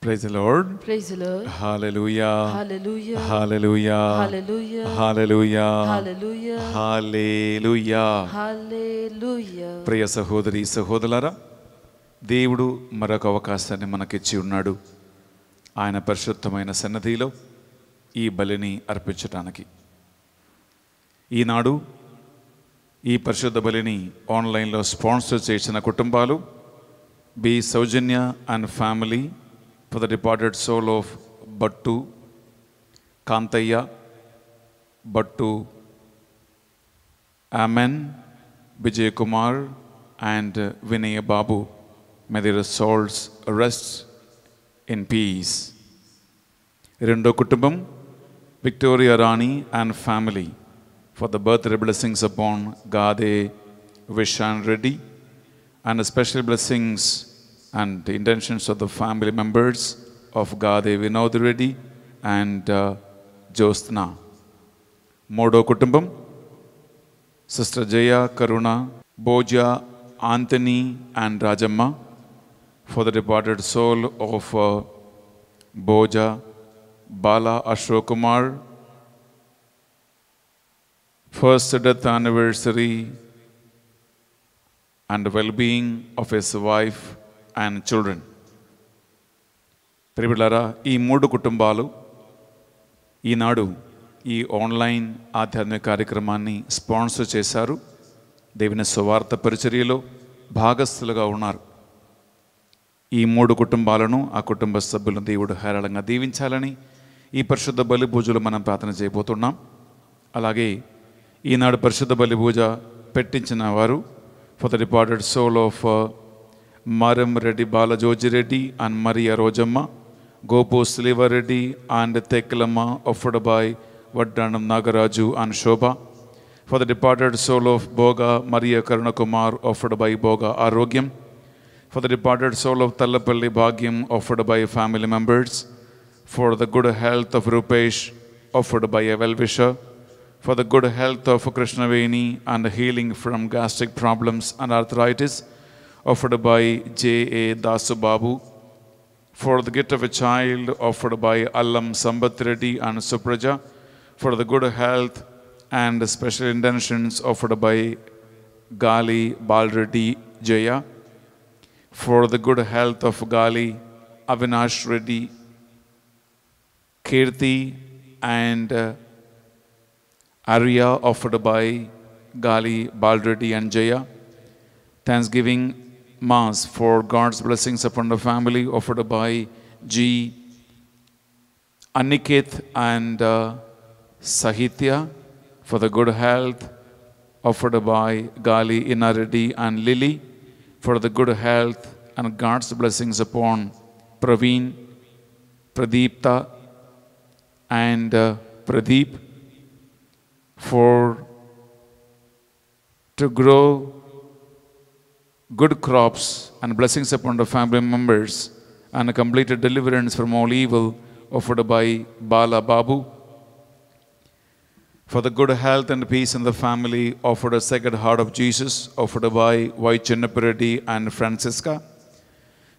Praise the Lord. Praise the Lord. Hallelujah. Hallelujah. Hallelujah. Hallelujah. Hallelujah. Hallelujah. Hallelujah. ప్రియ సహోదరి సహోదరులారా దేవుడు మరొక అవకాశాన్ని మనకిచ్చి ఉన్నాడు ఆయన పరిశుద్ధమైన సన్నధిలో ఈ బలిని అర్పించటానికి ఈనాడు ఈ పరిశుద్ధ బలిని ఆన్లైన్లో స్పాన్సర్ చేసిన కుటుంబాలు B Soujanya and family for the departed soul of Battu, Kantaya, Battu, Amen, Vijay Kumar, and Vinaya Babu. May their souls rest in peace. Rendo Kutumbam, Victoria Rani and family for the birthday blessings upon Gade Vishan Reddy and special blessings and the intentions of the family members of Gade Vinod Reddy and uh, Jostna. Modo Kutumbam, Sister Jaya Karuna, Boja Anthony and Rajamma for the departed soul of uh, Boja Bala Ashrokumar. First death anniversary and well-being of his wife and children ప్రిబిడ్లారా ఈ మూడు కుటుంబాలు ఈనాడు ఈ online ఆధ్యాత్మిక కార్యక్రమాన్ని sponsor చేశారు దేవుని స్వార్థ పరిచర్యలో భాగస్థులుగా ఉన్నారు ఈ మూడు కుటుంబాలను ఆ కుటుంబ సభ్యులను దేవుడు హేరాళంగా దీవించాలని ఈ పరిశుద్ధ బలి పూజలు మనం ప్రార్థన చేయబోతున్నాం అలాగే ఈనాడు పరిశుద్ధ బలి పూజ పెట్టించిన వారు for the departed soul of Maram Reddy Balajoji Reddy and Maria Rojama, Gopu Sliva Reddy and Teklama offered by Vaddanam Nagaraju and Shoba; For the departed soul of Boga Maria Karunakumar offered by Boga Arogyam. For the departed soul of Tallapalli Bhagyam offered by family members. For the good health of Rupesh offered by a well-wisher. For the good health of Krishnaveni and healing from gastric problems and arthritis offered by J. A. Dasubabu For the gift of a child offered by Allam Sambat and Supraja. For the good health and special intentions offered by Gali Balreddy Jaya. For the good health of Gali Avinash Reddy, Kirti and uh, Arya offered by Gali Balreddy and Jaya. Thanksgiving Mass for God's blessings upon the family offered by G. Aniketh and uh, Sahitya for the good health offered by Gali Inaradi and Lily for the good health and God's blessings upon Praveen, Pradeepta and uh, Pradeep for to grow good crops and blessings upon the family members and a completed deliverance from all evil offered by Bala Babu. For the good health and peace in the family offered a Sacred Heart of Jesus offered by Y. Chinnapareddy and Francisca.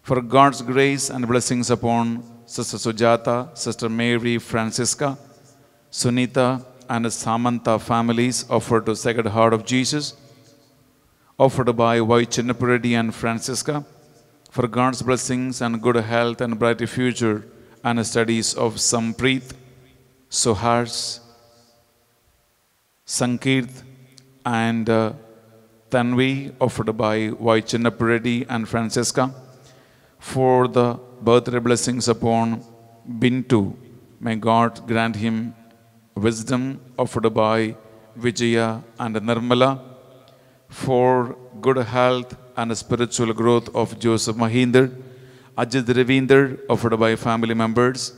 For God's grace and blessings upon Sister Sujata, Sister Mary, Francisca, Sunita and Samantha families offered to Sacred Heart of Jesus offered by Y. Chinnapureddy and Francisca for God's blessings and good health and bright future and studies of Sampreet, Suhars, Sankirt and uh, Tanvi offered by Y. Chinnapureddy and Francisca for the birthday blessings upon Bintu. May God grant him wisdom offered by Vijaya and Nirmala for good health and spiritual growth of Joseph Mahinder, Ajit Ravinder, offered by family members,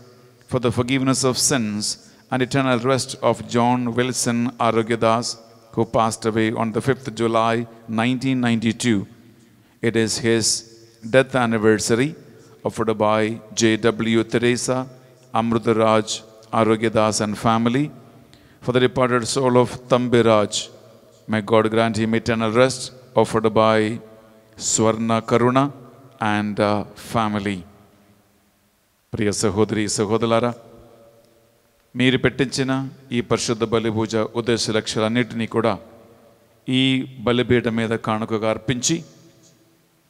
for the forgiveness of sins and eternal rest of John Wilson Arugidas, who passed away on the 5th July 1992. It is his death anniversary, offered by J.W. Teresa, Amrutaraj Arugidas and family, for the departed soul of Tambiraj, May God grant him eternal rest offered by Swarna Karuna and uh, family. Priya Sahodri Sahodalara, Miri Petinchina, E. Pershud Balibuja, Udesh Lakshara Nitinikuda, E. Balibeta made the Karnakagar Pinchi,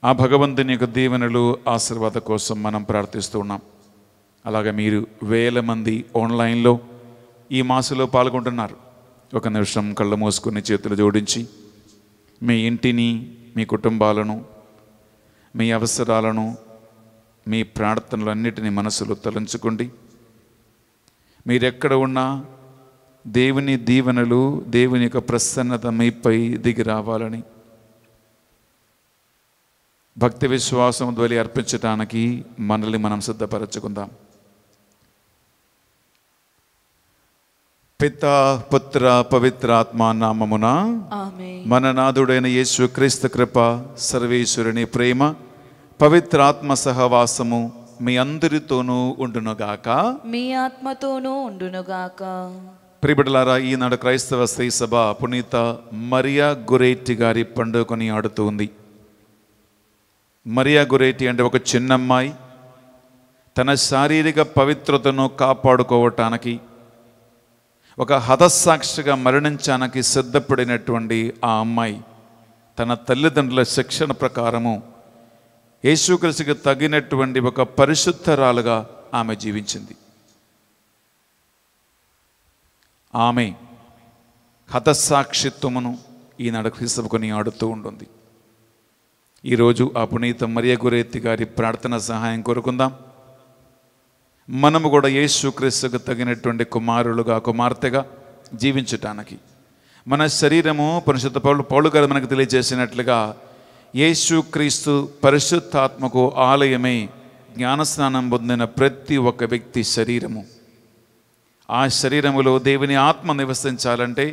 Abhagavandi Nikadivanalu, Asarvata Kosam Manam Pratistuna, Alagamiru, mandi online lo E. Masalo Palagundanar. ఒక నిమిషం కళ్ళు మూసుకుని చేతులు జోడించి మీ ఇంటిని మీ కుటుంబాలను మీ అవసరాలను మీ ప్రార్థనలన్నిటినీ మనసులో తలంచుకోండి మీరెక్కడ ఉన్నా దేవుని దీవెనలు దేవుని యొక్క ప్రసన్నత మీపై దిగి రావాలని భక్తి విశ్వాసం ధ్వలి అర్పించటానికి మనల్ని మనం సిద్ధపరచుకుందాం పిత పుత్ర పవిత్ర ఆత్మ నామమున మన నాథుడైన యేసు క్రీస్తు కృప సర్వేశ్వరుని ప్రేమ పవిత్ర ఆత్మ సహవాసము మీ అందరితోనూ ఉండునుగాక మీ ఆత్మతోనూ ఉండునుగాక ప్రిబిడలారా ఈనాడు క్రైస్తవ స్త్రీ సభ పునీత మరియా గురేటి గారి పండుగని ఆడుతూ ఉంది మరియా గురేటి అంటే ఒక చిన్నమ్మాయి తన శారీరక పవిత్రతను కాపాడుకోవటానికి ఒక హతసాక్షిగా మరణించడానికి సిద్ధపడినటువంటి ఆ అమ్మాయి తన తల్లిదండ్రుల శిక్షణ ప్రకారము యేసుక్రీస్తుకి తగినటువంటి ఒక పరిశుద్ధరాలుగా ఆమె జీవించింది ఆమె హతసాక్షిత్వమును ఈనాడు క్రీస్తుకొని ఆడుతూ ఉంటుంది ఈరోజు ఆ పునీత మరియ గురేత్తి గారి ప్రార్థన సహాయం కోరుకుందాం మనము కూడా యేసుక్రీస్తుకు తగినటువంటి కుమారులుగా కుమార్తెగా జీవించటానికి మన శరీరము పరిశుద్ధ పౌలు పౌలు గారు మనకు తెలియజేసినట్లుగా యేసుక్రీస్తు పరిశుద్ధాత్మకు ఆలయమై జ్ఞానస్నానం పొందిన ప్రతి ఒక్క వ్యక్తి శరీరము ఆ శరీరములో దేవుని ఆత్మ నివసించాలంటే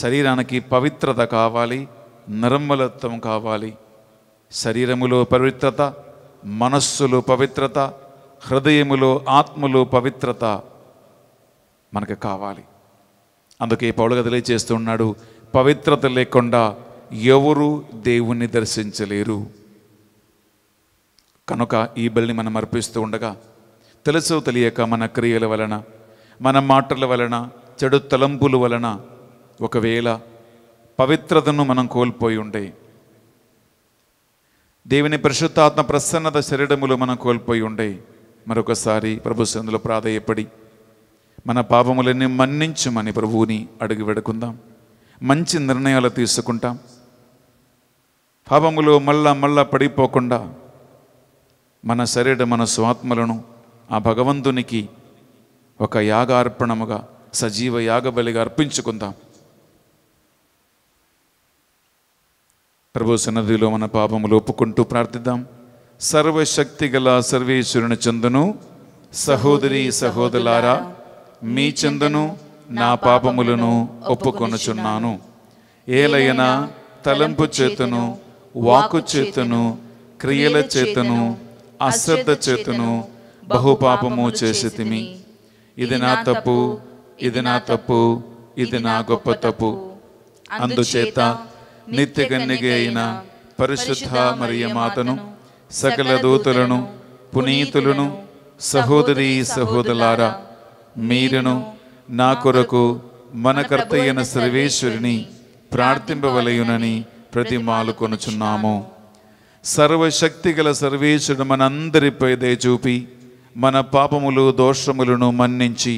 శరీరానికి పవిత్రత కావాలి నిర్మలత్వం కావాలి శరీరములో పవిత్రత మనస్సులో పవిత్రత హృదయములో ఆత్మలో పవిత్రత మనకు కావాలి అందుకే పౌడు గదిలే ఉన్నాడు పవిత్రత లేకుండా ఎవరు దేవుణ్ణి దర్శించలేరు కనుక ఈ బలిని మనం అర్పిస్తూ ఉండగా తెలుసు తెలియక మన క్రియల వలన మన మాటల వలన చెడు తలంపుల వలన ఒకవేళ పవిత్రతను మనం కోల్పోయి ఉండే దేవుని పరిశుద్ధాత్మ ప్రసన్నత శరీరములు మనం కోల్పోయి ఉండే మరొకసారి ప్రభు సందులో ప్రాధేయపడి మన పాపములన్నీ మన్నించమని ప్రభువుని అడిగి పెడుకుందాం మంచి నిర్ణయాలు తీసుకుంటాం పాపములో మళ్ళా మళ్ళా పడిపోకుండా మన శరీర మన స్వాత్మలను ఆ భగవంతునికి ఒక యాగ అర్పణముగా సజీవ యాగ బలిగా అర్పించుకుందాం ప్రభు సన్నదిలో మన పాపములు ఒప్పుకుంటూ ప్రార్థిద్దాం సర్వశక్తి గల సర్వేశ్వరుని చందును సహోదరి సహోదరులారా మీ చందును నా పాపములను ఒప్పుకొనుచున్నాను ఏలయన తలంపు చేతును వాకు చేతును క్రియల చేతును అశ్రద్ధ చేతును బహుపాపము చేసితిమి ఇది నా తప్పు ఇది నా తప్పు ఇది నా గొప్ప తప్పు అందుచేత నిత్య కన్యగ అయిన పరిశుద్ధ మరియ మాతను సకల దూతలను పునీతులను సహోదరి సహోదరులారా మీరును నా కొరకు మన కర్తయ్యన సర్వేశ్వరిని ప్రార్థింపవలయునని మాలు కొనుచున్నాము సర్వశక్తి గల సర్వేశ్వరుడు మనందరిపై దయచూపి మన పాపములు దోషములను మన్నించి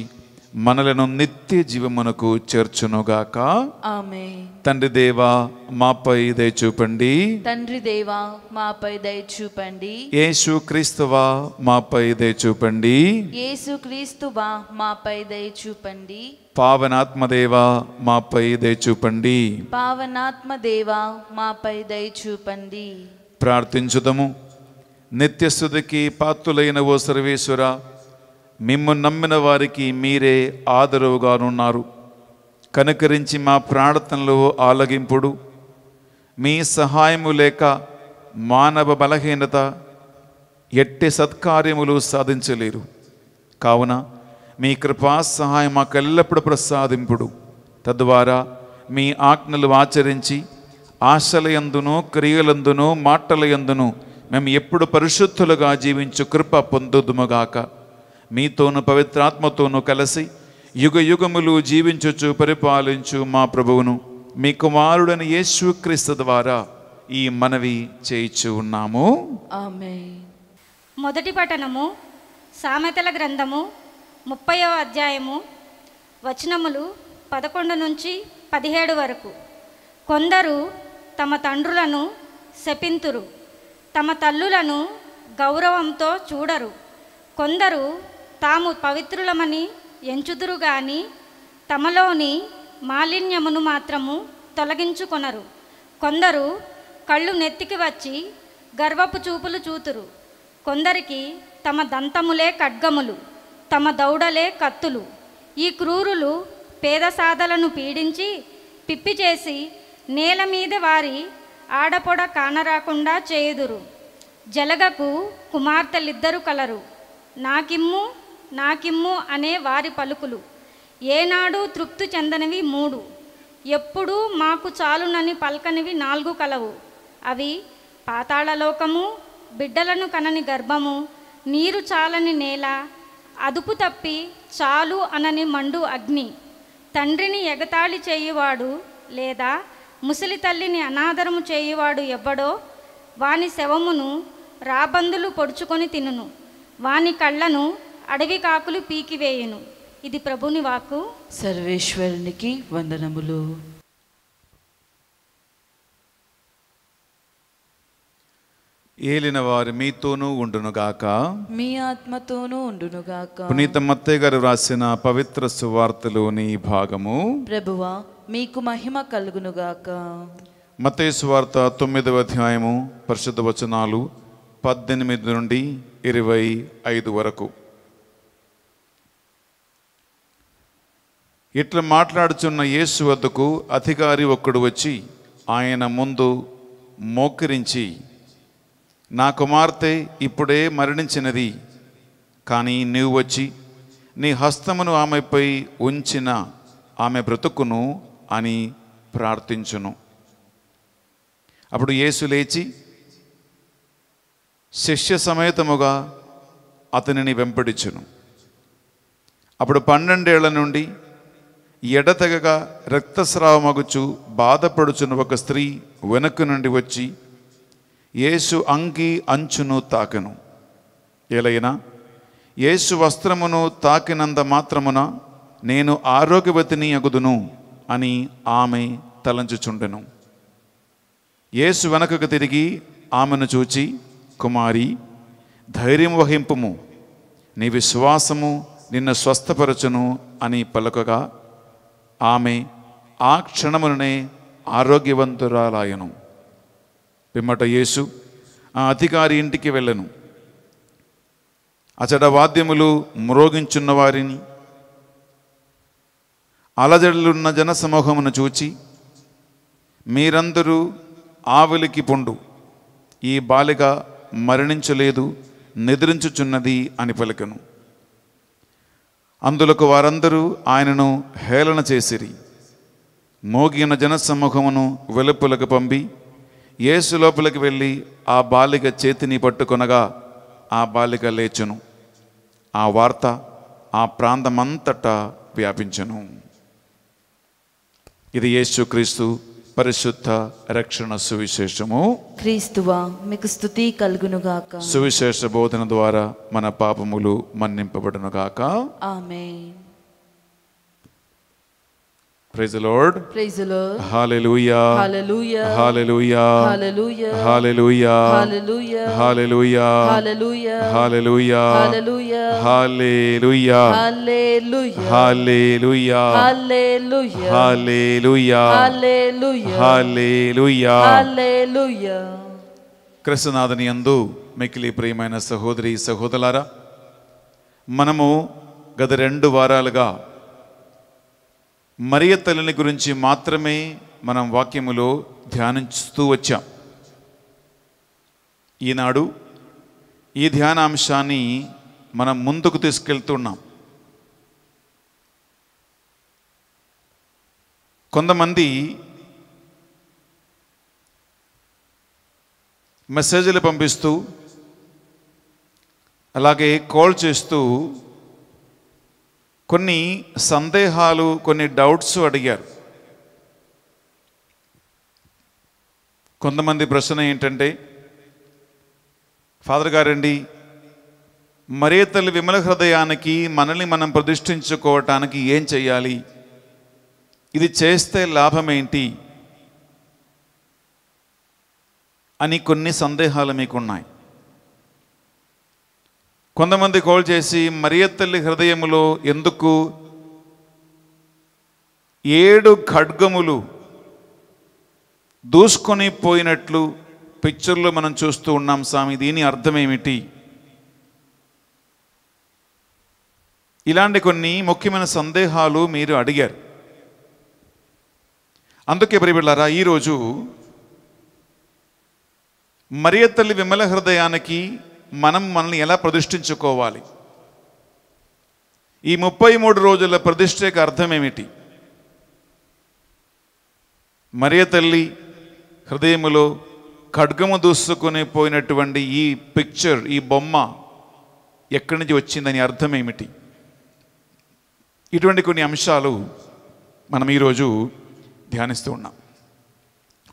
మనలను నిత్య జీవమునకు చేర్చునుగాక తండ్రి దేవా మాపై దయ చూపండి తండ్రి దేవా మాపై దయ చూపండి యేసు క్రీస్తువా మాపై దయ చూపండి యేసు క్రీస్తువా మాపై దయ చూపండి పావనాత్మదేవా మాపై దయ చూపండి పావనాత్మదేవా మాపై దయ చూపండి ప్రార్థించుదము నిత్యస్థుతికి పాత్రులైన ఓ సర్వేశ్వర మిమ్ము నమ్మిన వారికి మీరే ఆదరవుగానున్నారు కనుకరించి మా ప్రార్థనలు ఆలగింపుడు మీ సహాయము లేక మానవ బలహీనత ఎట్టి సత్కార్యములు సాధించలేరు కావున మీ కృపా సహాయం మాకెల్లప్పుడు ప్రసాదింపుడు తద్వారా మీ ఆజ్ఞలు ఆచరించి ఆశలయందును క్రియలందును మాటలయందును మేము ఎప్పుడు పరిశుద్ధులుగా జీవించు కృప పొందుదుముగాక మీతోను పవిత్రాత్మతోనూ కలిసి యుగ యుగములు జీవించుచు పరిపాలించు మా ప్రభువును మీ కుమారుడని యేసుక్రీస్తు ద్వారా ఈ మనవి చేయిచు ఉన్నాము మొదటి పఠనము సామెతల గ్రంథము ముప్పయో అధ్యాయము వచనములు పదకొండు నుంచి పదిహేడు వరకు కొందరు తమ తండ్రులను శపింతురు తమ తల్లులను గౌరవంతో చూడరు కొందరు తాము పవిత్రులమని ఎంచుదురు గాని తమలోని మాలిన్యమును మాత్రము తొలగించుకొనరు కొందరు కళ్ళు నెత్తికి వచ్చి గర్వపు చూపులు చూతురు కొందరికి తమ దంతములే ఖడ్గములు తమ దౌడలే కత్తులు ఈ క్రూరులు సాధలను పీడించి పిప్పి చేసి నేల మీద వారి ఆడపొడ కానరాకుండా చేయుదురు జలగకు కుమార్తెలిద్దరు కలరు నాకిమ్ము నాకిమ్ము అనే వారి పలుకులు ఏనాడు తృప్తి చెందనివి మూడు ఎప్పుడూ మాకు చాలునని పల్కనివి నాలుగు కలవు అవి పాతాళలోకము బిడ్డలను కనని గర్భము నీరు చాలని నేల అదుపు తప్పి చాలు అనని మండు అగ్ని తండ్రిని ఎగతాళి చేయువాడు లేదా ముసలి తల్లిని అనాదరము చేయువాడు ఎవ్వడో వాని శవమును రాబందులు పొడుచుకొని తినును వాని కళ్ళను అడవి కాకులు పీకివేయును ఇది ప్రభుని వాక్కు సర్వేశ్వరునికి వందనములు ఏలిన వారు మీతోనూ ఉండునుగాక మీ ఆత్మతోనూ ఉండునుగాక పునీత మత్తయ్య గారు రాసిన పవిత్ర సువార్తలోని భాగము ప్రభువా మీకు మహిమ కలుగునుగాక మతయ్య సువార్త తొమ్మిదవ అధ్యాయము పరిశుద్ధ వచనాలు పద్దెనిమిది నుండి ఇరవై ఐదు వరకు ఇట్లా మాట్లాడుచున్న యేసు వద్దకు అధికారి ఒక్కడు వచ్చి ఆయన ముందు మోకరించి నా కుమార్తె ఇప్పుడే మరణించినది కానీ నీవు వచ్చి నీ హస్తమును ఆమెపై ఉంచిన ఆమె బ్రతుకును అని ప్రార్థించును అప్పుడు యేసు లేచి శిష్య సమేతముగా అతనిని వెంపడించును అప్పుడు పన్నెండేళ్ల నుండి ఎడతెగగా రక్తస్రావమగుచు బాధపడుచున్న ఒక స్త్రీ వెనక్కు నుండి వచ్చి యేసు అంగి అంచును తాకెను ఎలైనా యేసు వస్త్రమును తాకినంత మాత్రమున నేను ఆరోగ్యవతిని అగుదును అని ఆమె తలంచుచుండెను యేసు వెనకకు తిరిగి ఆమెను చూచి కుమారి ధైర్యం వహింపుము నీ విశ్వాసము నిన్ను స్వస్థపరచును అని పలుకగా ఆమె ఆ క్షణముననే ఆరోగ్యవంతురాలాయను పిమ్మట యేసు ఆ అధికారి ఇంటికి వెళ్ళను అచడ వాద్యములు మ్రోగించున్న వారిని అలజడులున్న జనసమూహమును చూచి మీరందరూ ఆవులికి పొండు ఈ బాలిక మరణించలేదు నిద్రించుచున్నది అని పలికను అందులకు వారందరూ ఆయనను హేళన చేసిరి మోగిన జనసమూహమును వెలుపులకు పంపి యేసు లోపలికి వెళ్ళి ఆ బాలిక చేతిని పట్టుకొనగా ఆ బాలిక లేచును ఆ వార్త ఆ ప్రాంతమంతటా వ్యాపించను ఇది యేసుక్రీస్తు పరిశుద్ధ రక్షణ సువిశేషము క్రీస్తువా మీకు స్థుతి కలుగునుగాక సువిశేష బోధన ద్వారా మన పాపములు మన్నింపబడునుగాక ఆమె praise Lord praise Lord hallelujah hallelujah hallelujah hallelujah hallelujah hallelujah hallelujah hallelujah hallelujah hallelujah hallelujah hallelujah hallelujah hallelujah కృష్ణనాథని యందు మిక్కిలి ప్రియమైన సహోదరి సహోదరులారా మనము గత రెండు వారాలుగా మరియ తల్లిని గురించి మాత్రమే మనం వాక్యములో ధ్యానిస్తూ వచ్చాం ఈనాడు ఈ ధ్యానాంశాన్ని మనం ముందుకు తీసుకెళ్తున్నాం కొంతమంది మెసేజ్లు పంపిస్తూ అలాగే కాల్ చేస్తూ కొన్ని సందేహాలు కొన్ని డౌట్స్ అడిగారు కొంతమంది ప్రశ్న ఏంటంటే ఫాదర్ గారండి మరే తల్లి విమల హృదయానికి మనల్ని మనం ప్రతిష్ఠించుకోవటానికి ఏం చేయాలి ఇది చేస్తే లాభం ఏంటి అని కొన్ని సందేహాలు మీకున్నాయి కొంతమంది కాల్ చేసి తల్లి హృదయములో ఎందుకు ఏడు ఖడ్గములు దూసుకొని పోయినట్లు పిక్చర్లో మనం చూస్తూ ఉన్నాం స్వామి దీని అర్థమేమిటి ఇలాంటి కొన్ని ముఖ్యమైన సందేహాలు మీరు అడిగారు అందుకే ప్రియబిళ్ళారా ఈరోజు మరియ తల్లి విమల హృదయానికి మనం మనల్ని ఎలా ప్రతిష్ఠించుకోవాలి ఈ ముప్పై మూడు రోజుల ప్రతిష్టకు అర్థం ఏమిటి మరియ తల్లి హృదయములో ఖడ్గము దూసుకొని పోయినటువంటి ఈ పిక్చర్ ఈ బొమ్మ ఎక్కడి నుంచి వచ్చిందని అర్థం ఏమిటి ఇటువంటి కొన్ని అంశాలు మనం ఈరోజు ధ్యానిస్తూ ఉన్నాం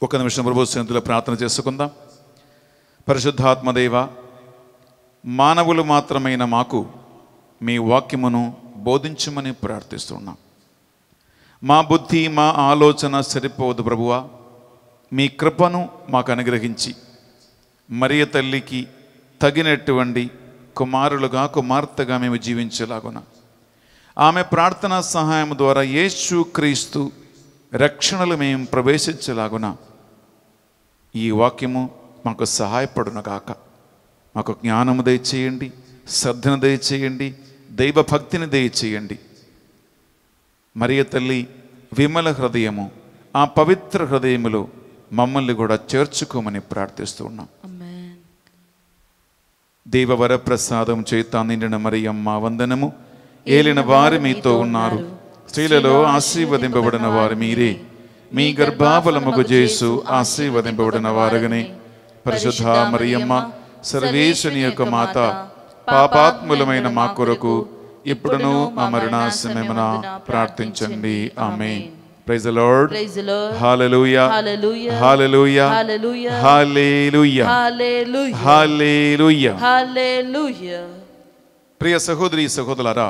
ఒక నిమిషం ప్రభుత్వ ప్రార్థన చేసుకుందాం పరిశుద్ధాత్మదేవ మానవులు మాత్రమైన మాకు మీ వాక్యమును బోధించమని ప్రార్థిస్తున్నాం మా బుద్ధి మా ఆలోచన సరిపోదు ప్రభువా మీ కృపను మాకు అనుగ్రహించి మరియ తల్లికి తగినటువంటి కుమారులుగా కుమార్తెగా మేము జీవించేలాగున ఆమె ప్రార్థనా సహాయం ద్వారా యేసు క్రీస్తు రక్షణలు మేము ప్రవేశించేలాగున ఈ వాక్యము మాకు సహాయపడునగాక మాకు జ్ఞానము దయచేయండి శ్రద్ధను దయచేయండి దైవభక్తిని దయచేయండి మరియ తల్లి విమల హృదయము ఆ పవిత్ర హృదయములో మమ్మల్ని కూడా చేర్చుకోమని ఉన్నాం దేవవర ప్రసాదం చేత నిండిన అమ్మ వందనము ఏలిన వారు మీతో ఉన్నారు స్త్రీలలో ఆశీర్వదింపబడిన వారు మీరే మీ గర్భాఫలముకు చేసు ఆశీర్వదింపబడిన వారుగానే పరిశుద్ధ మరియమ్మ సర్వేశుని యొక్క మాత పాపాత్ములమైన మా కొరకు ఇప్పుడును మా మరణాశ్రమేమన ప్రార్థించండి ఆమె praise Lord hallelujah hallelujah hallelujah hallelujah hallelujah ప్రియ సహోదరి సహోదరులారా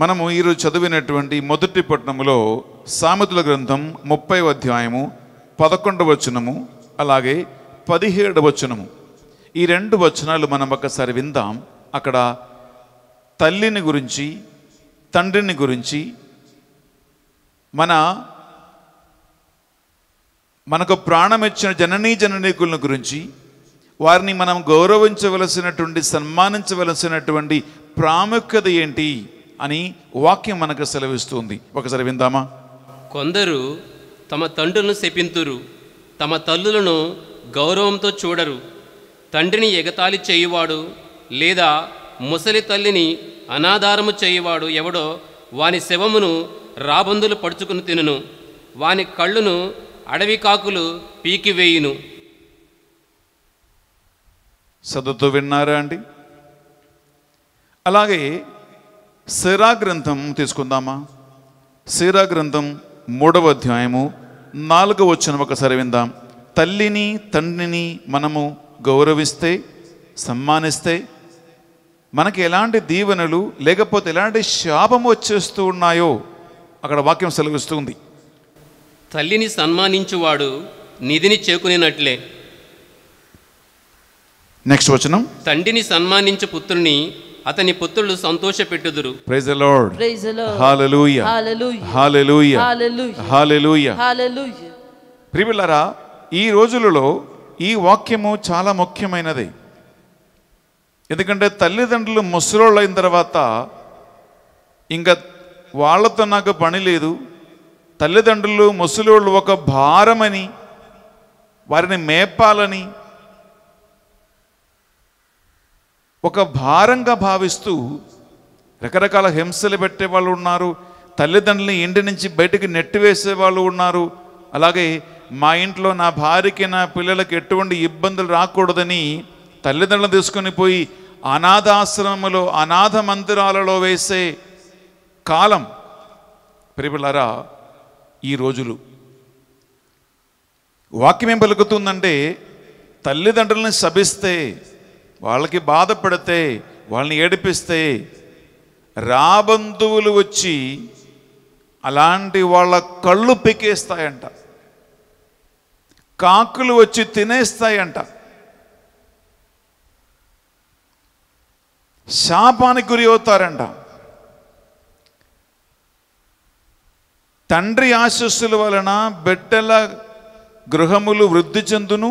మనము ఈరోజు చదివినటువంటి మొదటి పట్టణములో సామెతల గ్రంథం ముప్పై అధ్యాయము పదకొండవ వచనము అలాగే పదిహేడవ వచనము ఈ రెండు వచనాలు మనం ఒకసారి విందాం అక్కడ తల్లిని గురించి తండ్రిని గురించి మన మనకు ప్రాణం ఇచ్చిన జననీ జననీకులను గురించి వారిని మనం గౌరవించవలసినటువంటి సన్మానించవలసినటువంటి ప్రాముఖ్యత ఏంటి అని వాక్యం మనకు సెలవిస్తుంది ఒకసారి విందామా కొందరు తమ తండ్రులను శపింతురు తమ తల్లులను గౌరవంతో చూడరు తండ్రిని ఎగతాళి చేయువాడు లేదా ముసలి తల్లిని అనాధారము చేయువాడు ఎవడో వాని శవమును రాబందులు పడుచుకుని తినును వాని కళ్ళును అడవి కాకులు పీకివేయును చదువుతూ విన్నారా అండి అలాగే సిరా గ్రంథం తీసుకుందామా సిరా గ్రంథం మూడవ అధ్యాయము నాలుగవ వచ్చిన ఒకసారి విందాం తల్లిని తండ్రిని మనము గౌరవిస్తే సన్మానిస్తే మనకి ఎలాంటి దీవెనలు లేకపోతే ఎలాంటి శాపం వచ్చేస్తూ ఉన్నాయో అక్కడ వాక్యం సెలవిస్తుంది తల్లిని సన్మానించువాడు నిధిని చేకునేనట్లే నెక్స్ట్ వచనం తండ్రిని సన్మానించు పుత్రుని అతని పుత్రులు సంతోష praise the Lord praise the Lord hallelujah hallelujah hallelujah hallelujah hallelujah ప్రియులారా ఈ రోజులలో ఈ వాక్యము చాలా ముఖ్యమైనది ఎందుకంటే తల్లిదండ్రులు ముసలోళ్ళు అయిన తర్వాత ఇంకా వాళ్ళతో నాకు పని లేదు తల్లిదండ్రులు ముసలోళ్ళు ఒక భారమని వారిని మేపాలని ఒక భారంగా భావిస్తూ రకరకాల హింసలు పెట్టేవాళ్ళు ఉన్నారు తల్లిదండ్రులని ఇంటి నుంచి బయటికి నెట్టివేసేవాళ్ళు ఉన్నారు అలాగే మా ఇంట్లో నా భార్యకి నా పిల్లలకి ఎటువంటి ఇబ్బందులు రాకూడదని తల్లిదండ్రులు తీసుకొని పోయి అనాథాశ్రమంలో అనాథ మందిరాలలో వేసే కాలం ప్రిపలరా ఈ రోజులు వాక్యం ఏం పలుకుతుందంటే తల్లిదండ్రులని శపిస్తే వాళ్ళకి బాధపడితే వాళ్ళని ఏడిపిస్తే రాబంధువులు వచ్చి అలాంటి వాళ్ళ కళ్ళు పెకేస్తాయంట కాకులు వచ్చి తినేస్తాయంట శాపానికి గురి అవుతారంట తండ్రి ఆశస్సుల వలన బిడ్డల గృహములు వృద్ధి చెందును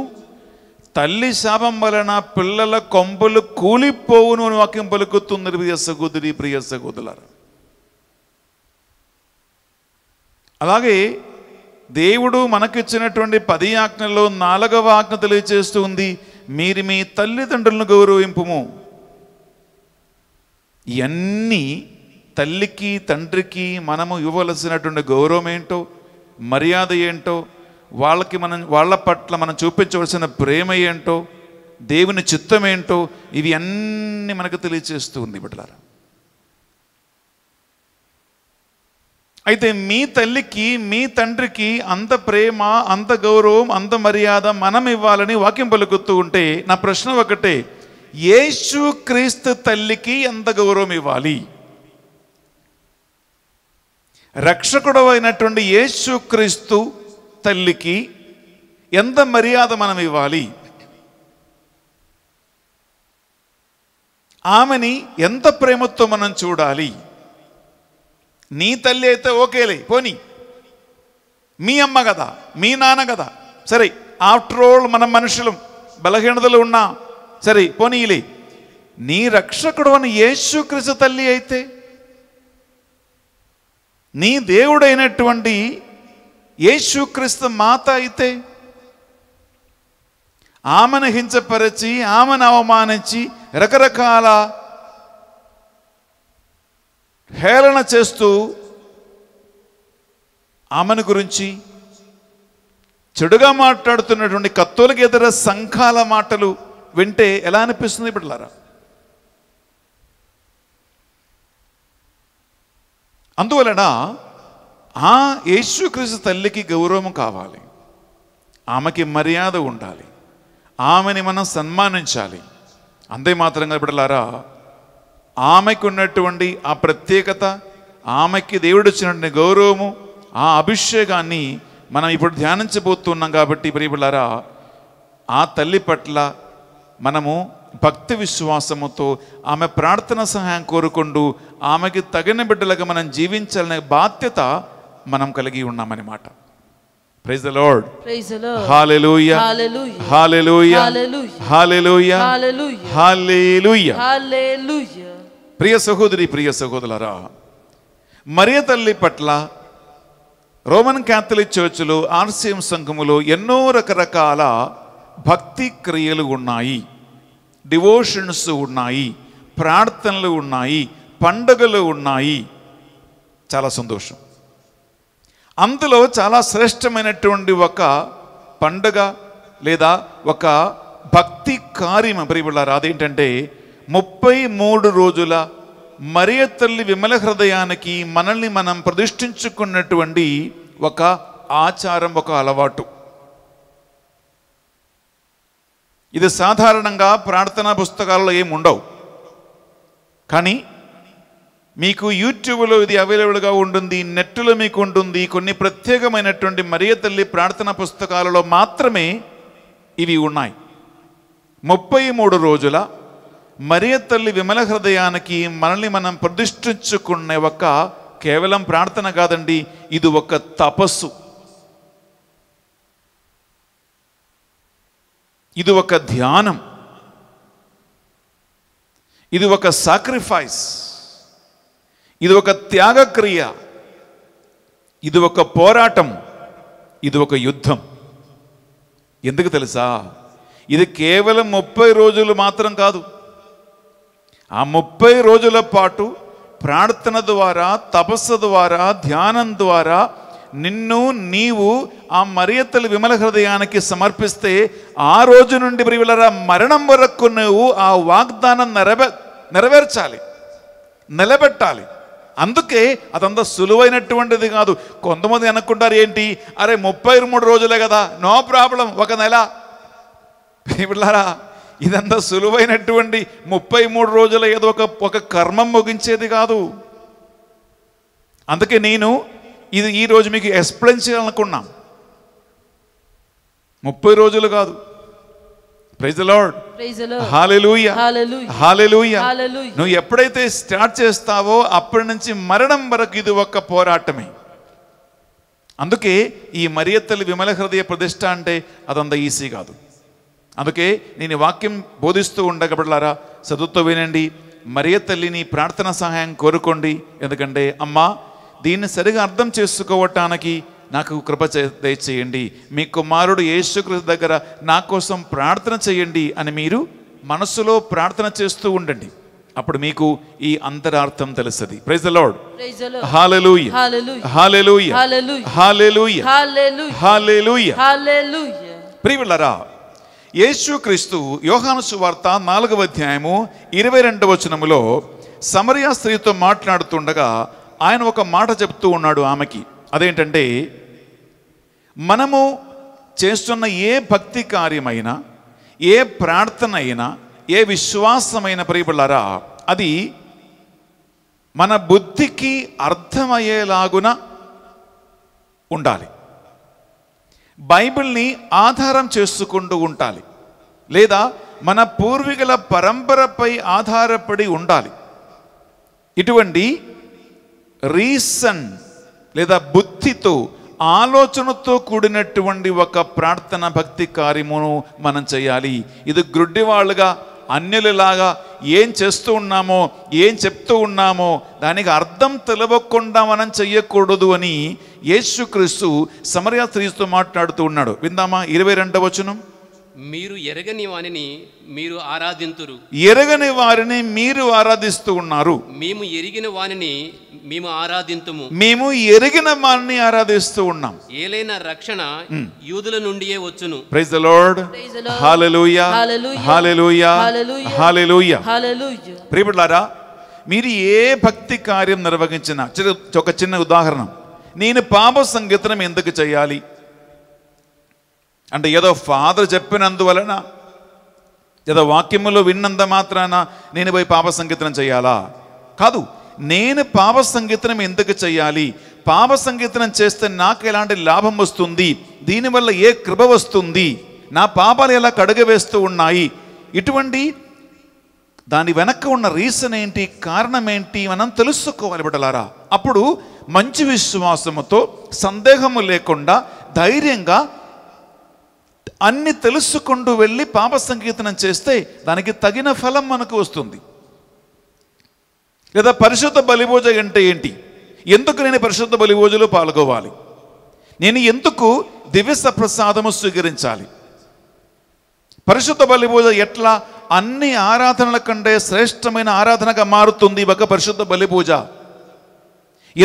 తల్లి శాపం వలన పిల్లల కొంబలు కూలిపోవును అని వాక్యం పలుకుతుంది ప్రియ సగోదరి ప్రియ సహోదరులారా అలాగే దేవుడు మనకిచ్చినటువంటి పది ఆజ్ఞల్లో నాలుగవ ఆజ్ఞ తెలియజేస్తూ ఉంది మీరు మీ తల్లిదండ్రులను గౌరవింపుము ఇవన్నీ తల్లికి తండ్రికి మనము ఇవ్వవలసినటువంటి గౌరవం ఏంటో మర్యాద ఏంటో వాళ్ళకి మనం వాళ్ళ పట్ల మనం చూపించవలసిన ప్రేమ ఏంటో దేవుని చిత్తం ఏంటో ఇవి అన్నీ మనకు ఉంది బిడ్డలారా అయితే మీ తల్లికి మీ తండ్రికి అంత ప్రేమ అంత గౌరవం అంత మర్యాద మనం ఇవ్వాలని వాక్యం పలుకుతూ ఉంటే నా ప్రశ్న ఒకటే యేసు క్రీస్తు తల్లికి ఎంత గౌరవం ఇవ్వాలి రక్షకుడు అయినటువంటి క్రీస్తు తల్లికి ఎంత మర్యాద మనం ఇవ్వాలి ఆమెని ఎంత ప్రేమతో మనం చూడాలి నీ తల్లి అయితే ఓకేలే పోనీ మీ అమ్మ కదా మీ నాన్న కదా సరే ఆఫ్టర్ ఆల్ మనం మనుషులం బలహీనతలు ఉన్నా సరే పోనీలే నీ రక్షకుడు అని యేసుక్రీస్తు తల్లి అయితే నీ దేవుడైనటువంటి యేసుక్రీస్తు మాత అయితే ఆమెను హింసపరచి ఆమెను అవమానించి రకరకాల హేళన చేస్తూ ఆమెను గురించి చెడుగా మాట్లాడుతున్నటువంటి కత్తులకి ఎదుర సంఘాల మాటలు వింటే ఎలా అనిపిస్తుంది బిడ్డలారా అందువలన ఆ యేసుక్రీస్తు తల్లికి గౌరవం కావాలి ఆమెకి మర్యాద ఉండాలి ఆమెని మనం సన్మానించాలి అంతే మాత్రంగా బిడ్డలారా ఆమెకు ఉన్నటువంటి ఆ ప్రత్యేకత ఆమెకి దేవుడు ఇచ్చినటువంటి గౌరవము ఆ అభిషేకాన్ని మనం ఇప్పుడు ధ్యానించబోతున్నాం కాబట్టి ప్రియబులారా ఆ తల్లి పట్ల మనము భక్తి విశ్వాసముతో ఆమె ప్రార్థన సహాయం కోరుకుంటూ ఆమెకి తగిన బిడ్డలుగా మనం జీవించాలనే బాధ్యత మనం కలిగి ఉన్నామన్నమాట praise the Lord hallelujah hallelujah hallelujah hallelujah hallelujah ప్రియ సహోదరి ప్రియ సహోదరులరా మరియ తల్లి పట్ల రోమన్ క్యాథలిక్ చర్చిలో ఆర్సీఎం సంఘములో ఎన్నో రకరకాల భక్తి క్రియలు ఉన్నాయి డివోషన్స్ ఉన్నాయి ప్రార్థనలు ఉన్నాయి పండుగలు ఉన్నాయి చాలా సంతోషం అందులో చాలా శ్రేష్టమైనటువంటి ఒక పండుగ లేదా ఒక భక్తి కార్యం ప్రియబుళ్ళారు అదేంటంటే ముప్పై మూడు రోజుల మరియ తల్లి విమల హృదయానికి మనల్ని మనం ప్రతిష్ఠించుకున్నటువంటి ఒక ఆచారం ఒక అలవాటు ఇది సాధారణంగా ప్రార్థనా పుస్తకాల్లో ఏమి ఉండవు కానీ మీకు యూట్యూబ్లో ఇది అవైలబుల్గా ఉంటుంది నెట్లో మీకు ఉంటుంది కొన్ని ప్రత్యేకమైనటువంటి మరియ తల్లి ప్రార్థనా పుస్తకాలలో మాత్రమే ఇవి ఉన్నాయి ముప్పై మూడు రోజుల మరే తల్లి విమల హృదయానికి మనల్ని మనం ప్రతిష్ఠించుకునే ఒక కేవలం ప్రార్థన కాదండి ఇది ఒక తపస్సు ఇది ఒక ధ్యానం ఇది ఒక సాక్రిఫైస్ ఇది ఒక త్యాగక్రియ ఇది ఒక పోరాటం ఇది ఒక యుద్ధం ఎందుకు తెలుసా ఇది కేవలం ముప్పై రోజులు మాత్రం కాదు ఆ ముప్పై రోజుల పాటు ప్రార్థన ద్వారా తపస్సు ద్వారా ధ్యానం ద్వారా నిన్ను నీవు ఆ మరియతలు విమల హృదయానికి సమర్పిస్తే ఆ రోజు నుండి ప్రియులరా మరణం వరకు నువ్వు ఆ వాగ్దానం నెరవే నెరవేర్చాలి నిలబెట్టాలి అందుకే అదంతా సులువైనటువంటిది కాదు కొంతమంది అనుకుంటారు ఏంటి అరే ముప్పై మూడు రోజులే కదా నో ప్రాబ్లం ఒక నెల ప్రియులారా ఇదంతా సులువైనటువంటి ముప్పై మూడు రోజుల ఏదో ఒక ఒక కర్మం ముగించేది కాదు అందుకే నేను ఇది ఈరోజు మీకు ఎక్స్ప్లెయిన్ చేయాలనుకున్నా ముప్పై రోజులు కాదు నువ్వు ఎప్పుడైతే స్టార్ట్ చేస్తావో అప్పటి నుంచి మరణం వరకు ఇది ఒక పోరాటమే అందుకే ఈ మరియత్తలు విమల హృదయ ప్రతిష్ట అంటే అదంత ఈజీ కాదు అందుకే నేను వాక్యం బోధిస్తూ ఉండగబడలారా చదువుతో వినండి మరియ తల్లిని ప్రార్థన సహాయం కోరుకోండి ఎందుకంటే అమ్మా దీన్ని సరిగా అర్థం చేసుకోవటానికి నాకు కృప దయచేయండి మీ కుమారుడు యేసుకృతి దగ్గర నా కోసం ప్రార్థన చేయండి అని మీరు మనస్సులో ప్రార్థన చేస్తూ ఉండండి అప్పుడు మీకు ఈ అంతరార్థం తెలుస్తుంది praise the Lord hallelujah hallelujah hallelujah hallelujah hallelujah hallelujah ప్రియులరా యేసు క్రీస్తు యోహానుసు వార్త నాలుగవ అధ్యాయము ఇరవై రెండవ వచనములో సమరియా స్త్రీతో మాట్లాడుతుండగా ఆయన ఒక మాట చెప్తూ ఉన్నాడు ఆమెకి అదేంటంటే మనము చేస్తున్న ఏ భక్తి కార్యమైనా ఏ ప్రార్థన అయినా ఏ విశ్వాసమైన ప్రియబులారా అది మన బుద్ధికి అర్థమయ్యేలాగున ఉండాలి బైబిల్ని ఆధారం చేసుకుంటూ ఉండాలి లేదా మన పూర్వీకుల పరంపరపై ఆధారపడి ఉండాలి ఇటువంటి రీసన్ లేదా బుద్ధితో ఆలోచనతో కూడినటువంటి ఒక ప్రార్థన భక్తి కార్యమును మనం చేయాలి ఇది గ్రుడ్డివాళ్ళుగా అన్యులలాగా ఏం చేస్తూ ఉన్నామో ఏం చెప్తూ ఉన్నామో దానికి అర్థం తెలవకుండా మనం చెయ్యకూడదు అని యేసుక్రీస్తు సమరయ స్త్రీతో మాట్లాడుతూ ఉన్నాడు విందామా ఇరవై రెండవ వచనం మీరు ఎరగని వారిని మీరు ఆరాధింతురు ఎరగని వారిని మీరు ఆరాధిస్తూ ఉన్నారు మేము ఎరిగిన వారిని మేము ఆరాధింతుము మేము ఎరిగిన వారిని ఆరాధిస్తూ ఉన్నాం ఏలైనా రక్షణ యూదుల నుండియే వచ్చును praise the Lord hallelujah hallelujah hallelujah ప్రియపడలారా మీరు ఏ భక్తి కార్యం నిర్వహించిన ఒక చిన్న ఉదాహరణ నేను పాప సంగీతం ఎందుకు చేయాలి అంటే ఏదో ఫాదర్ చెప్పినందువలన ఏదో వాక్యములో విన్నంత మాత్రాన నేను పోయి పాప సంగీతనం చేయాలా కాదు నేను పాప సంగీతనం ఎందుకు చేయాలి పాప సంగీతనం చేస్తే నాకు ఎలాంటి లాభం వస్తుంది దీనివల్ల ఏ కృప వస్తుంది నా పాపాలు ఎలా కడుగ వేస్తూ ఉన్నాయి ఇటువంటి దాని వెనక ఉన్న రీజన్ ఏంటి కారణం ఏంటి మనం తెలుసుకోవాలి బిడ్డలారా అప్పుడు మంచి విశ్వాసముతో సందేహము లేకుండా ధైర్యంగా అన్ని తెలుసుకుంటూ వెళ్ళి పాప సంకీర్తనం చేస్తే దానికి తగిన ఫలం మనకు వస్తుంది లేదా పరిశుద్ధ బలిభోజ అంటే ఏంటి ఎందుకు నేను పరిశుద్ధ బలిభోజలు పాల్గొవాలి నేను ఎందుకు దివ్య ప్రసాదము స్వీకరించాలి పరిశుద్ధ బలిభోజ ఎట్లా అన్ని ఆరాధనల కంటే శ్రేష్టమైన ఆరాధనగా మారుతుంది ఒక పరిశుద్ధ బలిపూజ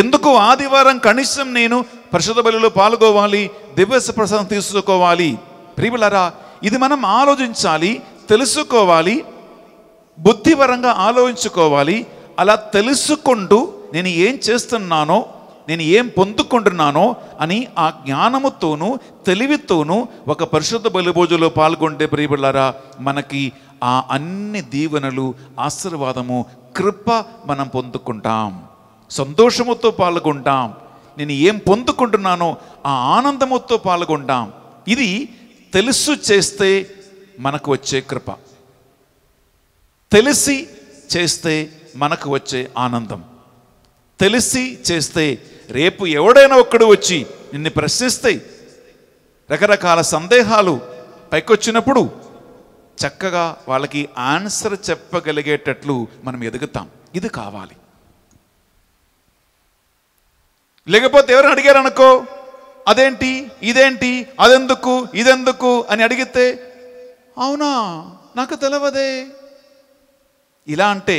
ఎందుకు ఆదివారం కనీసం నేను పరిశుద్ధ బలిలో పాల్గొవాలి దివ్య ప్రసాదం తీసుకోవాలి ప్రియులరా ఇది మనం ఆలోచించాలి తెలుసుకోవాలి బుద్ధిపరంగా ఆలోచించుకోవాలి అలా తెలుసుకుంటూ నేను ఏం చేస్తున్నానో నేను ఏం పొందుకుంటున్నానో అని ఆ జ్ఞానముతోనూ తెలివితోనూ ఒక పరిశుద్ధ బలిభోజులో పాల్గొంటే ప్రియబిళ్ళారా మనకి ఆ అన్ని దీవెనలు ఆశీర్వాదము కృప మనం పొందుకుంటాం సంతోషముతో పాల్గొంటాం నేను ఏం పొందుకుంటున్నానో ఆ ఆనందముతో పాల్గొంటాం ఇది తెలుసు చేస్తే మనకు వచ్చే కృప తెలిసి చేస్తే మనకు వచ్చే ఆనందం తెలిసి చేస్తే రేపు ఎవడైనా ఒక్కడు వచ్చి నిన్ను ప్రశ్నిస్తే రకరకాల సందేహాలు పైకొచ్చినప్పుడు చక్కగా వాళ్ళకి ఆన్సర్ చెప్పగలిగేటట్లు మనం ఎదుగుతాం ఇది కావాలి లేకపోతే ఎవరు అడిగారనుకో అదేంటి ఇదేంటి అదెందుకు ఇదెందుకు అని అడిగితే అవునా నాకు తెలవదే ఇలా అంటే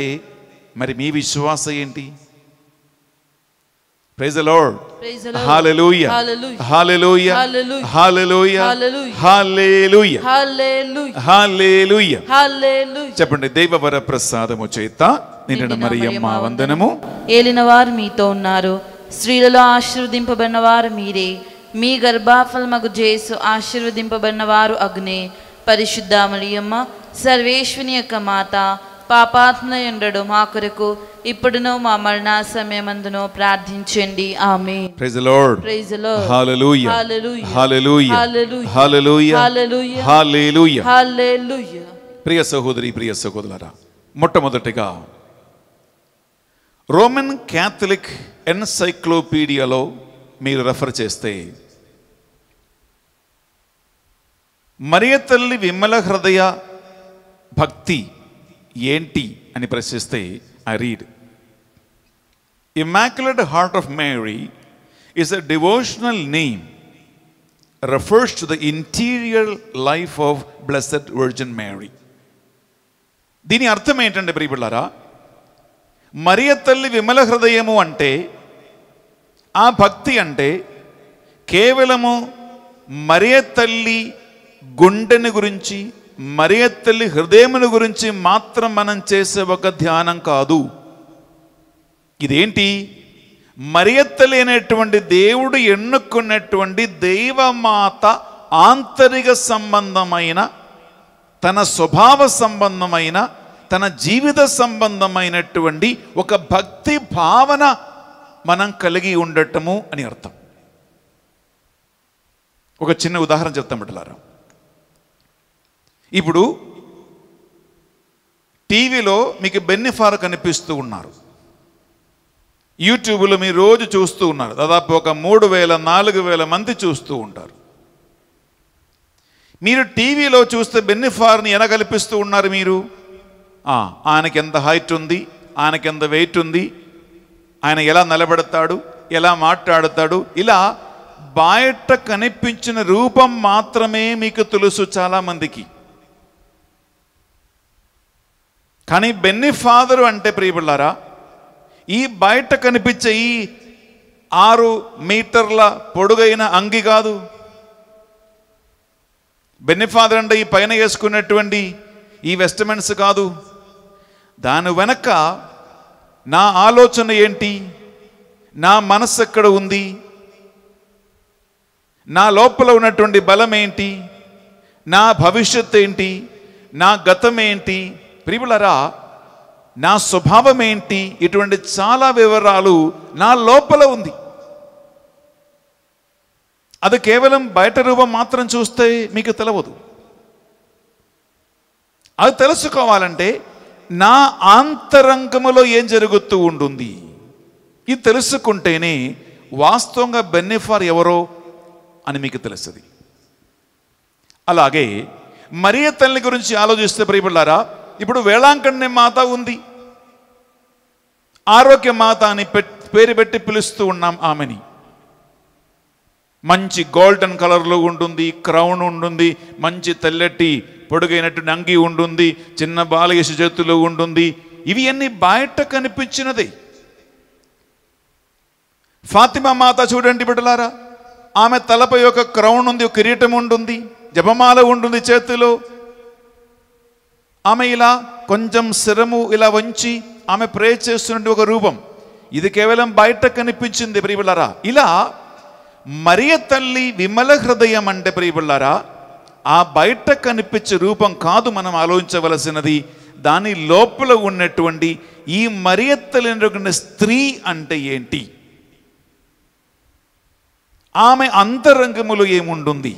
మరి మీ విశ్వాసం ఏంటి ప్రైజ్ లార్డ్ హల్లెలూయ చెప్పండి దైవవర ప్రసాదము చేత మరియమ్మ వందనము ఏలిన వారు మీతో ఉన్నారు స్త్రీలలో ఆశీర్వదింపబడిన వారు మీరే మీ గర్భాఫలమగు జేసు ఆశీర్వదింపబడిన వారు అగ్నే పరిశుద్ధామలియమ్మ సర్వేశ్వని యొక్క మాత ఎండడు మా కొరకు ఇప్పుడును మా మరణ సమయమందును ప్రార్థించండి ఆమె praise Lord praise Lord hallelujah hallelujah hallelujah hallelujah hallelujah hallelujah hallelujah ప్రియ సహోదరి ప్రియ సహోదరులారా మొట్టమొదటిగా రోమన్ క్యాథలిక్ ఎన్సైక్లోపీడియాలో మీరు రెఫర్ చేస్తే మరియ తల్లి విమల హృదయ భక్తి ఏంటి అని ప్రశ్నిస్తే I read immaculate heart of Mary is a devotional name refers to the interior life of blessed virgin Mary దీని అర్థం ఏంటంటే ప్రియబిళ్ళారా మరియ తల్లి విమల హృదయము అంటే ఆ భక్తి అంటే కేవలము మరియ తల్లి గుండెని గురించి మరియ తల్లి హృదయమును గురించి మాత్రం మనం చేసే ఒక ధ్యానం కాదు ఇదేంటి మరియత్తలేనటువంటి దేవుడు ఎన్నుకున్నటువంటి దైవమాత ఆంతరిక సంబంధమైన తన స్వభావ సంబంధమైన తన జీవిత సంబంధమైనటువంటి ఒక భక్తి భావన మనం కలిగి ఉండటము అని అర్థం ఒక చిన్న ఉదాహరణ చెప్తాం బిడ్డలారా ఇప్పుడు టీవీలో మీకు బెన్నిఫార్ కనిపిస్తూ ఉన్నారు యూట్యూబ్లో మీరు రోజు చూస్తూ ఉన్నారు దాదాపు ఒక మూడు వేల నాలుగు వేల మంది చూస్తూ ఉంటారు మీరు టీవీలో చూస్తే బెన్నిఫార్ని ఎలా కల్పిస్తూ ఉన్నారు మీరు ఆయనకి ఎంత హైట్ ఉంది ఆయనకి ఎంత వెయిట్ ఉంది ఆయన ఎలా నిలబెడతాడు ఎలా మాట్లాడతాడు ఇలా బయట కనిపించిన రూపం మాత్రమే మీకు తెలుసు చాలామందికి కానీ బెన్ని ఫాదరు అంటే ప్రియపడ్డారా ఈ బయట కనిపించే ఈ ఆరు మీటర్ల పొడుగైన అంగి కాదు బెన్నిఫాదర్ అంటే ఈ పైన వేసుకున్నటువంటి ఈ వెస్టమెంట్స్ కాదు దాని వెనక నా ఆలోచన ఏంటి నా మనస్సు ఎక్కడ ఉంది నా లోపల ఉన్నటువంటి బలం ఏంటి నా భవిష్యత్ ఏంటి నా గతం ఏంటి ప్రియులరా నా స్వభావం ఏంటి ఇటువంటి చాలా వివరాలు నా లోపల ఉంది అది కేవలం బయట రూపం మాత్రం చూస్తే మీకు తెలవదు అది తెలుసుకోవాలంటే నా ఆంతరంగములో ఏం జరుగుతూ ఉంటుంది ఇది తెలుసుకుంటేనే వాస్తవంగా బెన్నిఫార్ ఎవరో అని మీకు తెలుస్తుంది అలాగే మరియ తల్లి గురించి ఆలోచిస్తే ప్రియపడ్డారా ఇప్పుడు వేళాంకణ్య మాత ఉంది ఆరోగ్య మాత అని పేరు పెట్టి పిలుస్తూ ఉన్నాం ఆమెని మంచి గోల్డెన్ కలర్లో ఉంటుంది క్రౌన్ ఉంటుంది మంచి తెల్లటి పొడుగైనట్టు నంగి ఉంటుంది చిన్న బాలయేసు చేతులు ఉంటుంది ఇవి అన్ని బయట కనిపించినది ఫాతిమా మాత చూడండి బిడ్డలారా ఆమె తలపై ఒక క్రౌన్ ఉంది ఒక కిరీటం ఉంటుంది జపమాల ఉంటుంది చేతిలో ఆమె ఇలా కొంచెం శిరము ఇలా వంచి ఆమె ప్రే చేస్తున్నట్టు ఒక రూపం ఇది కేవలం బయట కనిపించింది ప్రియబుల్లారా ఇలా మరియ తల్లి విమల హృదయం అంటే ప్రియబుల్లారా ఆ బయట కనిపించే రూపం కాదు మనం ఆలోచించవలసినది దాని లోపల ఉన్నటువంటి ఈ మరియ తల్లి స్త్రీ అంటే ఏంటి ఆమె అంతరంగములో ఏముంటుంది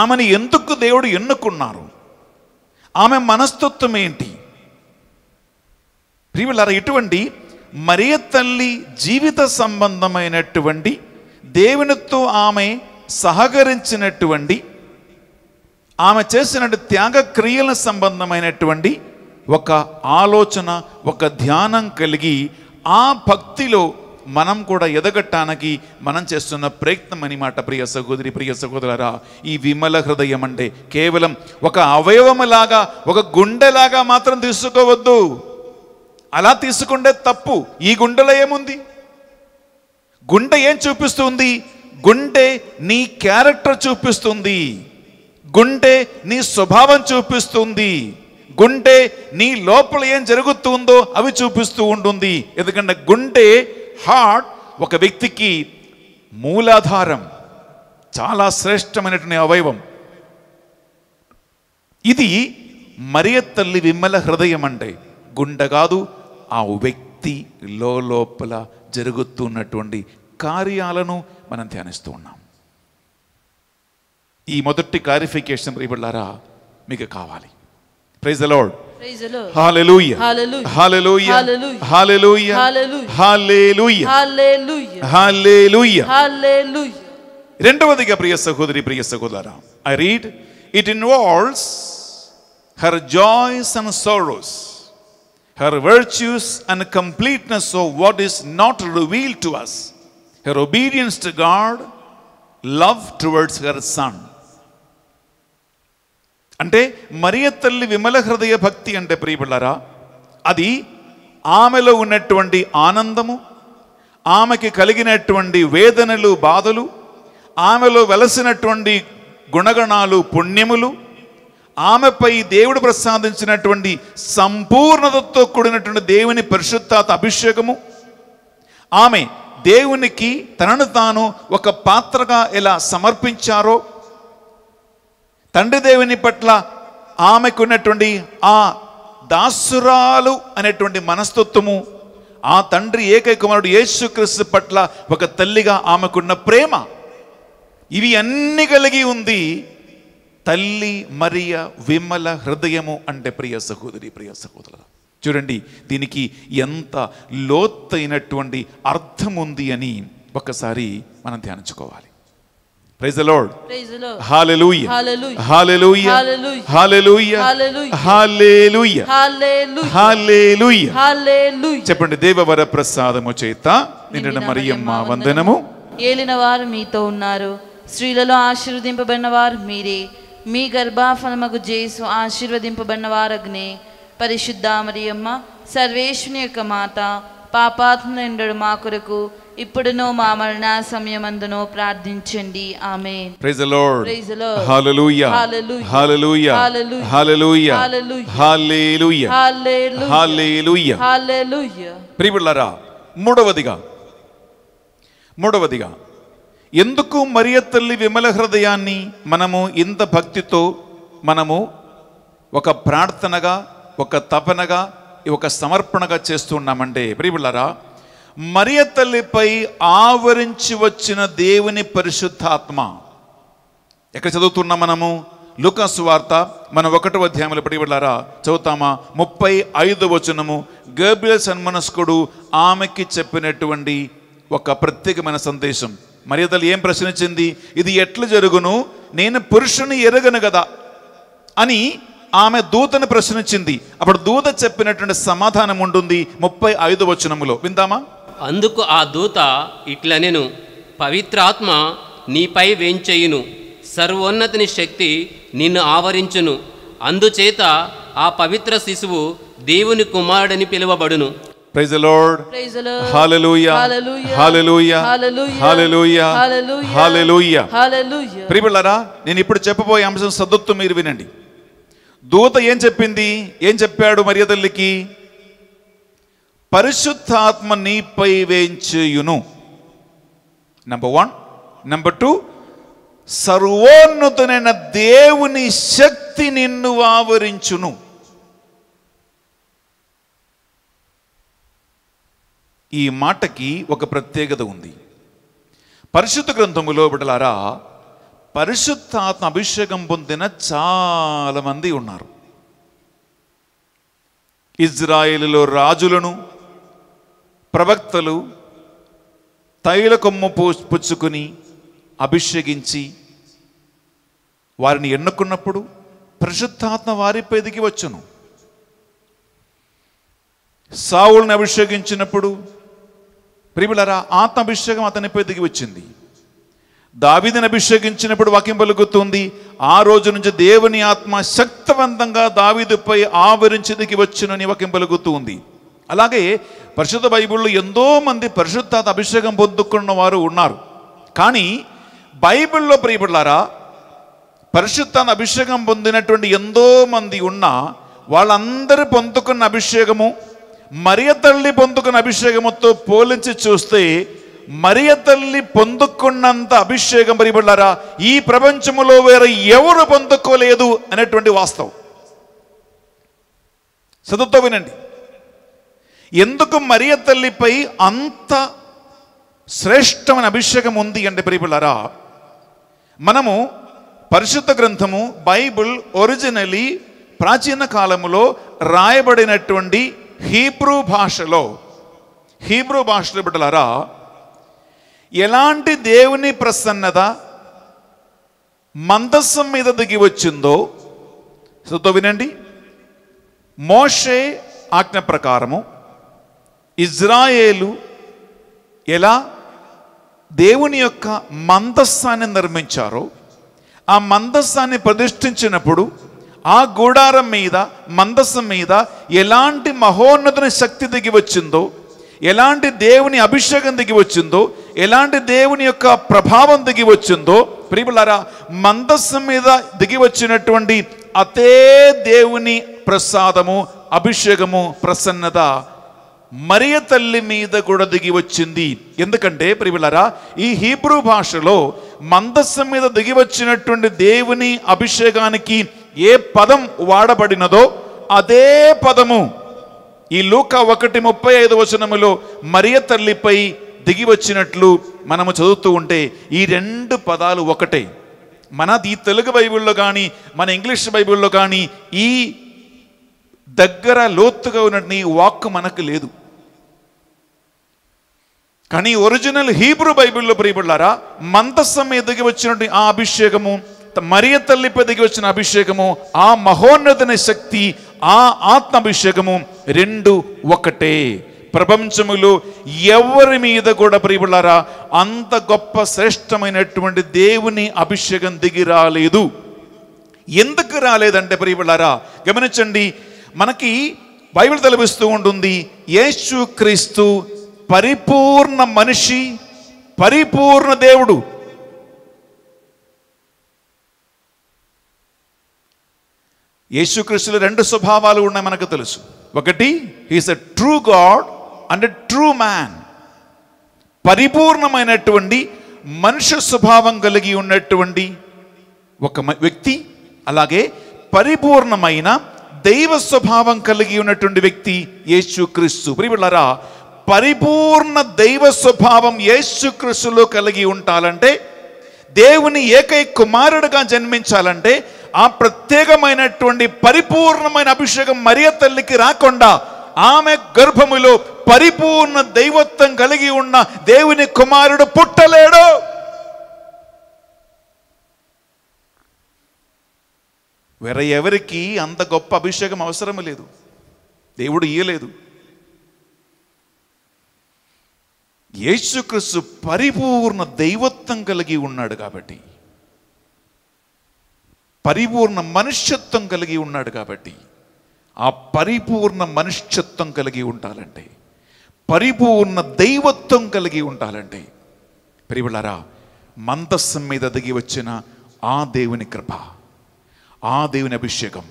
ఆమెను ఎందుకు దేవుడు ఎన్నుకున్నారు ఆమె మనస్తత్వం ఏంటి ప్రియులారా ఇటువంటి మరియ తల్లి జీవిత సంబంధమైనటువంటి దేవునితో ఆమె సహకరించినటువంటి ఆమె చేసిన త్యాగ క్రియల సంబంధమైనటువంటి ఒక ఆలోచన ఒక ధ్యానం కలిగి ఆ భక్తిలో మనం కూడా ఎదగట్టానికి మనం చేస్తున్న ప్రయత్నం అనమాట ప్రియ సహోదరి ప్రియ సహోదరరా ఈ విమల హృదయం అంటే కేవలం ఒక అవయవములాగా ఒక గుండెలాగా మాత్రం తీసుకోవద్దు అలా తీసుకుంటే తప్పు ఈ గుండెలో ఏముంది గుండె ఏం చూపిస్తుంది గుండె నీ క్యారెక్టర్ చూపిస్తుంది గుండె నీ స్వభావం చూపిస్తుంది గుండె నీ లోపల ఏం జరుగుతుందో అవి చూపిస్తూ ఉంటుంది ఎందుకంటే గుండె హార్ట్ ఒక వ్యక్తికి మూలాధారం చాలా శ్రేష్టమైనటువంటి అవయవం ఇది మరియ తల్లి విమ్మల హృదయం అంటే గుండె కాదు ఆ వ్యక్తి లోపల జరుగుతున్నటువంటి కార్యాలను మనం ధ్యానిస్తూ ఉన్నాం ఈ మొదటి క్లారిఫికేషన్ రేపు మీకు కావాలి praise the Lord Praise the Lord. Hallelujah. Hallelujah. Hallelujah. Hallelujah. Hallelujah. Hallelujah. Hallelujah. Hallelujah. Hallelujah. രണ്ടാമതിക പ്രിയ സഹോദരി പ്രിയ സഹോദര I read it involves her joys and sorrows her virtues and completeness of what is not reveal to us her obedience to God love towards her son అంటే మరియ తల్లి విమల హృదయ భక్తి అంటే ప్రియబిళ్ళారా అది ఆమెలో ఉన్నటువంటి ఆనందము ఆమెకి కలిగినటువంటి వేదనలు బాధలు ఆమెలో వెలసినటువంటి గుణగణాలు పుణ్యములు ఆమెపై దేవుడు ప్రసాదించినటువంటి సంపూర్ణతతో కూడినటువంటి దేవుని పరిశుద్ధాత అభిషేకము ఆమె దేవునికి తనను తాను ఒక పాత్రగా ఎలా సమర్పించారో తండ్రి దేవుని పట్ల ఆమెకున్నటువంటి ఆ దాసురాలు అనేటువంటి మనస్తత్వము ఆ తండ్రి ఏకైక కుమారుడు యేసుక్రీస్తు పట్ల ఒక తల్లిగా ఆమెకున్న ప్రేమ ఇవి అన్ని కలిగి ఉంది తల్లి మరియ విమల హృదయము అంటే ప్రియ సహోదరి ప్రియ సహోదరు చూడండి దీనికి ఎంత లోతైనటువంటి అర్థం ఉంది అని ఒకసారి మనం ధ్యానించుకోవాలి praise the Lord hallelujah hallelujah hallelujah hallelujah hallelujah hallelujah చెప్పండి దేవవర ప్రసాదము చేత నిన్న మరియమ్మ వందనము ఏలిన వారు మీతో ఉన్నారు స్త్రీలలో ఆశీర్వదింపబడిన వారు మీరే మీ గర్భాఫలమగు జేసు ఆశీర్వదింపబడిన వారగ్నే పరిశుద్ధ మరియమ్మ సర్వేశ్వని యొక్క మాత పాపాత్మ నిండడు మా కొరకు ఇప్పుడును మా మరణ సమయమందును ప్రార్థించండి ఆమె praise Lord praise Lord hallelujah hallelujah hallelujah hallelujah hallelujah hallelujah ప్రియులారా మూడవదిగా మూడవదిగా ఎందుకు మరియ తల్లి విమల హృదయాన్ని మనము ఇంత భక్తితో మనము ఒక ప్రార్థనగా ఒక తపనగా ఒక సమర్పణగా చేస్తున్నామంటే ప్రియులారా మరియ తల్లిపై ఆవరించి వచ్చిన దేవుని పరిశుద్ధాత్మ ఎక్కడ చదువుతున్నాం మనము లుకాసు వార్త మన ఒకటో అధ్యాయంలో పడి వెళ్ళారా చదువుతామా ముప్పై ఐదు వచనము గర్బియల్ సన్మనస్కుడు ఆమెకి చెప్పినటువంటి ఒక ప్రత్యేకమైన సందేశం మర్యాదలు ఏం ప్రశ్నించింది ఇది ఎట్లు జరుగును నేను పురుషుని ఎరగను కదా అని ఆమె దూతను ప్రశ్నించింది అప్పుడు దూత చెప్పినటువంటి సమాధానం ఉంటుంది ముప్పై ఐదు వచనములో విందామా అందుకు ఆ దూత ఇట్లనెను పవిత్రాత్మ నీపై వేంచేయును సర్వోన్నతిని శక్తి నిన్ను ఆవరించును అందుచేత ఆ పవిత్ర శిశువు దేవుని కుమారుడని పిలువబడును praise Lord hallelujah hallelujah hallelujah hallelujah ప్రియులారా నేను ఇప్పుడు చెప్పబోయే అంశం సద్దుత్తు మీరు వినండి దూత ఏం చెప్పింది ఏం చెప్పాడు మర్యాదల్లికి తల్లికి పరిశుద్ధాత్మ నీపై వేయించును నంబర్ వన్ నంబర్ టూ సర్వోన్నతునైన దేవుని శక్తి నిన్ను ఆవరించును ఈ మాటకి ఒక ప్రత్యేకత ఉంది పరిశుద్ధ గ్రంథములో బిడలారా పరిశుద్ధాత్మ అభిషేకం పొందిన చాలామంది ఉన్నారు ఇజ్రాయిల్లో రాజులను ప్రవక్తలు తైల కొమ్ము పో పుచ్చుకుని అభిషేకించి వారిని ఎన్నుకున్నప్పుడు ప్రశుద్ధాత్మ వారిపై ఎదిగి వచ్చును సావుల్ని అభిషేకించినప్పుడు ప్రియులరా ఆత్మ అభిషేకం అతనిపై దిగి వచ్చింది దావిదిని అభిషేకించినప్పుడు వాక్యం పలుకుతుంది ఆ రోజు నుంచి దేవుని ఆత్మ శక్తివంతంగా దావిదుపై ఆవరించి దిగి వచ్చునని వాక్యం పలుకుతుంది అలాగే పరిశుద్ధ బైబిల్లో మంది పరిశుద్ధాత అభిషేకం పొందుకున్న వారు ఉన్నారు కానీ బైబిల్లో ప్రియపడలారా పరిశుద్ధాన్ని అభిషేకం పొందినటువంటి ఎంతో మంది ఉన్నా వాళ్ళందరూ పొందుకున్న అభిషేకము మరియ తల్లి పొందుకున్న అభిషేకముతో పోలించి చూస్తే మరియ తల్లి పొందుకున్నంత అభిషేకం పరిపడ్డారా ఈ ప్రపంచంలో వేరే ఎవరు పొందుకోలేదు అనేటువంటి వాస్తవం చదువుతో వినండి ఎందుకు మరియ తల్లిపై అంత శ్రేష్టమైన అభిషేకం ఉంది అంటే ప్రియపులరా మనము పరిశుద్ధ గ్రంథము బైబుల్ ఒరిజినలీ ప్రాచీన కాలములో రాయబడినటువంటి హీబ్రూ భాషలో హీబ్రూ భాషలో బిడ్డలారా ఎలాంటి దేవుని ప్రసన్నత మందస్సం మీద దిగి వచ్చిందో సో వినండి మోషే ఆజ్ఞ ప్రకారము ఇజ్రాయేలు ఎలా దేవుని యొక్క మందస్సాన్ని నిర్మించారో ఆ మందస్సాన్ని ప్రతిష్ఠించినప్పుడు ఆ గూడారం మీద మందస్సు మీద ఎలాంటి మహోన్నతుని శక్తి దిగి వచ్చిందో ఎలాంటి దేవుని అభిషేకం దిగి వచ్చిందో ఎలాంటి దేవుని యొక్క ప్రభావం దిగి వచ్చిందో ప్రియులారా మందస్సు మీద దిగి వచ్చినటువంటి అదే దేవుని ప్రసాదము అభిషేకము ప్రసన్నత మరియ తల్లి మీద కూడా దిగి వచ్చింది ఎందుకంటే ప్రియులరా ఈ హీబ్రూ భాషలో మందస్సం మీద దిగి వచ్చినటువంటి దేవుని అభిషేకానికి ఏ పదం వాడబడినదో అదే పదము ఈ లూక ఒకటి ముప్పై ఐదు వచనములో మరియ తల్లిపై దిగి వచ్చినట్లు మనము చదువుతూ ఉంటే ఈ రెండు పదాలు ఒకటే మన ఈ తెలుగు బైబిల్లో కానీ మన ఇంగ్లీష్ బైబిల్లో కానీ ఈ దగ్గర లోతుగా ఉన్న నీ వాక్ మనకు లేదు కానీ ఒరిజినల్ హీబ్రూ బైబిల్లో ప్రియపడ్డారా మంతస్సం ఎదిగి వచ్చినటువంటి ఆ అభిషేకము మరియ తల్లిపై దిగి వచ్చిన అభిషేకము ఆ మహోన్నతని శక్తి ఆ ఆత్మ అభిషేకము రెండు ఒకటే ప్రపంచములో ఎవరి మీద కూడా ప్రియపడ్డారా అంత గొప్ప శ్రేష్టమైనటువంటి దేవుని అభిషేకం దిగి రాలేదు ఎందుకు రాలేదంటే ప్రియపడారా గమనించండి మనకి బైబిల్ తెలిపిస్తూ ఉంటుంది యేసు క్రీస్తు పరిపూర్ణ మనిషి పరిపూర్ణ దేవుడు యేసుక్రీస్తులు రెండు స్వభావాలు ఉన్నాయి మనకు తెలుసు ఒకటి he's a true God and true man పరిపూర్ణమైనటువంటి మనుష్య స్వభావం కలిగి ఉన్నటువంటి ఒక వ్యక్తి అలాగే పరిపూర్ణమైన దైవ స్వభావం కలిగి ఉన్నటువంటి వ్యక్తి క్రీస్తు ప్రియులరా పరిపూర్ణ దైవ స్వభావం క్రీస్తులో కలిగి ఉండాలంటే దేవుని ఏకైక కుమారుడుగా జన్మించాలంటే ఆ ప్రత్యేకమైనటువంటి పరిపూర్ణమైన అభిషేకం మరియ తల్లికి రాకుండా ఆమె గర్భములో పరిపూర్ణ దైవత్వం కలిగి ఉన్న దేవుని కుమారుడు పుట్టలేడు వేరే ఎవరికి అంత గొప్ప అభిషేకం అవసరం లేదు దేవుడు ఇయ్యలేదు యేసుక్రీస్తు పరిపూర్ణ దైవత్వం కలిగి ఉన్నాడు కాబట్టి పరిపూర్ణ మనుష్యత్వం కలిగి ఉన్నాడు కాబట్టి ఆ పరిపూర్ణ మనుష్యత్వం కలిగి ఉండాలంటే పరిపూర్ణ దైవత్వం కలిగి ఉండాలంటే ప్రియులరా మందస్సం మీద దిగి వచ్చిన ఆ దేవుని కృప ఆ దేవుని అభిషేకం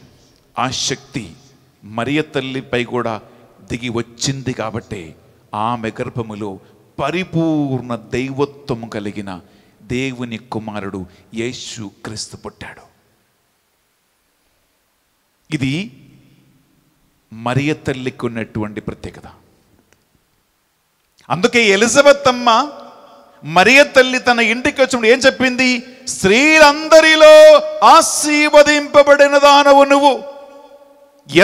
ఆ శక్తి మరియ తల్లిపై కూడా దిగి వచ్చింది కాబట్టి ఆమె గర్భములో పరిపూర్ణ దైవత్వం కలిగిన దేవుని కుమారుడు యేసు క్రీస్తు పుట్టాడు ఇది మరియ తల్లికి ఉన్నటువంటి ప్రత్యేకత అందుకే ఎలిజబెత్ అమ్మ మరియ తల్లి తన ఇంటికి వచ్చినప్పుడు ఏం చెప్పింది స్త్రీలందరిలో ఆశీర్వదింపబడిన దానవు నువ్వు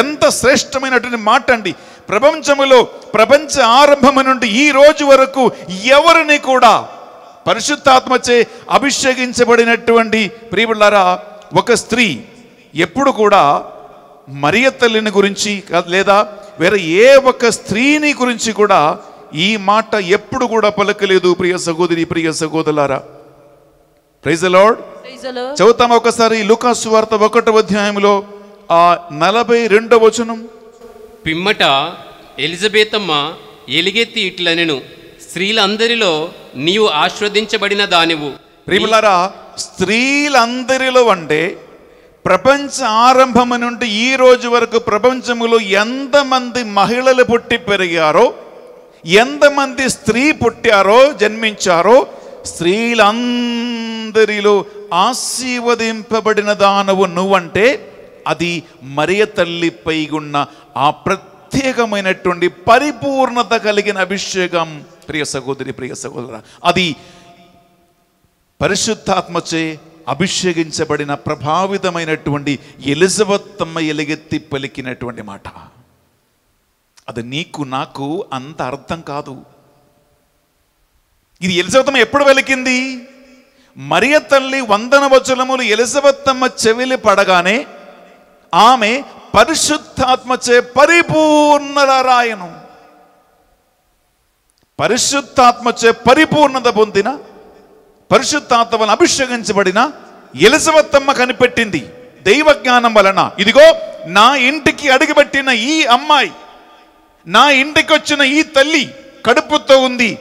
ఎంత శ్రేష్టమైనటువంటి మాట అండి ప్రపంచములో ప్రపంచ ఆరంభం నుండి ఈ రోజు వరకు ఎవరిని కూడా పరిశుద్ధాత్మచే అభిషేకించబడినటువంటి ప్రియులారా ఒక స్త్రీ ఎప్పుడు కూడా మరియ తల్లిని గురించి లేదా వేరే ఏ ఒక స్త్రీని గురించి కూడా ఈ మాట ఎప్పుడు కూడా పలకలేదు ప్రియ సహోదరి ప్రియ సహోదరులారా ప్రైజ్ చదువుతాం ఒకసారి లుకాసు వార్త ఒకటో అధ్యాయంలో ఆ నలభై రెండవ వచనం పిమ్మట ఎలిజబేతమ్మ ఎలిగెత్తి ఇట్లనెను స్త్రీలందరిలో నీవు ఆస్వాదించబడిన దానివు ప్రియులారా స్త్రీలందరిలో అంటే ప్రపంచ ఆరంభం నుండి ఈ రోజు వరకు ప్రపంచములో ఎంతమంది మహిళలు పుట్టి పెరిగారో ఎంతమంది స్త్రీ పుట్టారో జన్మించారో స్త్రీలందరిలో ఆశీర్వదింపబడిన దానవు నువ్వంటే అది మరియ ఉన్న ఆ ప్రత్యేకమైనటువంటి పరిపూర్ణత కలిగిన అభిషేకం ప్రియ సహోదరి ప్రియ సహోదర అది పరిశుద్ధాత్మచే అభిషేకించబడిన ప్రభావితమైనటువంటి ఎలిజబెత్ ఎలిగెత్తి పలికినటువంటి మాట అది నీకు నాకు అంత అర్థం కాదు ఇది ఎలిజబెత్తమ్మ ఎప్పుడు వెలికింది మరియ తల్లి వందన వచనములు ఎలిజబెత్తమ్మ చెవిలి పడగానే ఆమె పరిశుద్ధాత్మచే రాయను పరిశుద్ధాత్మచే పరిపూర్ణత పొందిన పరిశుద్ధాత్మ వలన అభిషేకించబడిన ఎలిజబెత్తమ్మ కనిపెట్టింది దైవజ్ఞానం వలన ఇదిగో నా ఇంటికి అడుగుపెట్టిన ఈ అమ్మాయి నా ఇంటికొచ్చిన ఈ తల్లి కడుపుతో ఉంది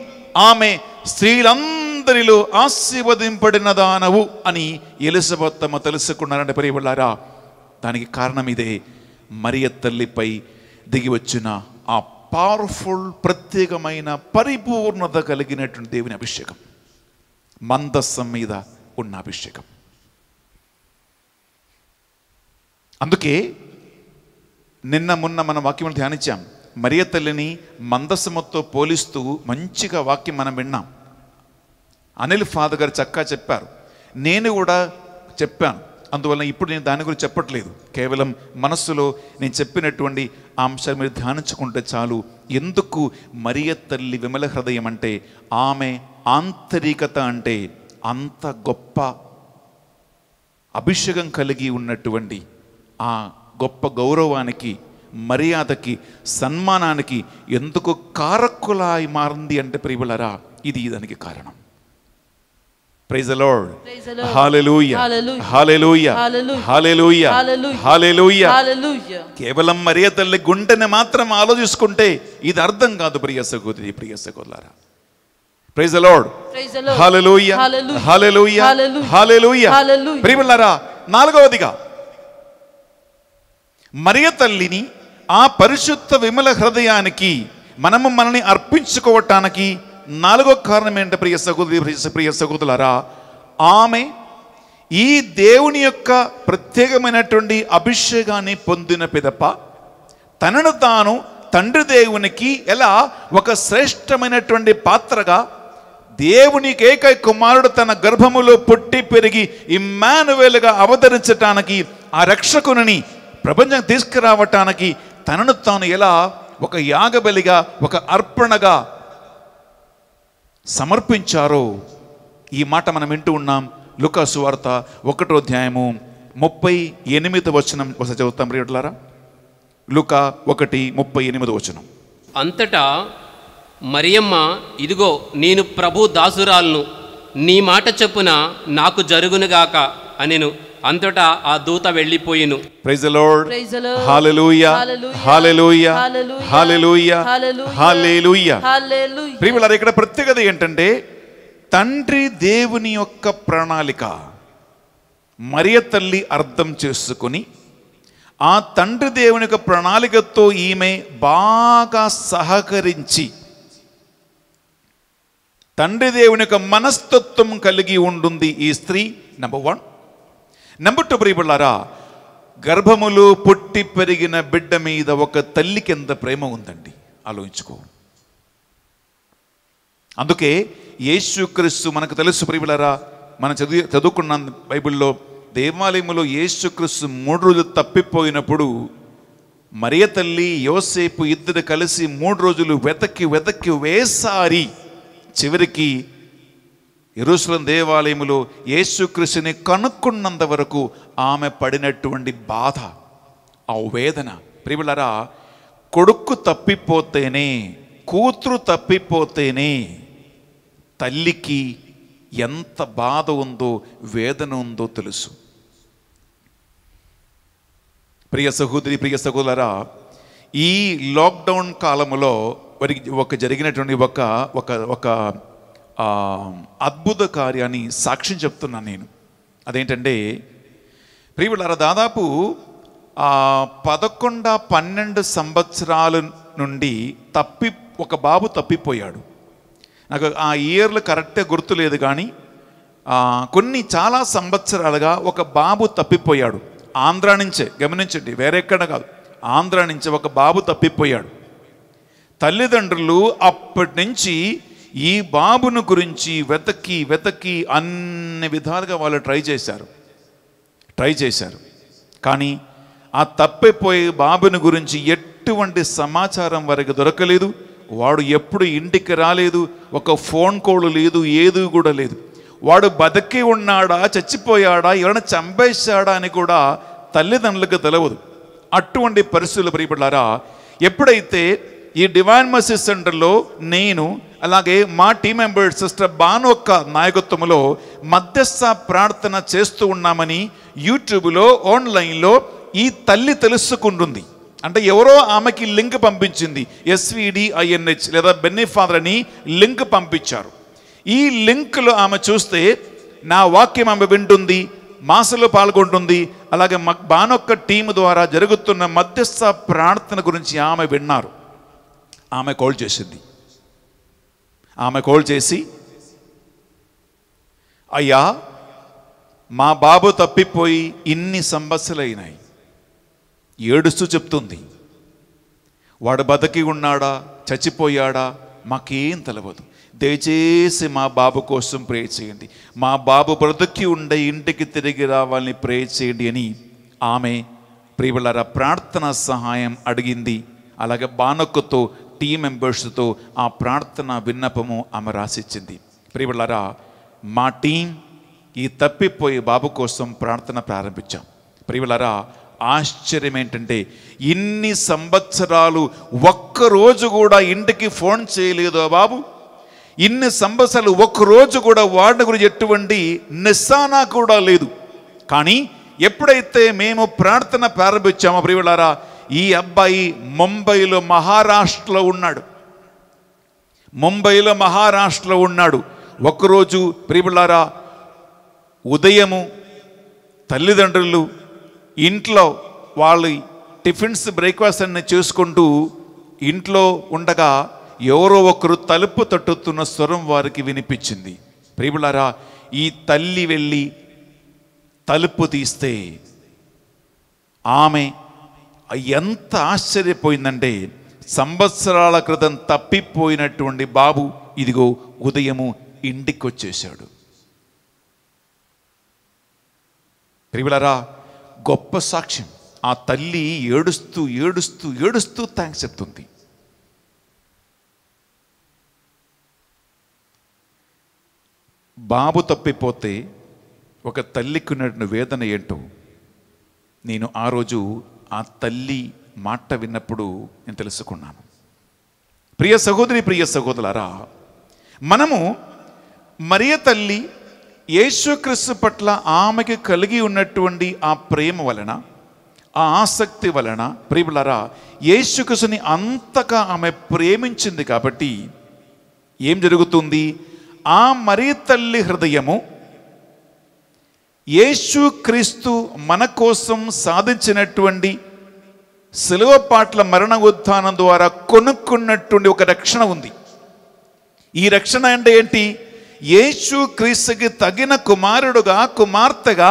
ఆమె స్త్రీలందరిలో ఆశీర్వదింపడిన దానవు అని ఎలిజబెత్తమ్మ తెలుసుకున్నారంటే ప్రియబళ్ళారా దానికి కారణం ఇదే మరియ తల్లిపై దిగి వచ్చిన ఆ పవర్ఫుల్ ప్రత్యేకమైన పరిపూర్ణత కలిగినటువంటి దేవుని అభిషేకం మందస్సం మీద ఉన్న అభిషేకం అందుకే నిన్న మొన్న మనం వాక్యములు ధ్యానించాం మరియ తల్లిని మందసమతో పోలిస్తూ మంచిగా వాక్యం మనం విన్నాం అనిల్ ఫాదర్ గారు చక్కా చెప్పారు నేను కూడా చెప్పాను అందువల్ల ఇప్పుడు నేను దాని గురించి చెప్పట్లేదు కేవలం మనస్సులో నేను చెప్పినటువంటి అంశాలు మీరు ధ్యానించుకుంటే చాలు ఎందుకు మరియ తల్లి విమల హృదయం అంటే ఆమె ఆంతరికత అంటే అంత గొప్ప అభిషేకం కలిగి ఉన్నటువంటి ఆ గొప్ప గౌరవానికి మర్యాదకి సన్మానానికి ఎందుకు కారకులాయి మారింది అంటే ప్రియులరా ఇది దానికి కారణం ప్రైజ్ లార్డ్ కేవలం మరియ తల్లి మాత్రం ఆలోచించుకుంటే ఇది అర్థం కాదు ప్రియ సహోదరి ప్రియ సహోదరులారా praise Lord hallelujah hallelujah hallelujah ప్రియులారా నాలుగవదిగా మరియ తల్లిని ఆ పరిశుద్ధ విమల హృదయానికి మనము మనల్ని అర్పించుకోవటానికి నాలుగో కారణం ఏంటంటే ప్రియ సహోదరి ప్రియ సగుతులరా ఆమె ఈ దేవుని యొక్క ప్రత్యేకమైనటువంటి అభిషేకాన్ని పొందిన పిదప తనను తాను తండ్రి దేవునికి ఎలా ఒక శ్రేష్టమైనటువంటి పాత్రగా దేవునికి ఏకై కుమారుడు తన గర్భములో పుట్టి పెరిగి ఇమ్మానువేలుగా అవతరించటానికి ఆ రక్షకుని ప్రపంచం తీసుకురావటానికి తనను తాను ఎలా ఒక యాగబలిగా ఒక అర్పణగా సమర్పించారో ఈ మాట మనం వింటూ ఉన్నాం లుకాసు వార్త ఒకటో అధ్యాయము ముప్పై ఎనిమిది వచనం ఒకసారి చదువుతాం రేట్లారా లుకా ఒకటి ముప్పై ఎనిమిది వచనం అంతటా మరియమ్మ ఇదిగో నేను ప్రభు దాసురాలను నీ మాట చెప్పున నాకు జరుగునుగాక అని అంతటా ఆ దూత వెళ్ళిపోయిను praise Lord hallelujah hallelujah hallelujah hallelujah ప్రియులారా ఇక్కడ ప్రత్యేకత ఏంటంటే తండ్రి దేవుని యొక్క ప్రణాళిక మరియ తల్లి అర్థం చేసుకుని ఆ తండ్రి దేవుని యొక్క ప్రణాళికతో ఈమె బాగా సహకరించి తండ్రి దేవుని యొక్క మనస్తత్వం కలిగి ఉంటుంది ఈ స్త్రీ నెంబర్ వన్ నెంబర్ టూ ప్రియబుళ్ళారా గర్భములు పుట్టి పెరిగిన బిడ్డ మీద ఒక తల్లికి ఎంత ప్రేమ ఉందండి ఆలోచించుకో అందుకే యేసుక్రీస్తు మనకు తెలుసు ప్రియులరా మనం చదివి చదువుకున్న బైబిల్లో దేవాలయంలో యేసుక్రీస్తు మూడు రోజులు తప్పిపోయినప్పుడు మరియ తల్లి యోసేపు ఇద్దరు కలిసి మూడు రోజులు వెతకి వెతకి వేసారి చివరికి ఎరుసలం దేవాలయములో యేసుక్రిసిని కనుక్కున్నంత వరకు ఆమె పడినటువంటి బాధ ఆ వేదన ప్రిబులరా కొడుకు తప్పిపోతేనే కూతురు తప్పిపోతేనే తల్లికి ఎంత బాధ ఉందో వేదన ఉందో తెలుసు ప్రియ సహోదరి ప్రియ సహోదరా ఈ లాక్డౌన్ కాలంలో వారికి ఒక జరిగినటువంటి ఒక ఒక ఒక అద్భుత కార్యాన్ని సాక్ష్యం చెప్తున్నాను నేను అదేంటంటే ప్రియులారా దాదాపు పదకొండ పన్నెండు సంవత్సరాల నుండి తప్పి ఒక బాబు తప్పిపోయాడు నాకు ఆ ఇయర్లు కరెక్ట్గా గుర్తులేదు కానీ కొన్ని చాలా సంవత్సరాలుగా ఒక బాబు తప్పిపోయాడు ఆంధ్ర నుంచే గమనించండి వేరెక్కడ కాదు ఆంధ్ర నుంచి ఒక బాబు తప్పిపోయాడు తల్లిదండ్రులు అప్పటి నుంచి ఈ బాబును గురించి వెతక్కి వెతక్కి అన్ని విధాలుగా వాళ్ళు ట్రై చేశారు ట్రై చేశారు కానీ ఆ తప్పిపోయే బాబుని గురించి ఎటువంటి సమాచారం వరకు దొరకలేదు వాడు ఎప్పుడు ఇంటికి రాలేదు ఒక ఫోన్ కాల్ లేదు ఏది కూడా లేదు వాడు బతికి ఉన్నాడా చచ్చిపోయాడా ఎవరైనా చంపేశాడా అని కూడా తల్లిదండ్రులకు తెలియదు అటువంటి పరిస్థితులు ప్రియపడారా ఎప్పుడైతే ఈ డివైన్ మసీజ్ సెంటర్లో నేను అలాగే మా టీం మెంబర్ సిస్టర్ బానొక్క నాయకత్వంలో మధ్యస్థ ప్రార్థన చేస్తూ ఉన్నామని యూట్యూబ్లో ఆన్లైన్లో ఈ తల్లి తెలుసుకుంటుంది అంటే ఎవరో ఆమెకి లింక్ పంపించింది ఎస్విడి ఐఎన్హెచ్ లేదా బెన్నిఫాదర్ అని లింక్ పంపించారు ఈ లింక్లో ఆమె చూస్తే నా వాక్యం ఆమె వింటుంది మాసలో పాల్గొంటుంది అలాగే మా బానొక్క టీం ద్వారా జరుగుతున్న మధ్యస్థ ప్రార్థన గురించి ఆమె విన్నారు ఆమె కాల్ చేసింది ఆమె కోల్ చేసి అయ్యా మా బాబు తప్పిపోయి ఇన్ని సంవత్సరాలైనాయి ఏడుస్తూ చెప్తుంది వాడు బతికి ఉన్నాడా చచ్చిపోయాడా మాకేం తెలవదు దయచేసి మా బాబు కోసం ప్రే చేయండి మా బాబు బ్రతుక్కి ఉండే ఇంటికి తిరిగి రావాలని ప్రే చేయండి అని ఆమె ప్రియులర ప్రార్థన సహాయం అడిగింది అలాగే బానొక్కతో టీం మెంబర్స్తో ఆ ప్రార్థన విన్నపము ఆమె రాసిచ్చింది ప్రియులారా మా టీం ఈ తప్పిపోయి బాబు కోసం ప్రార్థన ప్రారంభించాం ప్రియులారా ఆశ్చర్యం ఏంటంటే ఇన్ని సంవత్సరాలు ఒక్కరోజు కూడా ఇంటికి ఫోన్ చేయలేదు బాబు ఇన్ని సంవత్సరాలు ఒక్కరోజు కూడా వాడిని గురించి ఎటువంటి నిస్సానా కూడా లేదు కానీ ఎప్పుడైతే మేము ప్రార్థన ప్రారంభించామో ప్రియులారా ఈ అబ్బాయి ముంబైలో మహారాష్ట్రలో ఉన్నాడు ముంబైలో మహారాష్ట్రలో ఉన్నాడు ఒకరోజు ప్రిబులారా ఉదయము తల్లిదండ్రులు ఇంట్లో వాళ్ళు టిఫిన్స్ బ్రేక్ఫాస్ట్ అన్ని చేసుకుంటూ ఇంట్లో ఉండగా ఎవరో ఒకరు తలుపు తట్టుతున్న స్వరం వారికి వినిపించింది ప్రిబులారా ఈ తల్లి వెళ్ళి తలుపు తీస్తే ఆమె ఎంత ఆశ్చర్యపోయిందంటే సంవత్సరాల క్రితం తప్పిపోయినటువంటి బాబు ఇదిగో ఉదయము ఇంటికి వచ్చేశాడు ప్రియులరా గొప్ప సాక్ష్యం ఆ తల్లి ఏడుస్తూ ఏడుస్తూ ఏడుస్తూ థ్యాంక్స్ చెప్తుంది బాబు తప్పిపోతే ఒక తల్లికి ఉన్నటువంటి వేదన ఏంటో నేను ఆ రోజు ఆ తల్లి మాట విన్నప్పుడు నేను తెలుసుకున్నాను ప్రియ సహోదరి ప్రియ సహోదరులారా మనము మరియ తల్లి యేసుక్రీస్తు పట్ల ఆమెకి కలిగి ఉన్నటువంటి ఆ ప్రేమ వలన ఆ ఆసక్తి వలన ప్రేమలరా యేసుకృష్ణుని అంతగా ఆమె ప్రేమించింది కాబట్టి ఏం జరుగుతుంది ఆ మరీ తల్లి హృదయము యేసు క్రీస్తు మన కోసం సాధించినటువంటి సెలవు పాటల మరణ ఉత్థానం ద్వారా కొనుక్కున్నటువంటి ఒక రక్షణ ఉంది ఈ రక్షణ అంటే ఏంటి యేసు క్రీస్తుకి తగిన కుమారుడుగా కుమార్తెగా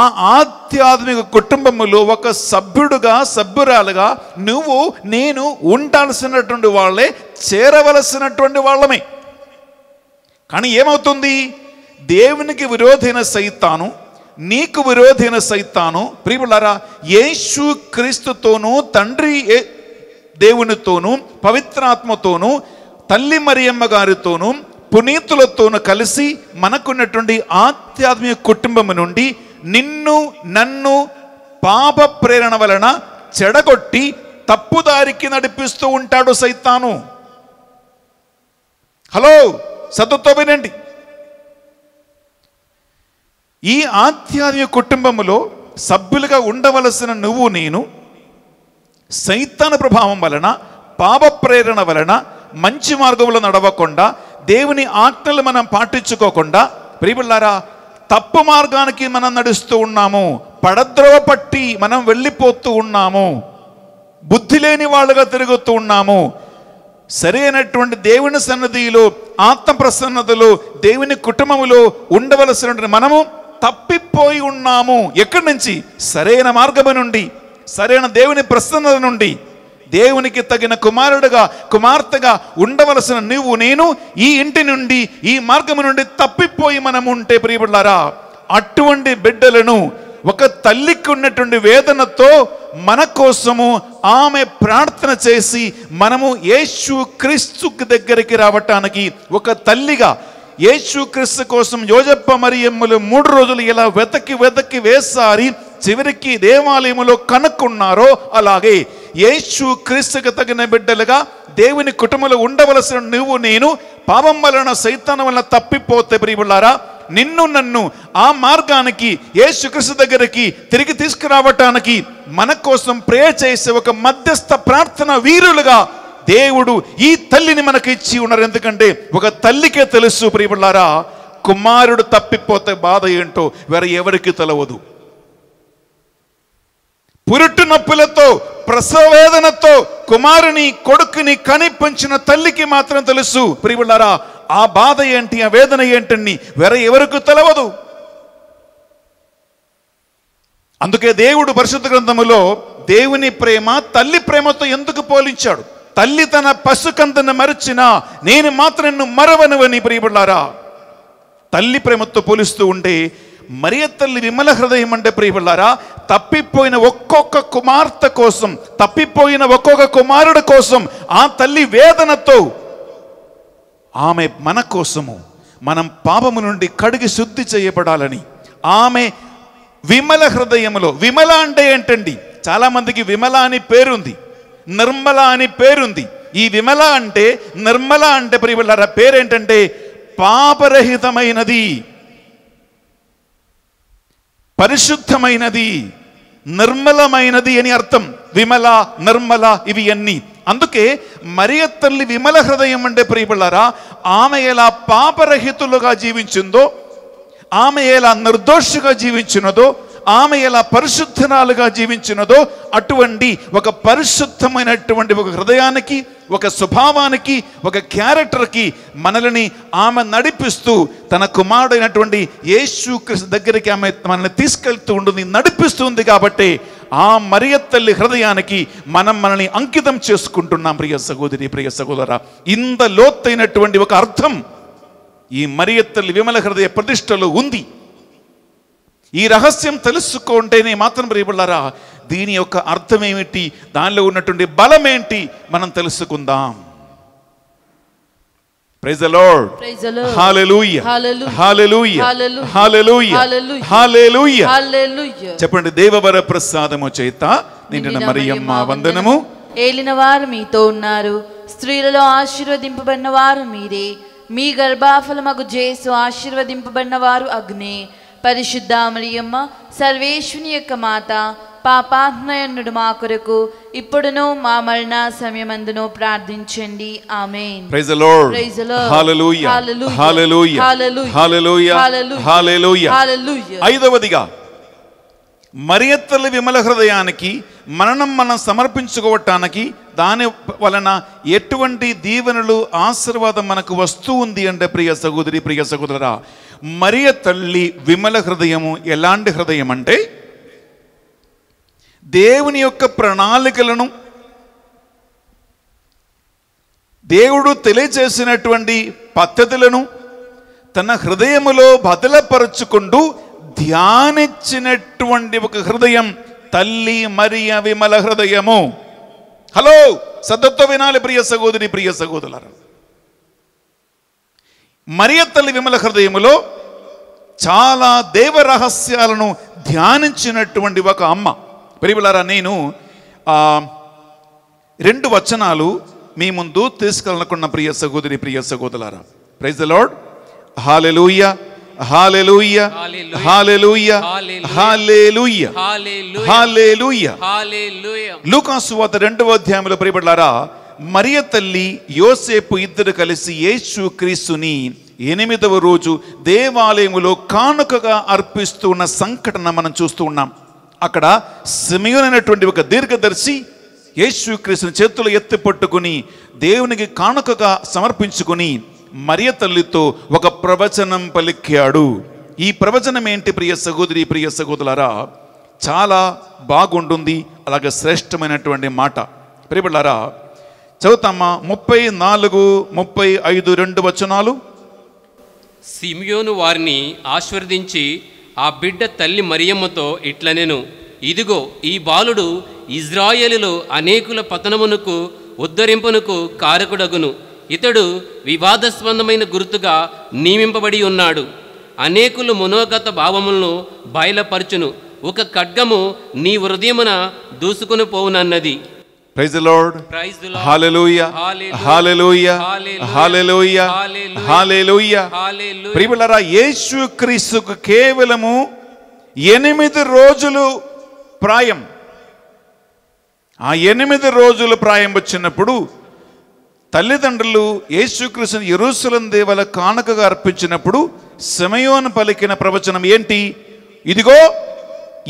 ఆ ఆధ్యాత్మిక కుటుంబములో ఒక సభ్యుడుగా సభ్యురాలుగా నువ్వు నేను ఉండాల్సినటువంటి వాళ్ళే చేరవలసినటువంటి వాళ్ళమే కానీ ఏమవుతుంది దేవునికి విరోధైన సైతాను నీకు విరోధిన సైతాను ప్రియులారా యేసు క్రీస్తుతోనూ తండ్రి దేవునితోనూ పవిత్రాత్మతోనూ తల్లి మరియమ్మ గారితోనూ పునీతులతోనూ కలిసి మనకున్నటువంటి ఆధ్యాత్మిక కుటుంబం నుండి నిన్ను నన్ను పాప ప్రేరణ వలన చెడగొట్టి తప్పుదారికి నడిపిస్తూ ఉంటాడు సైతాను హలో సతతో వినండి ఈ ఆధ్యాత్మిక కుటుంబములో సభ్యులుగా ఉండవలసిన నువ్వు నేను సైతాన ప్రభావం వలన పాప ప్రేరణ వలన మంచి మార్గంలో నడవకుండా దేవుని ఆజ్ఞలు మనం పాటించుకోకుండా ప్రియబిళ్ళారా తప్పు మార్గానికి మనం నడుస్తూ ఉన్నాము పడద్రవ పట్టి మనం వెళ్ళిపోతూ ఉన్నాము బుద్ధి లేని వాళ్ళుగా తిరుగుతూ ఉన్నాము సరైనటువంటి దేవుని సన్నిధిలో ఆత్మ ప్రసన్నతలో దేవుని కుటుంబంలో ఉండవలసినటువంటి మనము తప్పిపోయి ఉన్నాము ఎక్కడి నుంచి సరైన మార్గము నుండి సరైన దేవుని ప్రసన్నత నుండి దేవునికి తగిన కుమారుడుగా కుమార్తెగా ఉండవలసిన నువ్వు నేను ఈ ఇంటి నుండి ఈ మార్గము నుండి తప్పిపోయి మనము ఉంటే ప్రియబిడ్డారా అటువంటి బిడ్డలను ఒక తల్లికి ఉన్నటువంటి వేదనతో మన కోసము ఆమె ప్రార్థన చేసి మనము యేసు క్రీస్తుకి దగ్గరికి రావటానికి ఒక తల్లిగా క్రిస్తు కోసం యోజప్ప మరియమ్మలు మూడు రోజులు ఇలా వెతకి వెతకి వేసారి చివరికి దేవాలయంలో కనుక్కున్నారో అలాగే యేసు క్రీస్తుకు తగిన బిడ్డలుగా దేవుని కుటుంబంలో ఉండవలసిన నువ్వు నేను పాపం వలన సైతానం వలన తప్పిపోతే ప్రియులారా నిన్ను నన్ను ఆ మార్గానికి యేసుక్రీస్తు దగ్గరికి తిరిగి తీసుకురావటానికి మన కోసం ప్రేయర్ చేసే ఒక మధ్యస్థ ప్రార్థన వీరులుగా దేవుడు ఈ తల్లిని మనకు ఇచ్చి ఉన్నారు ఎందుకంటే ఒక తల్లికే తెలుసు ప్రియపడారా కుమారుడు తప్పిపోతే బాధ ఏంటో వేరే ఎవరికి తెలవదు పురుట్టు నొప్పులతో ప్రసవేదనతో కుమారుని కొడుకుని కనిపించిన తల్లికి మాత్రం తెలుసు ప్రియులారా ఆ బాధ ఏంటి ఆ వేదన ఏంటని వేరే ఎవరికి తెలవదు అందుకే దేవుడు పరిశుద్ధ గ్రంథములో దేవుని ప్రేమ తల్లి ప్రేమతో ఎందుకు పోలించాడు తల్లి తన పశుకంతను మరచినా నేను మాత్రం నిన్ను మరవనువని ప్రియపడ్డారా తల్లి ప్రేమతో పోలుస్తూ ఉంటే మరియ తల్లి విమల హృదయం అంటే ప్రియపడ్డారా తప్పిపోయిన ఒక్కొక్క కుమార్తె కోసం తప్పిపోయిన ఒక్కొక్క కుమారుడు కోసం ఆ తల్లి వేదనతో ఆమె మన కోసము మనం పాపము నుండి కడిగి శుద్ధి చేయబడాలని ఆమె విమల హృదయములో విమల అంటే ఏంటండి చాలామందికి విమల అని పేరుంది నిర్మల అని పేరుంది ఈ విమల అంటే నిర్మల అంటే ప్రియులారా పేరేంటంటే పాపరహితమైనది పరిశుద్ధమైనది నిర్మలమైనది అని అర్థం విమల నిర్మల ఇవి అన్ని అందుకే మరియ తల్లి విమల హృదయం అంటే ప్రియబిళ్ళారా ఆమె ఎలా పాపరహితులుగా జీవించిందో ఆమె ఎలా నిర్దోషిగా జీవించినదో ఆమె ఎలా పరిశుద్ధనాలుగా జీవించినదో అటువంటి ఒక పరిశుద్ధమైనటువంటి ఒక హృదయానికి ఒక స్వభావానికి ఒక క్యారెక్టర్కి మనల్ని ఆమె నడిపిస్తూ తన కుమారుడైనటువంటి కృష్ణ దగ్గరికి ఆమె మనల్ని తీసుకెళ్తూ ఉంటుంది నడిపిస్తుంది కాబట్టి ఆ మరియ తల్లి హృదయానికి మనం మనల్ని అంకితం చేసుకుంటున్నాం ప్రియ సహోదరి ప్రియ సహోదర ఇంత లోతైనటువంటి ఒక అర్థం ఈ మరియ తల్లి విమల హృదయ ప్రతిష్టలో ఉంది ఈ రహస్యం తెలుసుకుంటేనే మాత్రం ప్రియబుళ్ళారా దీని యొక్క అర్థం ఏమిటి దానిలో ఉన్నటువంటి బలం ఏంటి మనం తెలుసుకుందాం ప్రైజ్ చెప్పండి దేవవర ప్రసాదము చేత నిండిన మరియమ్మ వందనము ఏలిన వారు మీతో ఉన్నారు స్త్రీలలో ఆశీర్వదింపబడిన వారు మీరే మీ గర్భాఫలమగు జేసు ఆశీర్వదింపబడిన వారు అగ్నే అమ్మ సర్వేశ్వని యొక్క మాత పాపాత్మయనుడు మా కొరకు ఇప్పుడును మా మరణ సమయమందును ప్రార్థించండి ఆమె praise Lord praise Lord hallelujah hallelujah hallelujah hallelujah hallelujah ఐదవదిగా మరియత్తల విమల హృదయానికి మరణం మనం సమర్పించుకోవటానికి దాని వలన ఎటువంటి దీవెనలు ఆశీర్వాదం మనకు వస్తూ ఉంది అంటే ప్రియ సహోదరి ప్రియ సహోదరా మరియ తల్లి విమల హృదయము ఎలాంటి హృదయం అంటే దేవుని యొక్క ప్రణాళికలను దేవుడు తెలియజేసినటువంటి పద్ధతులను తన హృదయములో బదలపరుచుకుంటూ ధ్యానించినటువంటి ఒక హృదయం తల్లి మరియ విమల హృదయము హలో సద్దతో వినాలి ప్రియ సహోదరి ప్రియ సహోదరు మరియ తల్లి విమల హృదయములో చాలా దేవ రహస్యాలను ధ్యానించినటువంటి ఒక అమ్మ ప్రియులారా నేను రెండు వచనాలు మీ ముందు తీసుకెళ్ళనుకున్న ప్రియ సహోదరి ప్రియ సహోదరులారా praise the Lord hallelujah hallelujah hallelujah hallelujah hallelujah లూకాసు వార్త రెండవ అధ్యాయంలో ప్రియబడ్లారా మరియ తల్లి యోసేపు ఇద్దరు కలిసి క్రీస్తుని ఎనిమిదవ రోజు దేవాలయములో కానుకగా అర్పిస్తున్న సంఘటన మనం చూస్తూ ఉన్నాం అక్కడ సమయనైనటువంటి ఒక దీర్ఘదర్శి క్రీస్తుని చేతులు ఎత్తి పట్టుకుని దేవునికి కానుకగా సమర్పించుకుని మరియ తల్లితో ఒక ప్రవచనం పలికాడు ఈ ప్రవచనం ఏంటి ప్రియ సహోదరి ప్రియ సహోదరులారా చాలా బాగుంటుంది అలాగే శ్రేష్టమైనటువంటి మాట ప్రియబిళ్ళారా చదువుతామా ముప్పై నాలుగు ముప్పై ఐదు రెండు వచనాలు సిమియోను వారిని ఆశీర్వదించి ఆ బిడ్డ తల్లి మరియమ్మతో ఇట్లనెను ఇదిగో ఈ బాలుడు ఇజ్రాయేలులో అనేకుల పతనమునకు ఉద్ధరింపునకు కారకుడగును ఇతడు వివాదస్పందమైన గుర్తుగా నియమింపబడి ఉన్నాడు అనేకులు మనోగత భావములను బయలపరచును ఒక ఖడ్గము నీ హృదయమున దూసుకుని పోవునన్నది praise the Lord hallelujah hallelujah hallelujah కేవలము ఎనిమిది రోజులు ప్రాయం ఆ ఎనిమిది రోజుల ప్రాయం వచ్చినప్పుడు తల్లిదండ్రులు యేసుక్రీస్తుని ఎరుసలం దేవల కానుకగా అర్పించినప్పుడు సమయోను పలికిన ప్రవచనం ఏంటి ఇదిగో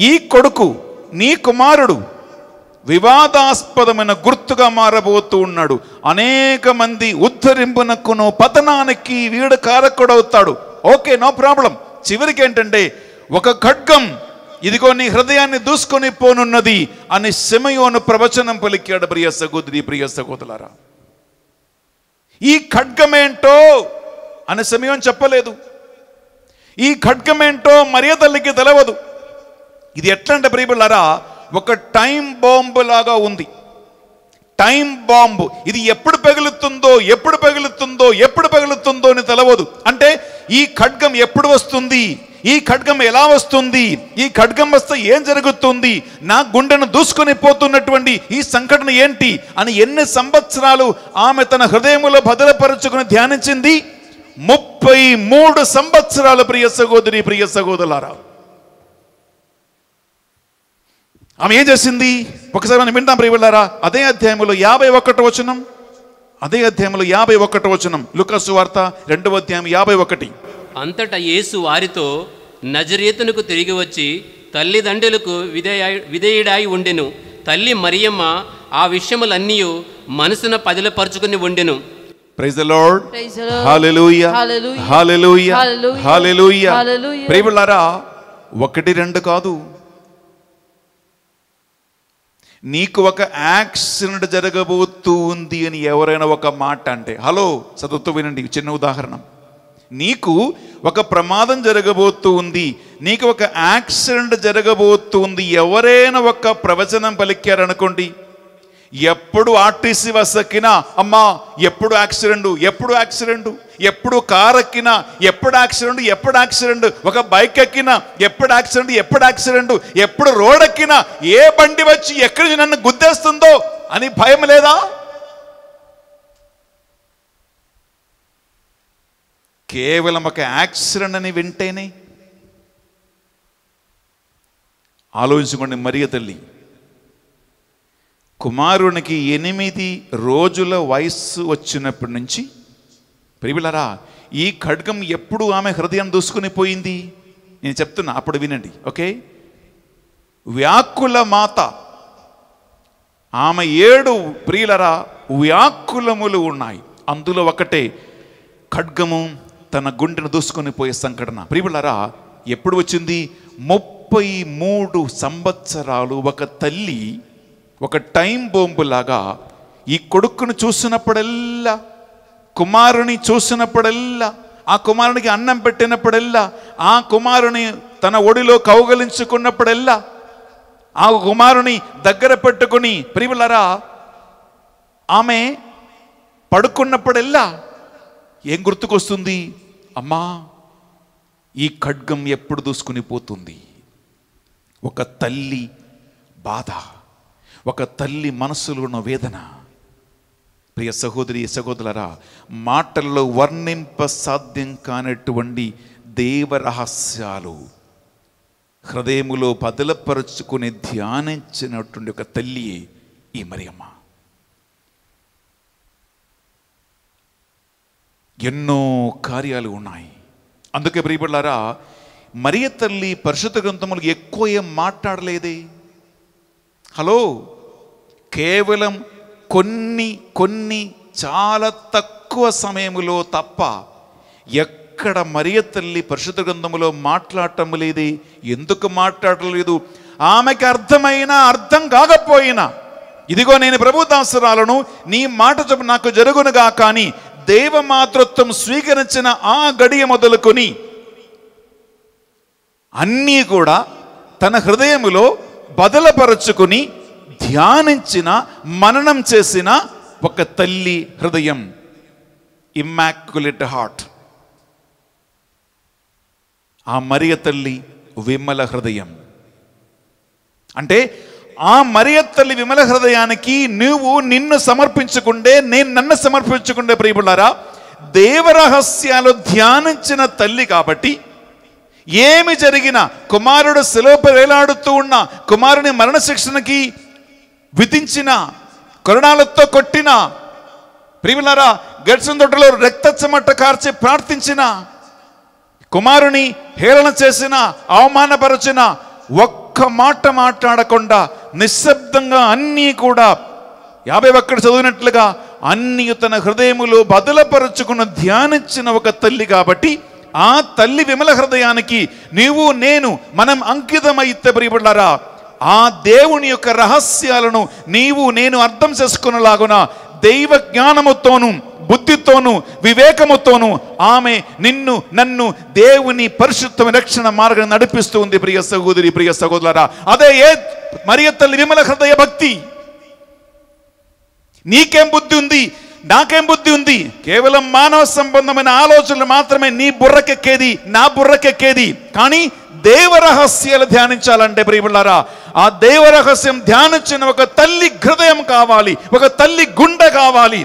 ఈ కొడుకు నీ కుమారుడు వివాదాస్పదమైన గుర్తుగా మారబోతూ ఉన్నాడు అనేక మంది ఉద్ధరింపునకును పతనానికి వీడు కారకుడవుతాడు ఓకే నో ప్రాబ్లం చివరికి ఏంటంటే ఒక ఖడ్గం ఇదిగో నీ హృదయాన్ని దూసుకొని పోనున్నది అని శమయోను ప్రవచనం పలికాడు ప్రియ సగోదరి ప్రియ సహోదరులారా ఈ ఖడ్గమేంటో అని సమయం చెప్పలేదు ఈ ఖడ్గమేంటో మర్యాదలకి తెలవదు ఇది ఎట్లంటే ప్రియులారా ఒక టైం బాంబు లాగా ఉంది టైం బాంబు ఇది ఎప్పుడు పగులుతుందో ఎప్పుడు పగులుతుందో ఎప్పుడు పగులుతుందో అని తెలవదు అంటే ఈ ఖడ్గం ఎప్పుడు వస్తుంది ఈ ఖడ్గం ఎలా వస్తుంది ఈ ఖడ్గం వస్తే ఏం జరుగుతుంది నా గుండెను దూసుకొని పోతున్నటువంటి ఈ సంఘటన ఏంటి అని ఎన్ని సంవత్సరాలు ఆమె తన హృదయంలో భద్రపరుచుకుని ధ్యానించింది ముప్పై మూడు సంవత్సరాలు ప్రియ సహోదరి ప్రియ సహోదరులారా ఆమె ఏం చేసింది ఒకసారి మనం వింటాం ప్రియవులారా అదే అధ్యాయంలో యాభై ఒకటి వచనం అదే అధ్యాయంలో యాభై ఒకటి వచనం లుకసు వార్త రెండవ అధ్యాయం యాభై ఒకటి అంతటా యేసు వారితో నజరేతునకు తిరిగి వచ్చి తల్లిదండ్రులకు విధేయ విధేయుడాయి ఉండెను తల్లి మరియమ్మ ఆ విషయములన్నీ మనసున పరుచుకుని ఉండెను praise the Lord hallelujah hallelujah hallelujah hallelujah ఒకటి రెండు కాదు నీకు ఒక యాక్సిడెంట్ జరగబోతూ ఉంది అని ఎవరైనా ఒక మాట అంటే హలో చదువుతూ వినండి చిన్న ఉదాహరణ నీకు ఒక ప్రమాదం జరగబోతూ ఉంది నీకు ఒక యాక్సిడెంట్ జరగబోతూ ఉంది ఎవరైనా ఒక ప్రవచనం పలికారనుకోండి ఎప్పుడు ఆర్టీసీ బస్ ఎక్కినా అమ్మా ఎప్పుడు యాక్సిడెంట్ ఎప్పుడు యాక్సిడెంట్ ఎప్పుడు కార్ ఎక్కినా ఎప్పుడు యాక్సిడెంట్ ఎప్పుడు యాక్సిడెంట్ ఒక బైక్ ఎక్కినా ఎప్పుడు యాక్సిడెంట్ ఎప్పుడు యాక్సిడెంట్ ఎప్పుడు రోడ్ ఎక్కినా ఏ బండి వచ్చి ఎక్కడి నన్ను గుద్దేస్తుందో అని భయం లేదా కేవలం ఒక యాక్సిడెంట్ అని వింటేనే ఆలోచించుకోండి మరియ తల్లి కుమారునికి ఎనిమిది రోజుల వయస్సు వచ్చినప్పటి నుంచి ప్రియులరా ఈ ఖడ్గం ఎప్పుడు ఆమె హృదయం దూసుకుని పోయింది నేను చెప్తున్నా అప్పుడు వినండి ఓకే వ్యాకుల మాత ఆమె ఏడు ప్రియులరా వ్యాకులములు ఉన్నాయి అందులో ఒకటే ఖడ్గము తన గుండెను దూసుకొని పోయే సంఘటన ప్రియులరా ఎప్పుడు వచ్చింది ముప్పై మూడు సంవత్సరాలు ఒక తల్లి ఒక టైం లాగా ఈ కొడుకును చూసినప్పుడల్లా కుమారుని చూసినప్పుడల్లా ఆ కుమారునికి అన్నం పెట్టినప్పుడల్లా ఆ కుమారుని తన ఒడిలో కౌగలించుకున్నప్పుడల్లా ఆ కుమారుని దగ్గర పెట్టుకుని ప్రియులరా ఆమె పడుకున్నప్పుడల్లా ఏం గుర్తుకొస్తుంది అమ్మా ఈ ఖడ్గం ఎప్పుడు దూసుకుని పోతుంది ఒక తల్లి బాధ ఒక తల్లి మనస్సులో ఉన్న వేదన ప్రియ సహోదరి సహోదరులరా మాటల్లో వర్ణింప సాధ్యం కానటువంటి దేవరహస్యాలు హృదయములో బదలపరుచుకుని ధ్యానించినటువంటి ఒక తల్లి ఈ మరియమ్మ ఎన్నో కార్యాలు ఉన్నాయి అందుకే ప్రియపడ్డారా మరియ తల్లి పరిశుద్ధ గ్రంథములు ఎక్కువ ఏం మాట్లాడలేదే హలో కేవలం కొన్ని కొన్ని చాలా తక్కువ సమయములో తప్ప ఎక్కడ మరియ తల్లి పరిశుద్ధ గ్రంథములో మాట్లాడటం లేదు ఎందుకు మాట్లాడలేదు ఆమెకి అర్థమైనా అర్థం కాకపోయినా ఇదిగో నేను ప్రభుదాసురాలను నీ మాట చెప్పు నాకు జరుగునుగా కానీ దేవమాతృత్వం స్వీకరించిన ఆ గడియ మొదలుకొని అన్నీ కూడా తన హృదయములో బదలపరచుకుని ధ్యానించిన మననం చేసిన ఒక తల్లి హృదయం ఇమ్మాక్యులేట్ హార్ట్ ఆ మరియ తల్లి విమల హృదయం అంటే ఆ మరియ తల్లి విమల హృదయానికి నువ్వు నిన్ను సమర్పించుకుంటే నేను నన్ను సమర్పించుకుంటే ప్రియులారా దేవరహస్యాలు ధ్యానించిన తల్లి కాబట్టి ఏమి జరిగినా కుమారుడు శిలోప వేలాడుతూ ఉన్న కుమారుని మరణశిక్షణకి విధించిన కరుణాలతో కొట్టిన ప్రియులారా గడిచిన దొడ్డలో రక్త చెమట కార్చి ప్రార్థించిన కుమారుని హేళన చేసిన అవమానపరచిన ఒక్క మాట మాట్లాడకుండా నిశ్శబ్దంగా అన్నీ కూడా యాభై ఒక్కడ చదివినట్లుగా అన్నీ తన హృదయములో బదులపరుచుకున్న ధ్యానించిన ఒక తల్లి కాబట్టి ఆ తల్లి విమల హృదయానికి నీవు నేను మనం అంకితమైతే ప్రియపడ్డారా ఆ దేవుని యొక్క రహస్యాలను నీవు నేను అర్థం చేసుకున్నలాగున దైవ జ్ఞానముతోనూ బుద్ధితోనూ వివేకముతోనూ ఆమె నిన్ను నన్ను దేవుని పరిశుద్ధ రక్షణ మార్గం నడిపిస్తూ ఉంది ప్రియ సహోదరి ప్రియ సహోదరా అదే ఏ మరియ తల్లి విమల హృదయ భక్తి నీకేం బుద్ధి ఉంది నాకేం బుద్ధి ఉంది కేవలం మానవ సంబంధమైన ఆలోచనలు మాత్రమే నీ బుర్రకెక్కేది నా బుర్రకెక్కేది కానీ దేవరహస్యాలు ధ్యానించాలంటే ప్రియులారా ఆ దేవరహస్యం ధ్యానించిన ఒక తల్లి హృదయం కావాలి ఒక తల్లి గుండె కావాలి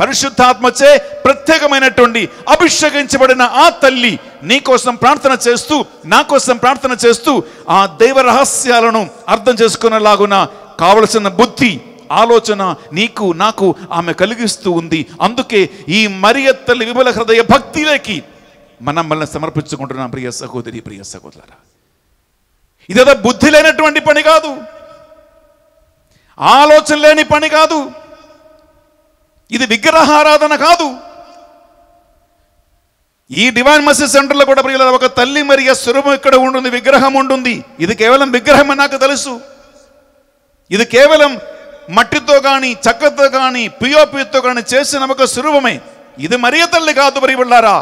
పరిశుద్ధాత్మచే ప్రత్యేకమైనటువంటి అభిషేకించబడిన ఆ తల్లి నీ కోసం ప్రార్థన చేస్తూ నా కోసం ప్రార్థన చేస్తూ ఆ దైవ రహస్యాలను అర్థం చేసుకునేలాగున కావలసిన బుద్ధి ఆలోచన నీకు నాకు ఆమె కలిగిస్తూ ఉంది అందుకే ఈ మరియ తల్లి విమల హృదయ భక్తిలోకి మనం మనల్ని సమర్పించుకుంటున్నాం ప్రియ సహోదరి ప్రియ సహోదరులారా ఇదేదో బుద్ధి లేనటువంటి పని కాదు ఆలోచన లేని పని కాదు ఇది విగ్రహారాధన కాదు ఈ డివైన్ మసీజ్ సెంటర్లో కూడా ప్రియుల ఒక తల్లి మరియు స్వరూపం ఇక్కడ ఉంటుంది విగ్రహం ఉంటుంది ఇది కేవలం విగ్రహం నాకు తెలుసు ఇది కేవలం మట్టితో కానీ చక్కతో కానీ పియోపితో కానీ చేసిన ఒక స్వరూపమే ఇది మరియ తల్లి కాదు ప్రియులారా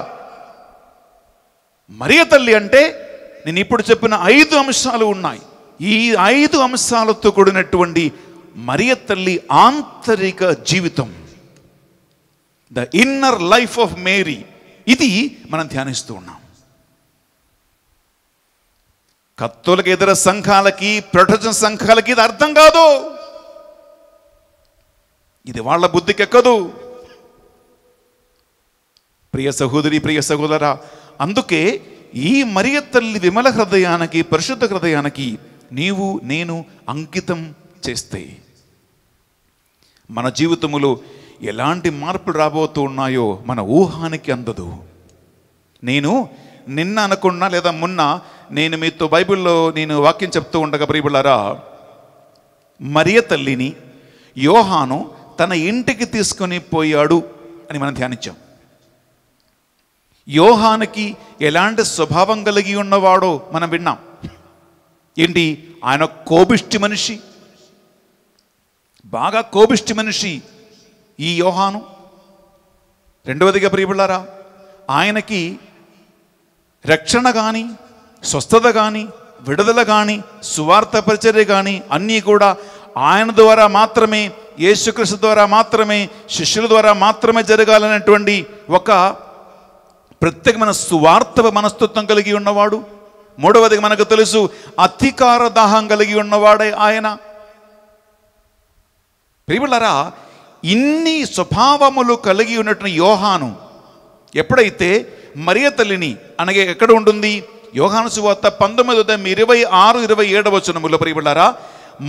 మరియ తల్లి అంటే నేను ఇప్పుడు చెప్పిన ఐదు అంశాలు ఉన్నాయి ఈ ఐదు అంశాలతో కూడినటువంటి మరియ తల్లి ఆంతరిక జీవితం the inner life of Mary ఇది మనం ధ్యానిస్తూ ఉన్నాం కత్తులకి ఇతర సంఘాలకి ప్రొటెజన్ సంఘాలకి ఇది అర్థం కాదు ఇది వాళ్ళ బుద్ధికి ఎక్కదు ప్రియ సహోదరి ప్రియ సహోదరా అందుకే ఈ మరియ తల్లి విమల హృదయానికి పరిశుద్ధ హృదయానికి నీవు నేను అంకితం చేస్తే మన జీవితంలో ఎలాంటి మార్పులు రాబోతూ ఉన్నాయో మన ఊహానికి అందదు నేను నిన్న అనుకున్నా లేదా మొన్న నేను మీతో బైబిల్లో నేను వాక్యం చెప్తూ ఉండగా బైబిళ్ళారా మరియ తల్లిని యోహాను తన ఇంటికి తీసుకొని పోయాడు అని మనం ధ్యానించాం యోహానికి ఎలాంటి స్వభావం కలిగి ఉన్నవాడో మనం విన్నాం ఏంటి ఆయన కోపిష్టి మనిషి బాగా కోపిష్టి మనిషి ఈ యోహాను రెండవదిగా ప్రియబిళ్ళారా ఆయనకి రక్షణ కానీ స్వస్థత కానీ విడుదల కానీ సువార్త పరిచర్య కానీ అన్నీ కూడా ఆయన ద్వారా మాత్రమే యేసుకృష్ణ ద్వారా మాత్రమే శిష్యుల ద్వారా మాత్రమే జరగాలనేటువంటి ఒక ప్రత్యేకమైన సువార్త మనస్తత్వం కలిగి ఉన్నవాడు మూడవది మనకు తెలుసు అధికార దాహం కలిగి ఉన్నవాడే ఆయన ప్రియులరా ఇన్ని స్వభావములు కలిగి ఉన్నట్టు యోహాను ఎప్పుడైతే మరియ తల్లిని అనగా ఎక్కడ ఉంటుంది యోహాను పంతొమ్మిది తొమ్మిది ఇరవై ఆరు ఇరవై ఏడవ చనములు ప్రియులరా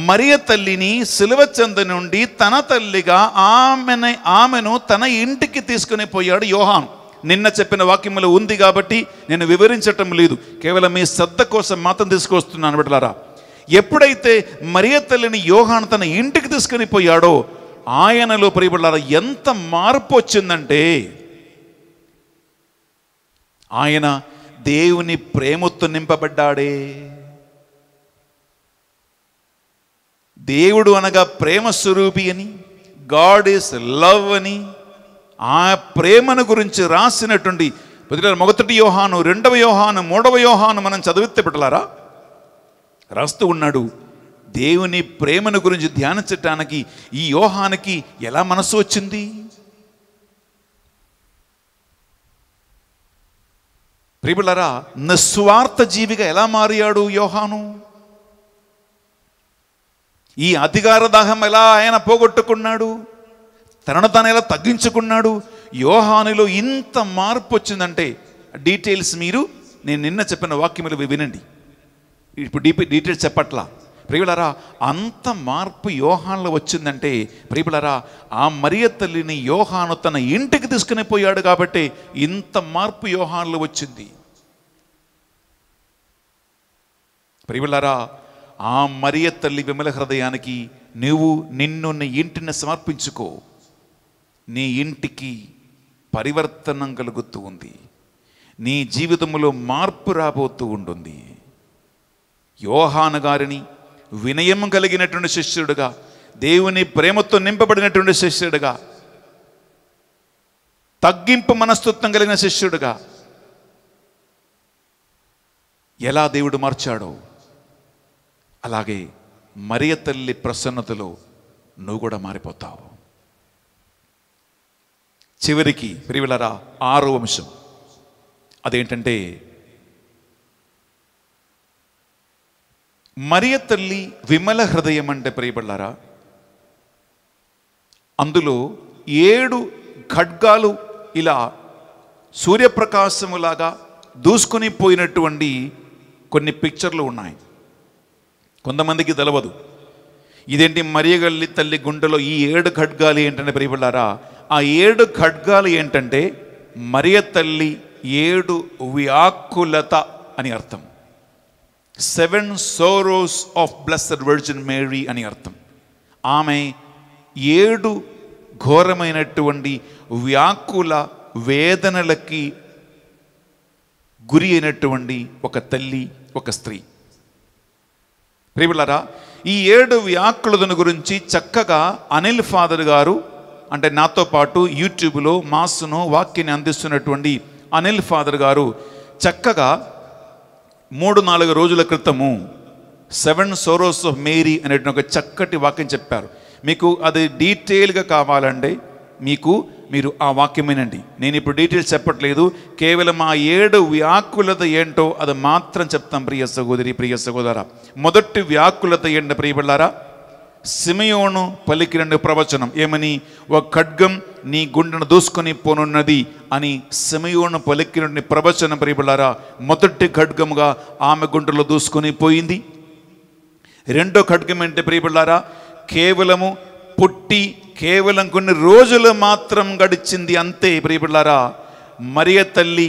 మరియ తల్లిని సిలువచంద నుండి తన తల్లిగా ఆమెను ఆమెను తన ఇంటికి తీసుకుని పోయాడు యోహాను నిన్న చెప్పిన వాక్యములు ఉంది కాబట్టి నేను వివరించటం లేదు కేవలం మీ శ్రద్ధ కోసం మాత్రం తీసుకొస్తున్నాను బిడ్డలారా ఎప్పుడైతే మరియ తల్లిని యోహాను తన ఇంటికి తీసుకుని పోయాడో ఆయనలో ప్రియబడ్డారా ఎంత మార్పు వచ్చిందంటే ఆయన దేవుని ప్రేమతో నింపబడ్డాడే దేవుడు అనగా ప్రేమ స్వరూపి అని గాడ్ ఈస్ లవ్ అని ఆ ప్రేమను గురించి రాసినటువంటి పదివేల మొదటి యోహాను రెండవ యోహాను మూడవ యోహాను మనం చదివితే పెట్టలారా రాస్తూ ఉన్నాడు దేవుని ప్రేమను గురించి ధ్యానించటానికి ఈ యోహానికి ఎలా మనసు వచ్చింది ప్రిబులరా నిస్వార్థ జీవిగా ఎలా మారాడు యోహాను ఈ అధికార దాహం ఎలా ఆయన పోగొట్టుకున్నాడు తనను తాను ఎలా తగ్గించుకున్నాడు యోహానులో ఇంత మార్పు వచ్చిందంటే డీటెయిల్స్ మీరు నేను నిన్న చెప్పిన వాక్యములు వినండి ఇప్పుడు డీపీ డీటెయిల్స్ చెప్పట్లా ప్రియులరా అంత మార్పు యోహాన్లో వచ్చిందంటే ప్రియులరా ఆ మరియ తల్లిని యోహాను తన ఇంటికి తీసుకుని పోయాడు కాబట్టి ఇంత మార్పు యోహాన్లో వచ్చింది ప్రియులరా ఆ మరియ తల్లి విమల హృదయానికి నువ్వు నిన్ను నీ ఇంటిని సమర్పించుకో నీ ఇంటికి పరివర్తనం కలుగుతూ ఉంది నీ జీవితంలో మార్పు రాబోతూ ఉంటుంది యోహాను గారిని వినయం కలిగినటువంటి శిష్యుడుగా దేవుని ప్రేమతో నింపబడినటువంటి శిష్యుడుగా తగ్గింపు మనస్తత్వం కలిగిన శిష్యుడుగా ఎలా దేవుడు మార్చాడో అలాగే మరియ తల్లి ప్రసన్నతలో నువ్వు కూడా మారిపోతావు చివరికి ప్రియులరా ఆరో అంశం అదేంటంటే మరియ తల్లి విమల హృదయం అంటే ప్రియబడ్డారా అందులో ఏడు ఖడ్గాలు ఇలా సూర్యప్రకాశములాగా దూసుకొని పోయినటువంటి కొన్ని పిక్చర్లు ఉన్నాయి కొంతమందికి తెలవదు ఇదేంటి మరియగల్లి తల్లి గుండెలో ఈ ఏడు ఖడ్గాలు ఏంటంటే ప్రియబడ్డారా ఆ ఏడు ఖడ్గాలు ఏంటంటే మరియ తల్లి ఏడు వ్యాకులత అని అర్థం seven sorrows of blessed virgin Mary అని అర్థం ఆమె ఏడు ఘోరమైనటువంటి వ్యాకుల వేదనలకి గురి అయినటువంటి ఒక తల్లి ఒక స్త్రీ ప్రియులరా ఈ ఏడు వ్యాకులతను గురించి చక్కగా అనిల్ ఫాదర్ గారు అంటే నాతో పాటు యూట్యూబ్లో మాస్ను వాక్యాన్ని అందిస్తున్నటువంటి అనిల్ ఫాదర్ గారు చక్కగా మూడు నాలుగు రోజుల క్రితము సెవెన్ సోరోస్ ఆఫ్ మేరీ అనేటువంటి ఒక చక్కటి వాక్యం చెప్పారు మీకు అది డీటెయిల్గా కావాలండి మీకు మీరు ఆ వాక్యమేనండి నేను ఇప్పుడు డీటెయిల్స్ చెప్పట్లేదు కేవలం ఆ ఏడు వ్యాకులత ఏంటో అది మాత్రం చెప్తాం ప్రియ సహోదరి ప్రియ సహోదర మొదటి వ్యాకులత ఏంటో ప్రియబళ్ళారా సిమయోను రెండు ప్రవచనం ఏమని ఒక ఖడ్గం నీ గుండెను దూసుకొని పోనున్నది అని సిమయోను పలికిన ప్రవచనం ప్రియబులారా మొదటి ఖడ్గముగా ఆమె గుండెలో దూసుకొని పోయింది రెండో ఖడ్గం ఏంటి ప్రియబులారా కేవలము పుట్టి కేవలం కొన్ని రోజులు మాత్రం గడిచింది అంతే ప్రియబిళ్ళారా మరియ తల్లి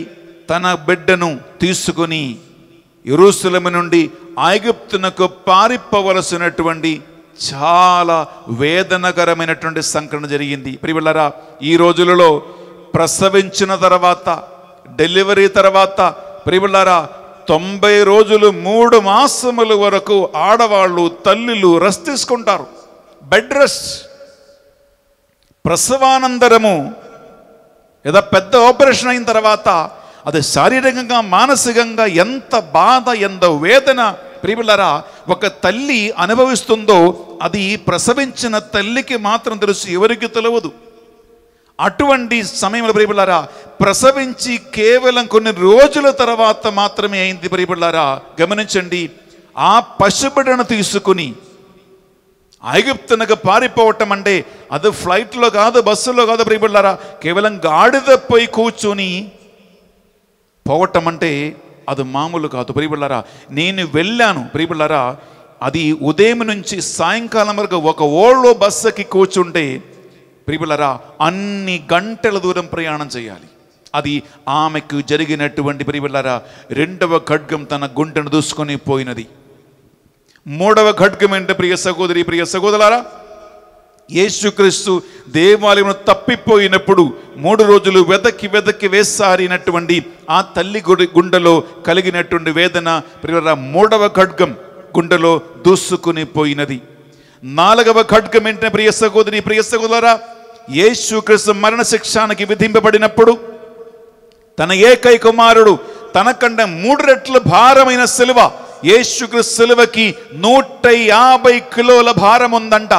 తన బిడ్డను తీసుకొని ఎరుసలము నుండి ఐగుప్తునకు పారిపోవలసినటువంటి చాలా వేదనకరమైనటువంటి సంకటన జరిగింది ప్రియులరా ఈ రోజులలో ప్రసవించిన తర్వాత డెలివరీ తర్వాత ప్రియులరా తొంభై రోజులు మూడు మాసముల వరకు ఆడవాళ్ళు తల్లులు రస్ తీసుకుంటారు బెడ్ రెస్ట్ ప్రసవానందరము ఏదో పెద్ద ఆపరేషన్ అయిన తర్వాత అది శారీరకంగా మానసికంగా ఎంత బాధ ఎంత వేదన ప్రియులరా ఒక తల్లి అనుభవిస్తుందో అది ప్రసవించిన తల్లికి మాత్రం తెలుసు ఎవరికి తెలియదు అటువంటి సమయంలో ప్రియబిళ్ళారా ప్రసవించి కేవలం కొన్ని రోజుల తర్వాత మాత్రమే అయింది ప్రియబిళ్ళారా గమనించండి ఆ పసిబిడను తీసుకుని ఐగుప్తునకు పారిపోవటం అంటే అది ఫ్లైట్లో కాదు బస్సులో కాదు ప్రియబిళ్ళారా కేవలం గాడిద పోయి కూర్చొని పోవటం అంటే అది మామూలు కాదు ప్రియబిళ్ళారా నేను వెళ్ళాను ప్రియబిళ్ళారా అది ఉదయం నుంచి సాయంకాలం వరకు ఒక ఓళ్ళో బస్సుకి కూర్చుంటే ప్రియబిళ్ళారా అన్ని గంటల దూరం ప్రయాణం చేయాలి అది ఆమెకు జరిగినటువంటి ప్రియబిళ్ళారా రెండవ ఖడ్గం తన గుంటను దూసుకొని పోయినది మూడవ ఖడ్గం ఏంటి ప్రియ సహోదరి ప్రియ సహోదరారా యేసుక్రీస్తు దేవాలయమును తప్పిపోయినప్పుడు మూడు రోజులు వెదకి వెదకి వేసారినటువంటి ఆ తల్లి గుండెలో కలిగినటువంటి వేదన ప్రియ మూడవ ఖడ్గం గుండెలో దూసుకుని పోయినది నాలుగవ ఖడ్గం ఏంటనే ప్రియ సహోదరి ప్రియ సహోదరా యేసుక్రీస్తు మరణశిక్షానికి విధింపబడినప్పుడు తన ఏకై కుమారుడు తనకంటే మూడు రెట్ల భారమైన సెలువ యేసుక్రీస్తు సెలువకి నూట యాభై కిలోల భారం ఉందంట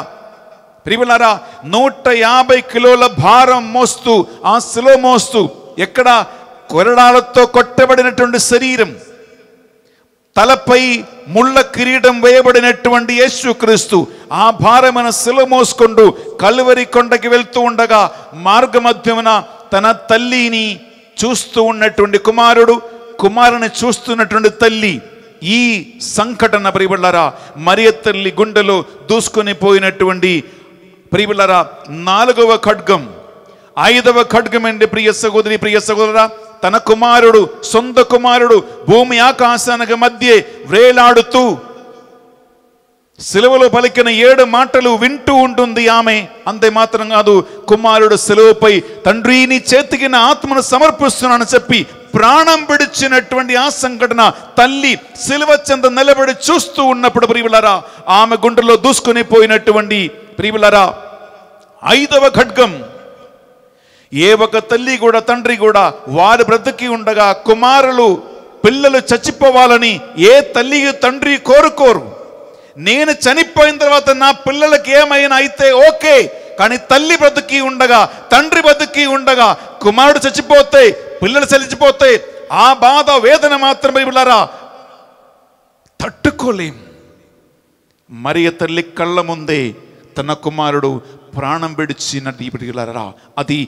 ప్రియులారా నూట యాభై కిలోల భారం మోస్తూ ఆస్తులో మోస్తూ ఎక్కడ కొరడాలతో కొట్టబడినటువంటి శరీరం తలపై ముళ్ళ కిరీటం వేయబడినటువంటి యేసుక్రీస్తు ఆ భారమైన శిల మోసుకుంటూ కలువరి కొండకి వెళ్తూ ఉండగా మార్గమధ్యమున తన తల్లిని చూస్తూ ఉన్నటువంటి కుమారుడు కుమారుని చూస్తున్నటువంటి తల్లి ఈ సంఘటన ప్రియబళ్ళారా మరియ తల్లి గుండెలో దూసుకొని పోయినటువంటి ప్రియులరా నాలుగవ ఖడ్గం ఐదవ ఖడ్గం అండి ప్రియ సహోదరి ప్రియ సహోదరా తన కుమారుడు సొంత కుమారుడు భూమి ఆకాశానికి మధ్య వ్రేలాడుతూ సెలవులో పలికిన ఏడు మాటలు వింటూ ఉంటుంది ఆమె అంతే మాత్రం కాదు కుమారుడు సెలవుపై తండ్రిని చేతికిన ఆత్మను సమర్పిస్తున్నానని చెప్పి ప్రాణం విడిచినటువంటి ఆ సంఘటన తల్లి సిలువ చెంద నిలబడి చూస్తూ ఉన్నప్పుడు ప్రియులరా ఆమె గుండెలో దూసుకుని పోయినటువంటి ప్రియులరా ఐదవ ఖడ్గం ఏ ఒక తల్లి కూడా తండ్రి కూడా వారు బ్రతికి ఉండగా కుమారులు పిల్లలు చచ్చిపోవాలని ఏ తల్లి తండ్రి కోరుకోరు నేను చనిపోయిన తర్వాత నా పిల్లలకి ఏమైనా అయితే ఓకే కానీ తల్లి బ్రతికి ఉండగా తండ్రి బ్రతికి ఉండగా కుమారుడు చచ్చిపోతే పిల్లలు చలిచిపోతే ఆ బాధ వేదన మాత్రం బిడ్డలారా తట్టుకోలేం మరియ తల్లి కళ్ళ ముందే తన కుమారుడు ప్రాణం విడిచినట్టు ఇప్పటికిలారా అది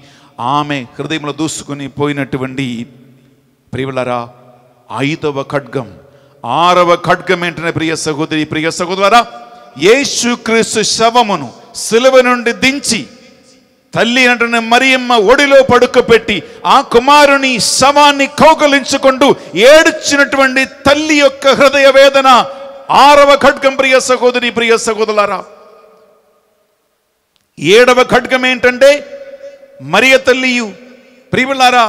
ఆమె హృదయంలో దూసుకుని పోయినటువంటి ప్రియులరా ఐదవ ఖడ్గం ఆరవ ఖడ్గం ఏంటనే ప్రియ సహోదరి ప్రియ సహోదరా యేసుక్రీస్తు శవమును సిలువ నుండి దించి తల్లి అంటున్న మరియమ్మ ఒడిలో పడుకోబెట్టి ఆ కుమారుని శవాన్ని కౌగలించుకుంటూ ఏడ్చినటువంటి తల్లి యొక్క హృదయ వేదన ఆరవ ఖడ్గం ప్రియ సహోదరి ప్రియ సహోదరారా ఏడవ ఖడ్గం ఏంటంటే మరియ తల్లియు ప్రియులారా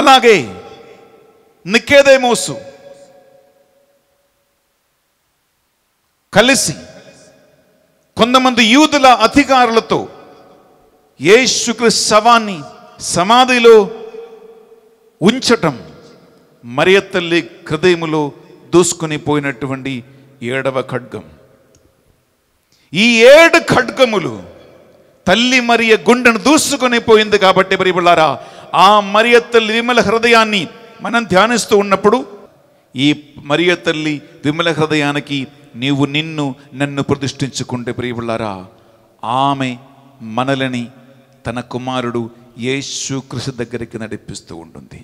అలాగే మోసు కలిసి కొంతమంది యూదుల అధికారులతో శుక్ర శవాన్ని సమాధిలో ఉంచటం మరియ తల్లి హృదయములో దూసుకుని పోయినటువంటి ఏడవ ఖడ్గం ఈ ఏడు ఖడ్గములు తల్లి మరియ గుండెను దూసుకొని పోయింది కాబట్టి బరిబులారా ఆ మరియ తల్లి విమల హృదయాన్ని మనం ధ్యానిస్తూ ఉన్నప్పుడు ఈ మరియ తల్లి విమల హృదయానికి నీవు నిన్ను నన్ను ప్రతిష్ఠించుకుంటే ప్రియులారా ఆమె మనలని తన కుమారుడు కృషి దగ్గరికి నడిపిస్తూ ఉంటుంది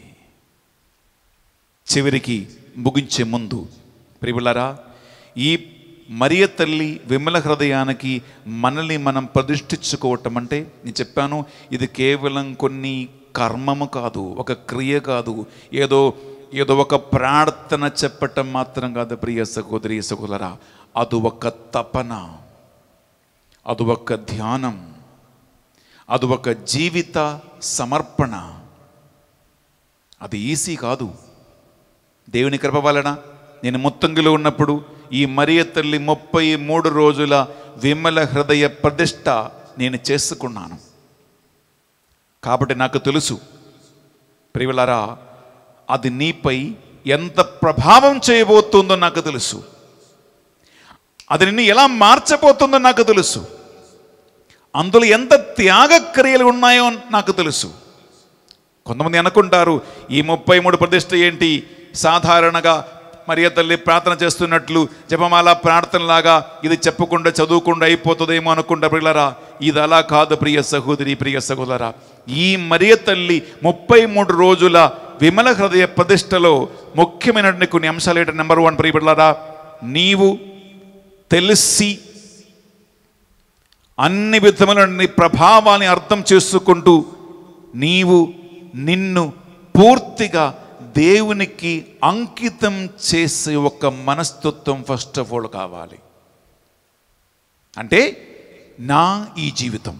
చివరికి ముగించే ముందు ప్రియులారా ఈ మరియ తల్లి విమల హృదయానికి మనల్ని మనం ప్రతిష్ఠించుకోవటం అంటే నేను చెప్పాను ఇది కేవలం కొన్ని కర్మము కాదు ఒక క్రియ కాదు ఏదో ఏదో ఒక ప్రార్థన చెప్పటం మాత్రం కాదు ప్రియ సహోదరి సహోదరా అది ఒక తపన అది ఒక ధ్యానం అది ఒక జీవిత సమర్పణ అది ఈసీ కాదు దేవుని కృప వలన నేను ముత్తంగిలో ఉన్నప్పుడు ఈ మరియ తల్లి ముప్పై మూడు రోజుల విమల హృదయ ప్రతిష్ట నేను చేసుకున్నాను కాబట్టి నాకు తెలుసు ప్రియులరా అది నీపై ఎంత ప్రభావం చేయబోతుందో నాకు తెలుసు అది నిన్ను ఎలా మార్చబోతుందో నాకు తెలుసు అందులో ఎంత త్యాగక్రియలు ఉన్నాయో నాకు తెలుసు కొంతమంది అనుకుంటారు ఈ ముప్పై మూడు ప్రతిష్ట ఏంటి సాధారణగా మరియ తల్లి ప్రార్థన చేస్తున్నట్లు జపమాల ప్రార్థనలాగా ఇది చెప్పకుండా చదువుకుండా అయిపోతుందేమో అనుకుంటా ప్రియులరా ఇది అలా కాదు ప్రియ సహోదరి ప్రియ సహోదరా ఈ మరియ తల్లి ముప్పై మూడు రోజుల విమల హృదయ ప్రతిష్టలో ముఖ్యమైన కొన్ని అంశాలు ఏంటంటే నెంబర్ వన్ ప్రియ నీవు తెలిసి అన్ని విధములైన ప్రభావాన్ని అర్థం చేసుకుంటూ నీవు నిన్ను పూర్తిగా దేవునికి అంకితం చేసే ఒక మనస్తత్వం ఫస్ట్ ఆఫ్ ఆల్ కావాలి అంటే నా ఈ జీవితం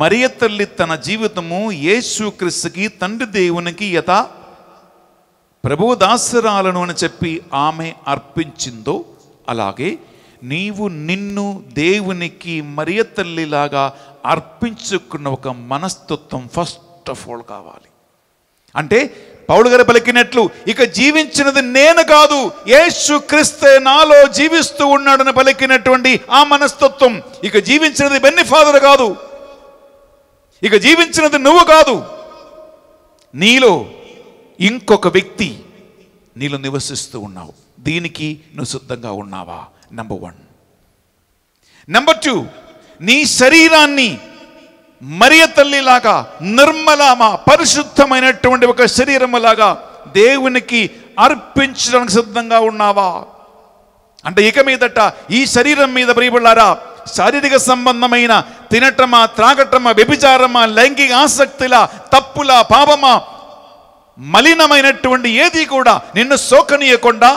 మరియ తల్లి తన జీవితము క్రిస్తుకి తండ్రి దేవునికి యథ ప్రభుదాసరాలను అని చెప్పి ఆమె అర్పించిందో అలాగే నీవు నిన్ను దేవునికి మరియ తల్లిలాగా అర్పించుకున్న ఒక మనస్తత్వం ఫస్ట్ ఆఫ్ ఆల్ కావాలి అంటే పౌడు గారు పలికినట్లు ఇక జీవించినది నేను కాదు యేసు క్రిస్తే నాలో జీవిస్తూ ఉన్నాడని పలికినటువంటి ఆ మనస్తత్వం ఇక జీవించినది బెన్ని ఫాదర్ కాదు ఇక జీవించినది నువ్వు కాదు నీలో ఇంకొక వ్యక్తి నీలో నివసిస్తూ ఉన్నావు దీనికి నువ్వు సిద్ధంగా ఉన్నావా నెంబర్ వన్ నెంబర్ టూ నీ శరీరాన్ని మరియ తల్లిలాగా నిర్మలామా పరిశుద్ధమైనటువంటి ఒక శరీరములాగా దేవునికి అర్పించడానికి సిద్ధంగా ఉన్నావా అంటే ఇక మీదట ఈ శరీరం మీద ప్రియబడారా శారీరక సంబంధమైన తినటమా త్రాగటమా వ్యభిచారమా లైంగిక ఆసక్తిలా తప్పులా పాపమా మలినమైనటువంటి ఏది కూడా నిన్ను శోకనీయకుండా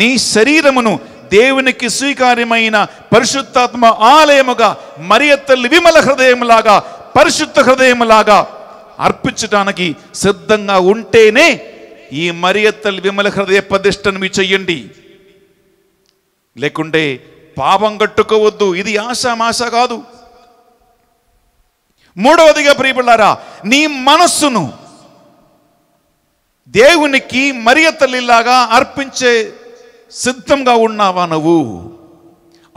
నీ శరీరమును దేవునికి స్వీకార్యమైన పరిశుద్ధాత్మ ఆలయముగా మరియ తల్లి విమల హృదయములాగా పరిశుద్ధ లాగా అర్పించడానికి సిద్ధంగా ఉంటేనే ఈ మరియత్తల్ విమల హృదయ ప్రతిష్టను మీ చెయ్యండి లేకుంటే పాపం కట్టుకోవద్దు ఇది ఆశామాష కాదు మూడవదిగా ప్రియపడారా నీ మనస్సును దేవునికి మరియ అర్పించే సిద్ధంగా ఉన్నావా నువ్వు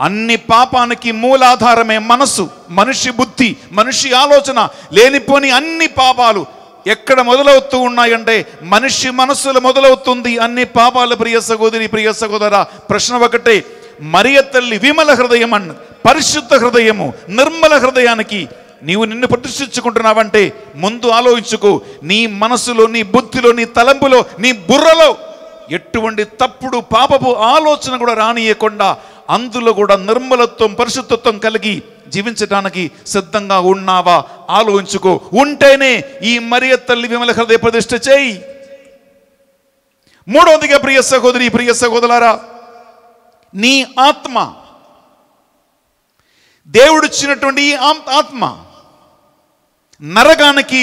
అన్ని పాపానికి మూలాధారమే మనసు మనిషి బుద్ధి మనిషి ఆలోచన లేనిపోని అన్ని పాపాలు ఎక్కడ మొదలవుతూ ఉన్నాయంటే మనిషి మనస్సులు మొదలవుతుంది అన్ని పాపాలు ప్రియ సహోదరి ప్రియ సహోదర ప్రశ్న ఒకటే మరియ తల్లి విమల హృదయం అన్న పరిశుద్ధ హృదయము నిర్మల హృదయానికి నీవు నిన్ను ప్రతిష్ఠించుకుంటున్నావంటే ముందు ఆలోచించుకో నీ మనసులో నీ బుద్ధిలో నీ తలంపులో నీ బుర్రలో ఎటువంటి తప్పుడు పాపపు ఆలోచన కూడా రానియకుండా అందులో కూడా నిర్మలత్వం పరిశుద్ధత్వం కలిగి జీవించడానికి సిద్ధంగా ఉన్నావా ఆలోచించుకో ఉంటేనే ఈ మరియ తల్లి విమల హృదయ ప్రతిష్ట చేయి మూడవదిగా ప్రియ సహోదరి ప్రియ సహోదరారా నీ ఆత్మ దేవుడిచ్చినటువంటి ఈ ఆత్మ నరగానికి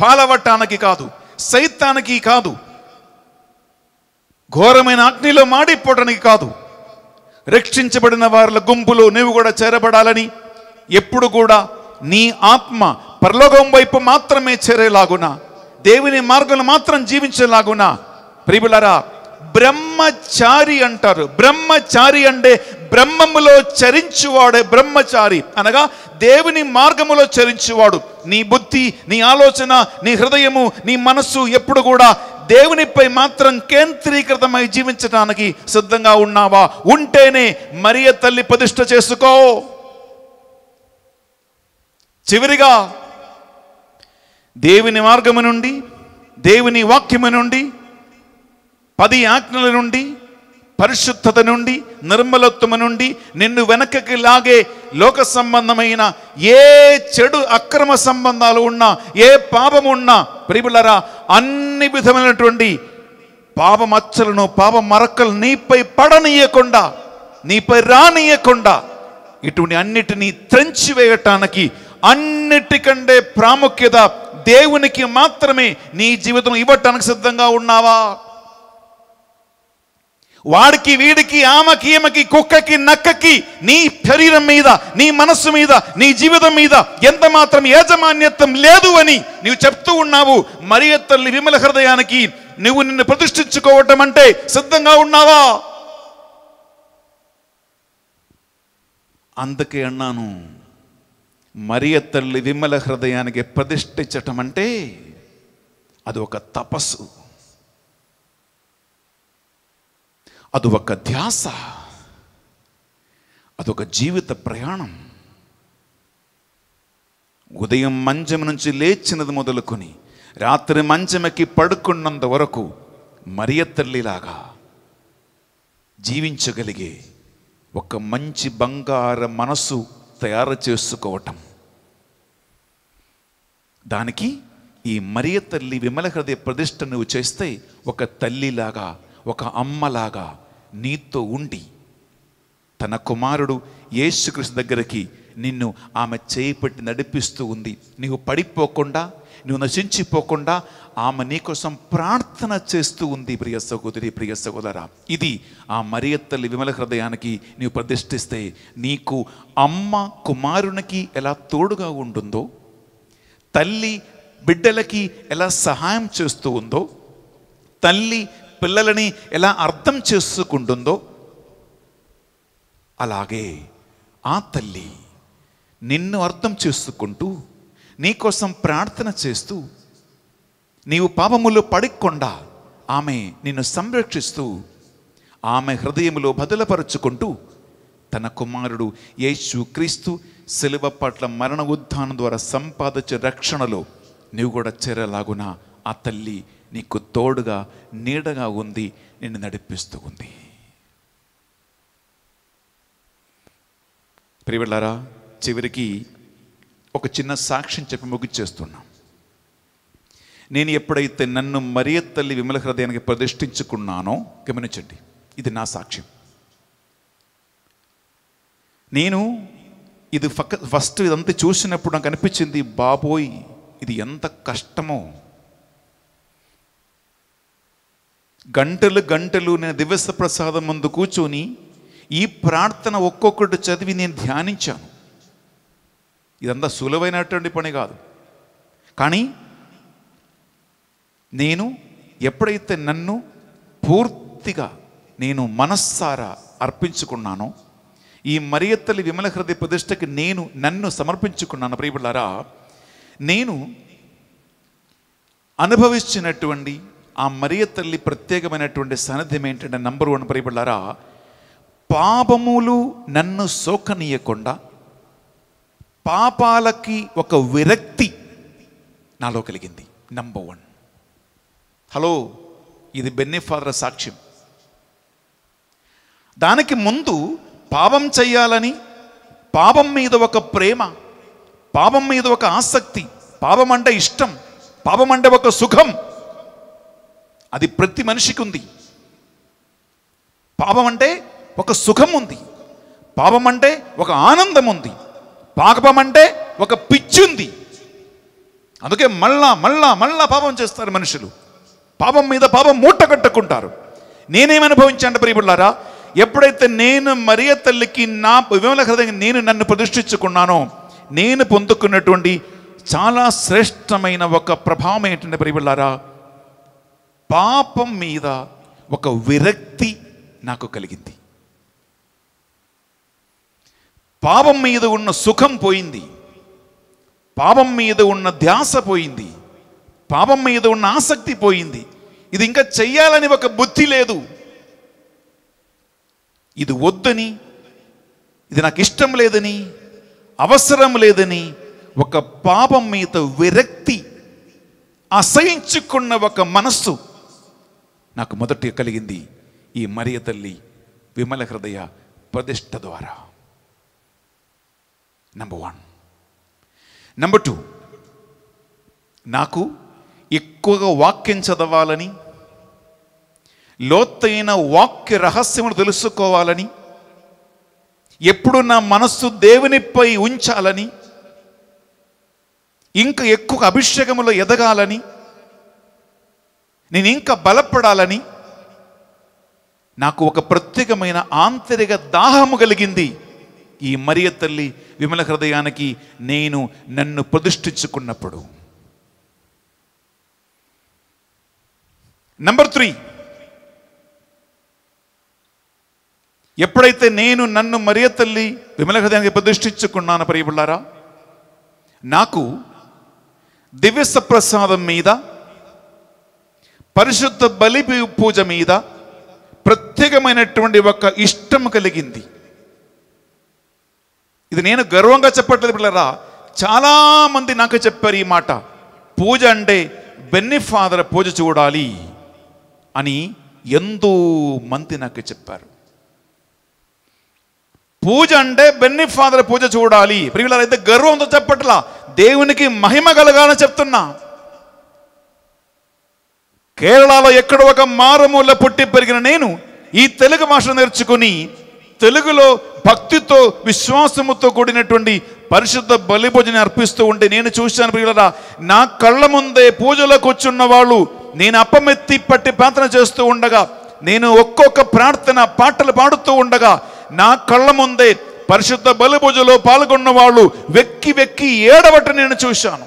పాలవటానికి కాదు సైతానికి కాదు ఘోరమైన అగ్నిలో మాడిపోవడానికి కాదు రక్షించబడిన వారి గుంపులో నువ్వు కూడా చేరబడాలని ఎప్పుడు కూడా నీ ఆత్మ పరలోకం వైపు మాత్రమే చేరేలాగున దేవుని మార్గంలో మాత్రం జీవించేలాగున ప్రిబులరా బ్రహ్మచారి అంటారు బ్రహ్మచారి అంటే బ్రహ్మములో చరించువాడే బ్రహ్మచారి అనగా దేవుని మార్గములో చరించువాడు నీ బుద్ధి నీ ఆలోచన నీ హృదయము నీ మనస్సు ఎప్పుడు కూడా దేవునిపై మాత్రం కేంద్రీకృతమై జీవించడానికి సిద్ధంగా ఉన్నావా ఉంటేనే మరియ తల్లి ప్రతిష్ట చేసుకో చివరిగా దేవుని మార్గము నుండి దేవుని వాక్యము నుండి పది ఆజ్ఞల నుండి పరిశుద్ధత నుండి నిర్మలత్వము నుండి నిన్ను వెనకకి లాగే లోక సంబంధమైన ఏ చెడు అక్రమ సంబంధాలు ఉన్నా ఏ పాపం ఉన్నా ప్రిబులరా అన్ని విధమైనటువంటి పాపమచ్చలను పాప మరకలు నీపై పడనీయకుండా నీపై రానీయకుండా ఇటువంటి అన్నిటినీ వేయటానికి అన్నిటికంటే ప్రాముఖ్యత దేవునికి మాత్రమే నీ జీవితం ఇవ్వటానికి సిద్ధంగా ఉన్నావా వాడికి వీడికి ఆమెకి ఈమెకి కుక్కకి నక్కకి నీ శరీరం మీద నీ మనస్సు మీద నీ జీవితం మీద ఎంత మాత్రం యాజమాన్యత్వం లేదు అని నీవు చెప్తూ ఉన్నావు మరియ తల్లి విమల హృదయానికి నువ్వు నిన్ను ప్రతిష్ఠించుకోవటం అంటే సిద్ధంగా ఉన్నావా అందుకే అన్నాను మరియ తల్లి విమల హృదయానికి ప్రతిష్ఠించటం అంటే అది ఒక తపస్సు అది ఒక ధ్యాస అదొక జీవిత ప్రయాణం ఉదయం మంచం నుంచి లేచినది మొదలుకొని రాత్రి మంచమకి పడుకున్నంత వరకు మరియ తల్లిలాగా జీవించగలిగే ఒక మంచి బంగార మనసు తయారు చేసుకోవటం దానికి ఈ మరియ తల్లి విమల హృదయ ప్రతిష్ట నువ్వు చేస్తే ఒక తల్లిలాగా ఒక అమ్మలాగా నీతో ఉండి తన కుమారుడు యేసుకృష్ణ దగ్గరికి నిన్ను ఆమె చేయిపెట్టి నడిపిస్తూ ఉంది నీవు పడిపోకుండా నువ్వు నశించిపోకుండా ఆమె నీకోసం ప్రార్థన చేస్తూ ఉంది ప్రియ సహోదరి ప్రియ సహోదరా ఇది ఆ మరియత్తల్లి విమల హృదయానికి నీవు ప్రతిష్ఠిస్తే నీకు అమ్మ కుమారునికి ఎలా తోడుగా ఉంటుందో తల్లి బిడ్డలకి ఎలా సహాయం చేస్తూ ఉందో తల్లి పిల్లలని ఎలా అర్థం చేసుకుంటుందో అలాగే ఆ తల్లి నిన్ను అర్థం చేసుకుంటూ నీకోసం ప్రార్థన చేస్తూ నీవు పాపములు పడకుండా ఆమె నిన్ను సంరక్షిస్తూ ఆమె హృదయములో బదులపరుచుకుంటూ తన కుమారుడు యేసు క్రీస్తు సెలవ పట్ల మరణ ఉద్ధానం ద్వారా సంపాదించే రక్షణలో నీవు కూడా చేరలాగున ఆ తల్లి నీకు తోడుగా నీడగా ఉంది నిన్ను నడిపిస్తూ ఉంది ప్రియలారా చివరికి ఒక చిన్న సాక్ష్యం చెప్పి ముగిచ్చేస్తున్నాం నేను ఎప్పుడైతే నన్ను మరియ తల్లి విమల హృదయానికి ప్రతిష్ఠించుకున్నానో గమనించండి ఇది నా సాక్ష్యం నేను ఇది ఫస్ట్ ఇదంతా చూసినప్పుడు నాకు అనిపించింది బాబోయ్ ఇది ఎంత కష్టమో గంటలు గంటలు నేను దివ్యస ప్రసాదం ముందు కూర్చొని ఈ ప్రార్థన ఒక్కొక్కటి చదివి నేను ధ్యానించాను ఇదంతా సులభమైనటువంటి పని కాదు కానీ నేను ఎప్పుడైతే నన్ను పూర్తిగా నేను మనస్సారా అర్పించుకున్నానో ఈ మరియత్తలి విమల హృదయ ప్రతిష్టకి నేను నన్ను సమర్పించుకున్నాను ప్రియబులారా నేను అనుభవించినటువంటి ఆ మరియ తల్లి ప్రత్యేకమైనటువంటి సన్నిధ్యం ఏంటంటే నంబర్ వన్ పరిబడ్డారా పాపములు నన్ను శోకనీయకుండా పాపాలకి ఒక విరక్తి నాలో కలిగింది నంబర్ వన్ హలో ఇది బెన్నిఫాదర్ సాక్ష్యం దానికి ముందు పాపం చెయ్యాలని పాపం మీద ఒక ప్రేమ పాపం మీద ఒక ఆసక్తి పాపం అంటే ఇష్టం పాపం అంటే ఒక సుఖం అది ప్రతి మనిషికి ఉంది పాపం అంటే ఒక సుఖం ఉంది పాపం అంటే ఒక ఆనందం ఉంది పాపం అంటే ఒక పిచ్చి ఉంది అందుకే మళ్ళా మళ్ళా మళ్ళా పాపం చేస్తారు మనుషులు పాపం మీద పాపం మూట కట్టుకుంటారు నేనేమనుభవించాను ప్రియపుల్లారా ఎప్పుడైతే నేను మరియ తల్లికి నా విమల హృదయంగా నేను నన్ను ప్రతిష్ఠించుకున్నానో నేను పొందుకున్నటువంటి చాలా శ్రేష్టమైన ఒక ప్రభావం ఏంటంటే ప్రియపుల్లారా పాపం మీద ఒక విరక్తి నాకు కలిగింది పాపం మీద ఉన్న సుఖం పోయింది పాపం మీద ఉన్న ధ్యాస పోయింది పాపం మీద ఉన్న ఆసక్తి పోయింది ఇది ఇంకా చెయ్యాలని ఒక బుద్ధి లేదు ఇది వద్దని ఇది నాకు ఇష్టం లేదని అవసరం లేదని ఒక పాపం మీద విరక్తి అసహించుకున్న ఒక మనస్సు నాకు మొదట కలిగింది ఈ మరియ తల్లి విమల హృదయ ప్రతిష్ట ద్వారా నంబర్ వన్ నంబర్ టూ నాకు ఎక్కువగా వాక్యం చదవాలని లోతైన వాక్య రహస్యమును తెలుసుకోవాలని ఎప్పుడు నా మనస్సు దేవునిపై ఉంచాలని ఇంకా ఎక్కువ అభిషేకములో ఎదగాలని నేను ఇంకా బలపడాలని నాకు ఒక ప్రత్యేకమైన ఆంతరిక దాహము కలిగింది ఈ మరియ తల్లి విమల హృదయానికి నేను నన్ను ప్రతిష్ఠించుకున్నప్పుడు నంబర్ త్రీ ఎప్పుడైతే నేను నన్ను మరియ తల్లి విమల హృదయానికి ప్రతిష్ఠించుకున్నాను ప్రియబుళ్ళారా నాకు దివ్య ప్రసాదం మీద పరిశుద్ధ బలి పూజ మీద ప్రత్యేకమైనటువంటి ఒక ఇష్టం కలిగింది ఇది నేను గర్వంగా చెప్పట్లేదు పిల్లరా చాలామంది నాకు చెప్పారు ఈ మాట పూజ అంటే బెన్ని ఫాదర్ పూజ చూడాలి అని ఎంతో మంది నాకు చెప్పారు పూజ అంటే బెన్ని ఫాదర్ పూజ చూడాలి ప్రియులారైతే గర్వంతో చెప్పట్లా దేవునికి మహిమ కలగాలని చెప్తున్నా కేరళలో ఎక్కడ ఒక మారుమూల పుట్టి పెరిగిన నేను ఈ తెలుగు భాష నేర్చుకుని తెలుగులో భక్తితో విశ్వాసముతో కూడినటువంటి పరిశుద్ధ బలిభోజని అర్పిస్తూ ఉంటే నేను చూశాను ప్రియులరా నా కళ్ళ ముందే పూజలో కూర్చున్న వాళ్ళు నేను అప్పమెత్తి పట్టి ప్రార్థన చేస్తూ ఉండగా నేను ఒక్కొక్క ప్రార్థన పాటలు పాడుతూ ఉండగా నా కళ్ళ ముందే పరిశుద్ధ బలిభోజలో పాల్గొన్న వాళ్ళు వెక్కి వెక్కి ఏడవట నేను చూశాను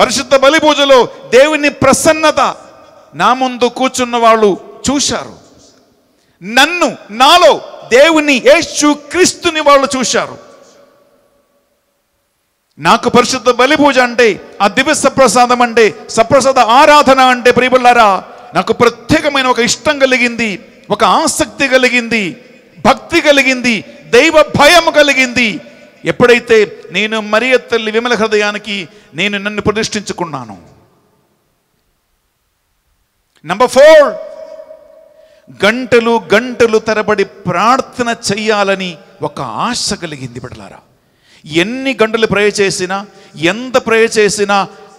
పరిశుద్ధ బలి పూజలో దేవుని ప్రసన్నత నా ముందు కూర్చున్న వాళ్ళు చూశారు నన్ను నాలో దేవుని యేసు క్రీస్తుని వాళ్ళు చూశారు నాకు పరిశుద్ధ బలి పూజ అంటే ఆ దివ్య సప్రసాదం అంటే సప్రసాద ఆరాధన అంటే ప్రియబుల్లారా నాకు ప్రత్యేకమైన ఒక ఇష్టం కలిగింది ఒక ఆసక్తి కలిగింది భక్తి కలిగింది దైవ భయం కలిగింది ఎప్పుడైతే నేను మరియ తల్లి విమల హృదయానికి నేను నన్ను ప్రతిష్ఠించుకున్నాను నంబర్ ఫోర్ గంటలు గంటలు తరబడి ప్రార్థన చెయ్యాలని ఒక ఆశ కలిగింది బిడ్డలారా ఎన్ని గంటలు ప్రయ చేసినా ఎంత ప్రయ చేసినా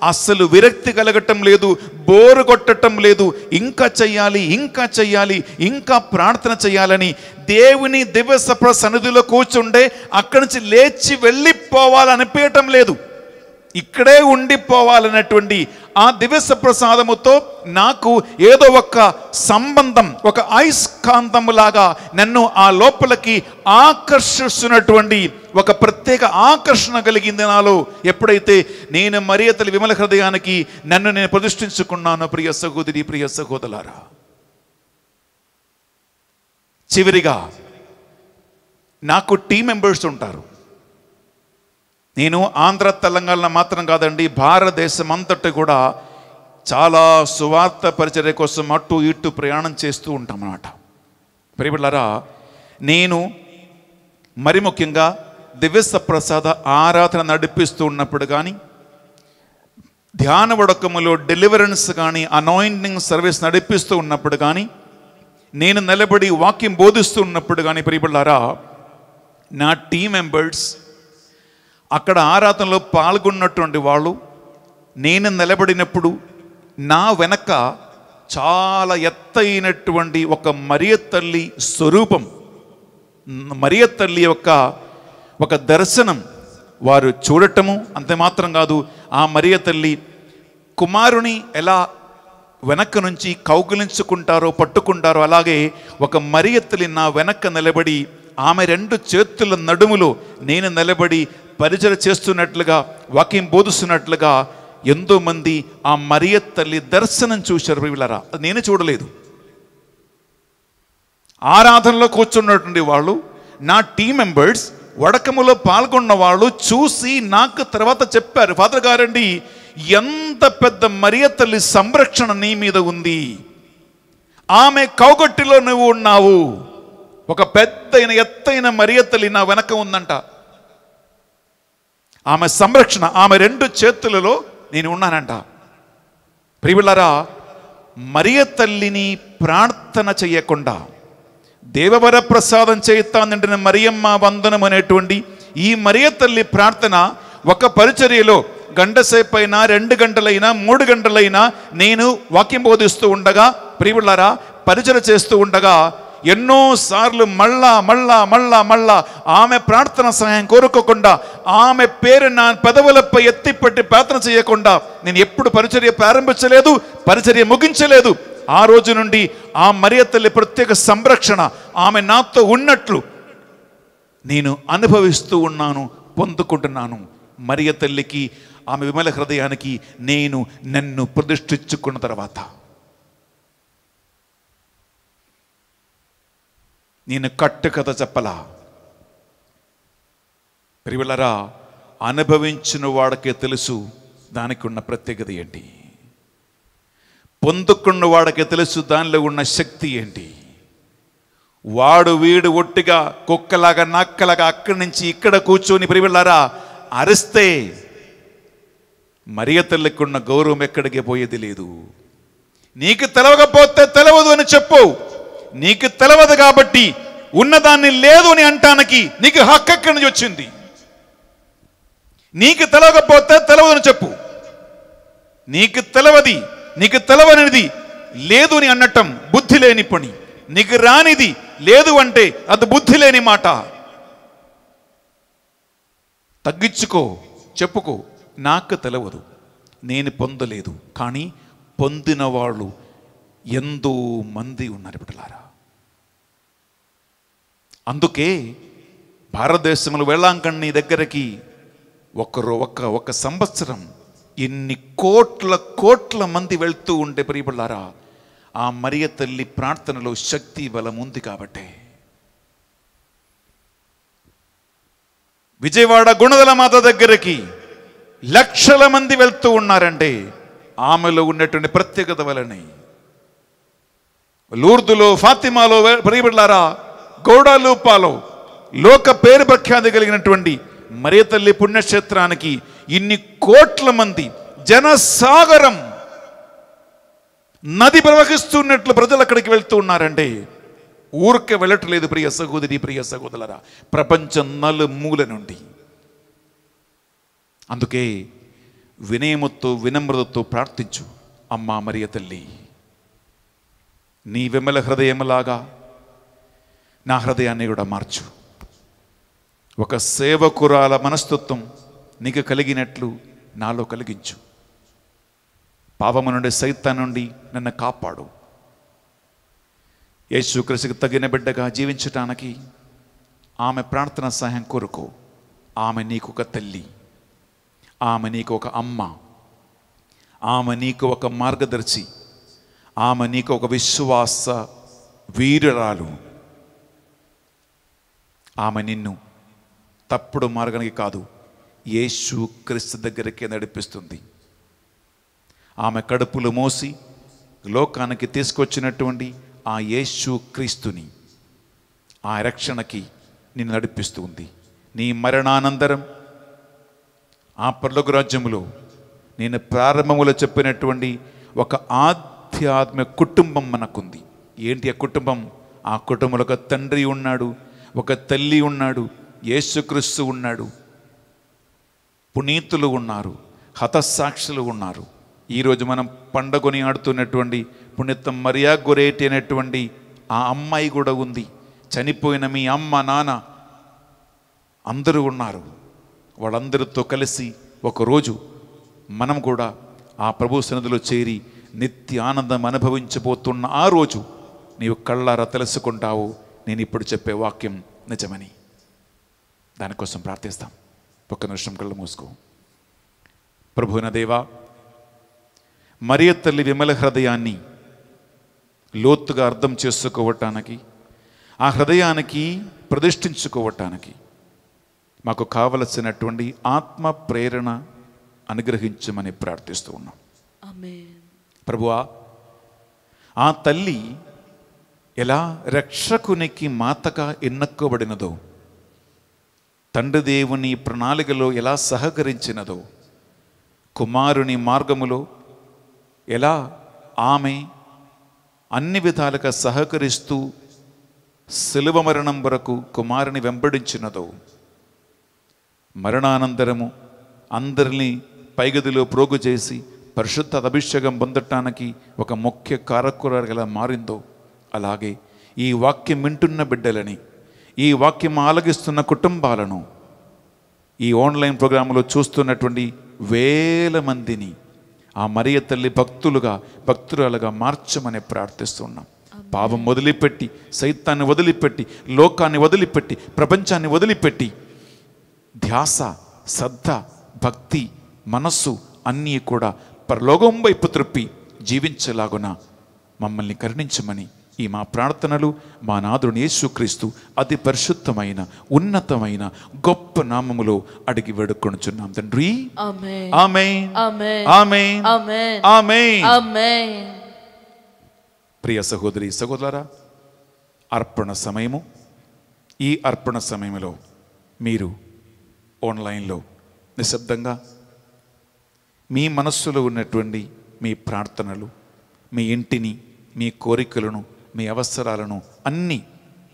అస్సలు విరక్తి కలగటం లేదు బోరు కొట్టటం లేదు ఇంకా చెయ్యాలి ఇంకా చెయ్యాలి ఇంకా ప్రార్థన చేయాలని దేవుని దివ్య సన్నిధిలో కూర్చుండే అక్కడి నుంచి లేచి వెళ్ళిపోవాలనిపించటం లేదు ఇక్కడే ఉండిపోవాలన్నటువంటి ఆ దివ్య ప్రసాదముతో నాకు ఏదో ఒక సంబంధం ఒక లాగా నన్ను ఆ లోపలికి ఆకర్షిస్తున్నటువంటి ఒక ప్రత్యేక ఆకర్షణ కలిగింది నాలో ఎప్పుడైతే నేను మరియతలు విమల హృదయానికి నన్ను నేను ప్రతిష్ఠించుకున్నాను ప్రియ సహోదరి ప్రియ సహోదరారా చివరిగా నాకు టీం మెంబర్స్ ఉంటారు నేను ఆంధ్ర తెలంగాణ మాత్రం కాదండి భారతదేశం అంతటి కూడా చాలా సువార్త పరిచర్య కోసం అటు ఇటు ప్రయాణం చేస్తూ ఉంటామన్నమాట అన్నమాట ప్రియబిళ్ళారా నేను మరి ముఖ్యంగా దివ్య ప్రసాద ఆరాధన నడిపిస్తూ ఉన్నప్పుడు కానీ ధ్యాన వడకములో డెలివరెన్స్ కానీ అనాయింటింగ్ సర్వీస్ నడిపిస్తూ ఉన్నప్పుడు కానీ నేను నిలబడి వాక్యం బోధిస్తూ ఉన్నప్పుడు కానీ ప్రియపడ్డారా నా టీం మెంబర్స్ అక్కడ ఆరాధనలో పాల్గొన్నటువంటి వాళ్ళు నేను నిలబడినప్పుడు నా వెనక చాలా ఎత్తైనటువంటి ఒక మరియ తల్లి స్వరూపం మరియ తల్లి యొక్క ఒక దర్శనం వారు చూడటము అంతేమాత్రం కాదు ఆ మరియ తల్లి కుమారుని ఎలా వెనక నుంచి కౌగిలించుకుంటారో పట్టుకుంటారో అలాగే ఒక మరియ తల్లి నా వెనక నిలబడి ఆమె రెండు చేతుల నడుములో నేను నిలబడి పరిచయ చేస్తున్నట్లుగా వాక్యం బోధిస్తున్నట్లుగా ఎంతోమంది ఆ మరియ తల్లి దర్శనం చూశారు వీళ్ళరా అది నేను చూడలేదు ఆరాధనలో కూర్చున్నటువంటి వాళ్ళు నా టీం మెంబర్స్ వడకములో పాల్గొన్న వాళ్ళు చూసి నాకు తర్వాత చెప్పారు ఫాదర్ గారండి ఎంత పెద్ద మరియ తల్లి సంరక్షణ నీ మీద ఉంది ఆమె కౌగట్టిలో నువ్వు ఉన్నావు ఒక పెద్దయిన ఎత్తైన మరియ తల్లి నా వెనక ఉందంట ఆమె సంరక్షణ ఆమె రెండు చేతులలో నేను ఉన్నానంట ప్రియులరా మరియ తల్లిని ప్రార్థన చేయకుండా దేవవర ప్రసాదం చేయిత్తా నిండిన మరియమ్మ వందనం అనేటువంటి ఈ మరియ తల్లి ప్రార్థన ఒక పరిచర్యలో గంటసేపు అయినా రెండు గంటలైనా మూడు గంటలైనా నేను వాక్యం బోధిస్తూ ఉండగా ప్రియులారా పరిచయ చేస్తూ ఉండగా ఎన్నోసార్లు మళ్ళా మళ్ళా మళ్ళా మళ్ళా ఆమె ప్రార్థన సహాయం కోరుకోకుండా ఆమె పేరు నా పెదవులపై ఎత్తిపెట్టి ప్రార్థన చేయకుండా నేను ఎప్పుడు పరిచర్య ప్రారంభించలేదు పరిచర్య ముగించలేదు ఆ రోజు నుండి ఆ మర్యాదల ప్రత్యేక సంరక్షణ ఆమె నాతో ఉన్నట్లు నేను అనుభవిస్తూ ఉన్నాను పొందుకుంటున్నాను మరియ తల్లికి ఆమె విమల హృదయానికి నేను నన్ను ప్రతిష్ఠించుకున్న తర్వాత నేను కట్టు కథ చెప్పలా ప్రియులరా అనుభవించిన వాడికే తెలుసు దానికి ఉన్న ప్రత్యేకత ఏంటి పొందుకున్న వాడికి తెలుసు దానిలో ఉన్న శక్తి ఏంటి వాడు వీడు ఒట్టిగా కుక్కలాగా నక్కలాగా అక్కడి నుంచి ఇక్కడ కూర్చొని ప్రివిళ్ళారా అరిస్తే మరియ తల్లికున్న గౌరవం ఎక్కడికి పోయేది లేదు నీకు తెలవకపోతే తెలవదు అని చెప్పు నీకు తెలవదు కాబట్టి ఉన్నదాన్ని లేదు అని అంటానికి నీకు హక్కు ఎక్కడి నుంచి వచ్చింది నీకు తెలవకపోతే తెలవదు అని చెప్పు నీకు తెలవది నీకు తెలవనిది లేదు అని అన్నటం బుద్ధి లేని పని నీకు రానిది లేదు అంటే అది బుద్ధి లేని మాట తగ్గించుకో చెప్పుకో నాకు తెలవదు నేను పొందలేదు కానీ పొందిన వాళ్ళు ఎంతో మంది ఉన్నారు బిడ్డలారా అందుకే భారతదేశంలో వెళ్ళాంకండి నీ దగ్గరికి ఒకరు ఒక్క ఒక సంవత్సరం ఎన్ని కోట్ల కోట్ల మంది వెళ్తూ ఉంటే ప్రియపడ్డారా ఆ మరియ తల్లి ప్రార్థనలో శక్తి బలం ఉంది కాబట్టి విజయవాడ గుణదల మాత దగ్గరికి లక్షల మంది వెళ్తూ ఉన్నారంటే ఆమెలో ఉన్నటువంటి ప్రత్యేకత వలన లూర్దులో ఫాతిమాలో ప్రియబడ్డారా గౌడాలూపాలో లోక పేరు ప్రఖ్యాతి కలిగినటువంటి మరియ తల్లి పుణ్యక్షేత్రానికి ఇన్ని కోట్ల మంది జనసాగరం నది ప్రవహిస్తున్నట్లు ప్రజలు అక్కడికి వెళ్తూ ఉన్నారండి ఊరికే వెళ్ళట్లేదు ప్రియ సహోదరి ప్రియ సహోదరరా ప్రపంచం నలుమూల నుండి అందుకే వినయముతో వినమ్రతతో ప్రార్థించు అమ్మా మరియ తల్లి నీ విమల హృదయములాగా నా హృదయాన్ని కూడా మార్చు ఒక సేవకురాల మనస్తత్వం నీకు కలిగినట్లు నాలో కలిగించు పాపము నుండి సైతా నుండి నన్ను కాపాడు యేసు కృషికి తగిన బిడ్డగా జీవించటానికి ఆమె ప్రార్థన సహాయం కోరుకో ఆమె నీకు ఒక తల్లి ఆమె నీకు ఒక అమ్మ ఆమె నీకు ఒక మార్గదర్శి ఆమె నీకు ఒక విశ్వాస వీరురాలు ఆమె నిన్ను తప్పుడు మార్గానికి కాదు యేసు క్రీస్తు దగ్గరికే నడిపిస్తుంది ఆమె కడుపులు మోసి లోకానికి తీసుకొచ్చినటువంటి ఆ యేసు క్రీస్తుని ఆ రక్షణకి నిన్ను నడిపిస్తుంది నీ మరణానంతరం ఆ పర్లోక రాజ్యంలో నేను ప్రారంభములో చెప్పినటువంటి ఒక ఆధ్యాత్మ కుటుంబం మనకుంది ఏంటి ఆ కుటుంబం ఆ కుటుంబంలో ఒక తండ్రి ఉన్నాడు ఒక తల్లి ఉన్నాడు యేసుక్రీస్తు ఉన్నాడు పునీతులు ఉన్నారు హతసాక్షులు ఉన్నారు ఈరోజు మనం పండగని ఆడుతున్నటువంటి పుణ్యత్వం మర్యా గురేటి అనేటువంటి ఆ అమ్మాయి కూడా ఉంది చనిపోయిన మీ అమ్మ నాన్న అందరూ ఉన్నారు వాళ్ళందరితో కలిసి ఒకరోజు మనం కూడా ఆ ప్రభు సన్నిధిలో చేరి నిత్య ఆనందం అనుభవించబోతున్న ఆ రోజు నీవు కళ్ళారా తెలుసుకుంటావు నేను ఇప్పుడు చెప్పే వాక్యం నిజమని దానికోసం ప్రార్థిస్తాం ఒక్క నిమిషం కళ్ళు మూసుకో ప్రభువున దేవా మరియ తల్లి విమల హృదయాన్ని లోతుగా అర్థం చేసుకోవటానికి ఆ హృదయానికి ప్రతిష్ఠించుకోవటానికి మాకు కావలసినటువంటి ఆత్మ ప్రేరణ అనుగ్రహించమని ప్రార్థిస్తూ ఉన్నాం ప్రభువా ఆ తల్లి ఎలా రక్షకునికి మాతగా ఎన్నక్కబడినదో తండ్రి దేవుని ప్రణాళికలో ఎలా సహకరించినదో కుమారుని మార్గములో ఎలా ఆమె అన్ని విధాలుగా సహకరిస్తూ శిలువ మరణం వరకు కుమారుని వెంబడించినదో మరణానంతరము అందరినీ పైగదిలో ప్రోగు చేసి పరిశుద్ధ అభిషేకం పొందటానికి ఒక ముఖ్య కారకురాలుగా మారిందో అలాగే ఈ వాక్యం వింటున్న బిడ్డలని ఈ వాక్యం ఆలగిస్తున్న కుటుంబాలను ఈ ఆన్లైన్ ప్రోగ్రాంలో చూస్తున్నటువంటి వేల మందిని ఆ మరియ తల్లి భక్తులుగా భక్తురాలుగా మార్చమని ప్రార్థిస్తున్నాం పాపం వదిలిపెట్టి సైతాన్ని వదిలిపెట్టి లోకాన్ని వదిలిపెట్టి ప్రపంచాన్ని వదిలిపెట్టి ధ్యాస శ్రద్ధ భక్తి మనస్సు అన్నీ కూడా పరలోకం వైపు త్రొప్పి జీవించేలాగున మమ్మల్ని కరుణించమని ఈ మా ప్రార్థనలు మా నాదుడు యేసుక్రీస్తు అతి పరిశుద్ధమైన ఉన్నతమైన గొప్ప నామములో అడిగి వేడుకొనుచున్నాం తండ్రి ప్రియ సహోదరి సహోదరా అర్పణ సమయము ఈ అర్పణ సమయంలో మీరు ఆన్లైన్లో నిశ్శబ్దంగా మీ మనస్సులో ఉన్నటువంటి మీ ప్రార్థనలు మీ ఇంటిని మీ కోరికలను మీ అవసరాలను అన్నీ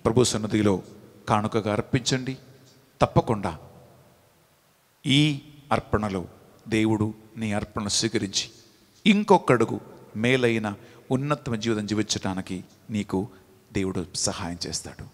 ప్రభు సన్నిధిలో కానుకగా అర్పించండి తప్పకుండా ఈ అర్పణలో దేవుడు నీ అర్పణ స్వీకరించి ఇంకొకడుగు మేలైన ఉన్నతమ జీవితం జీవించడానికి నీకు దేవుడు సహాయం చేస్తాడు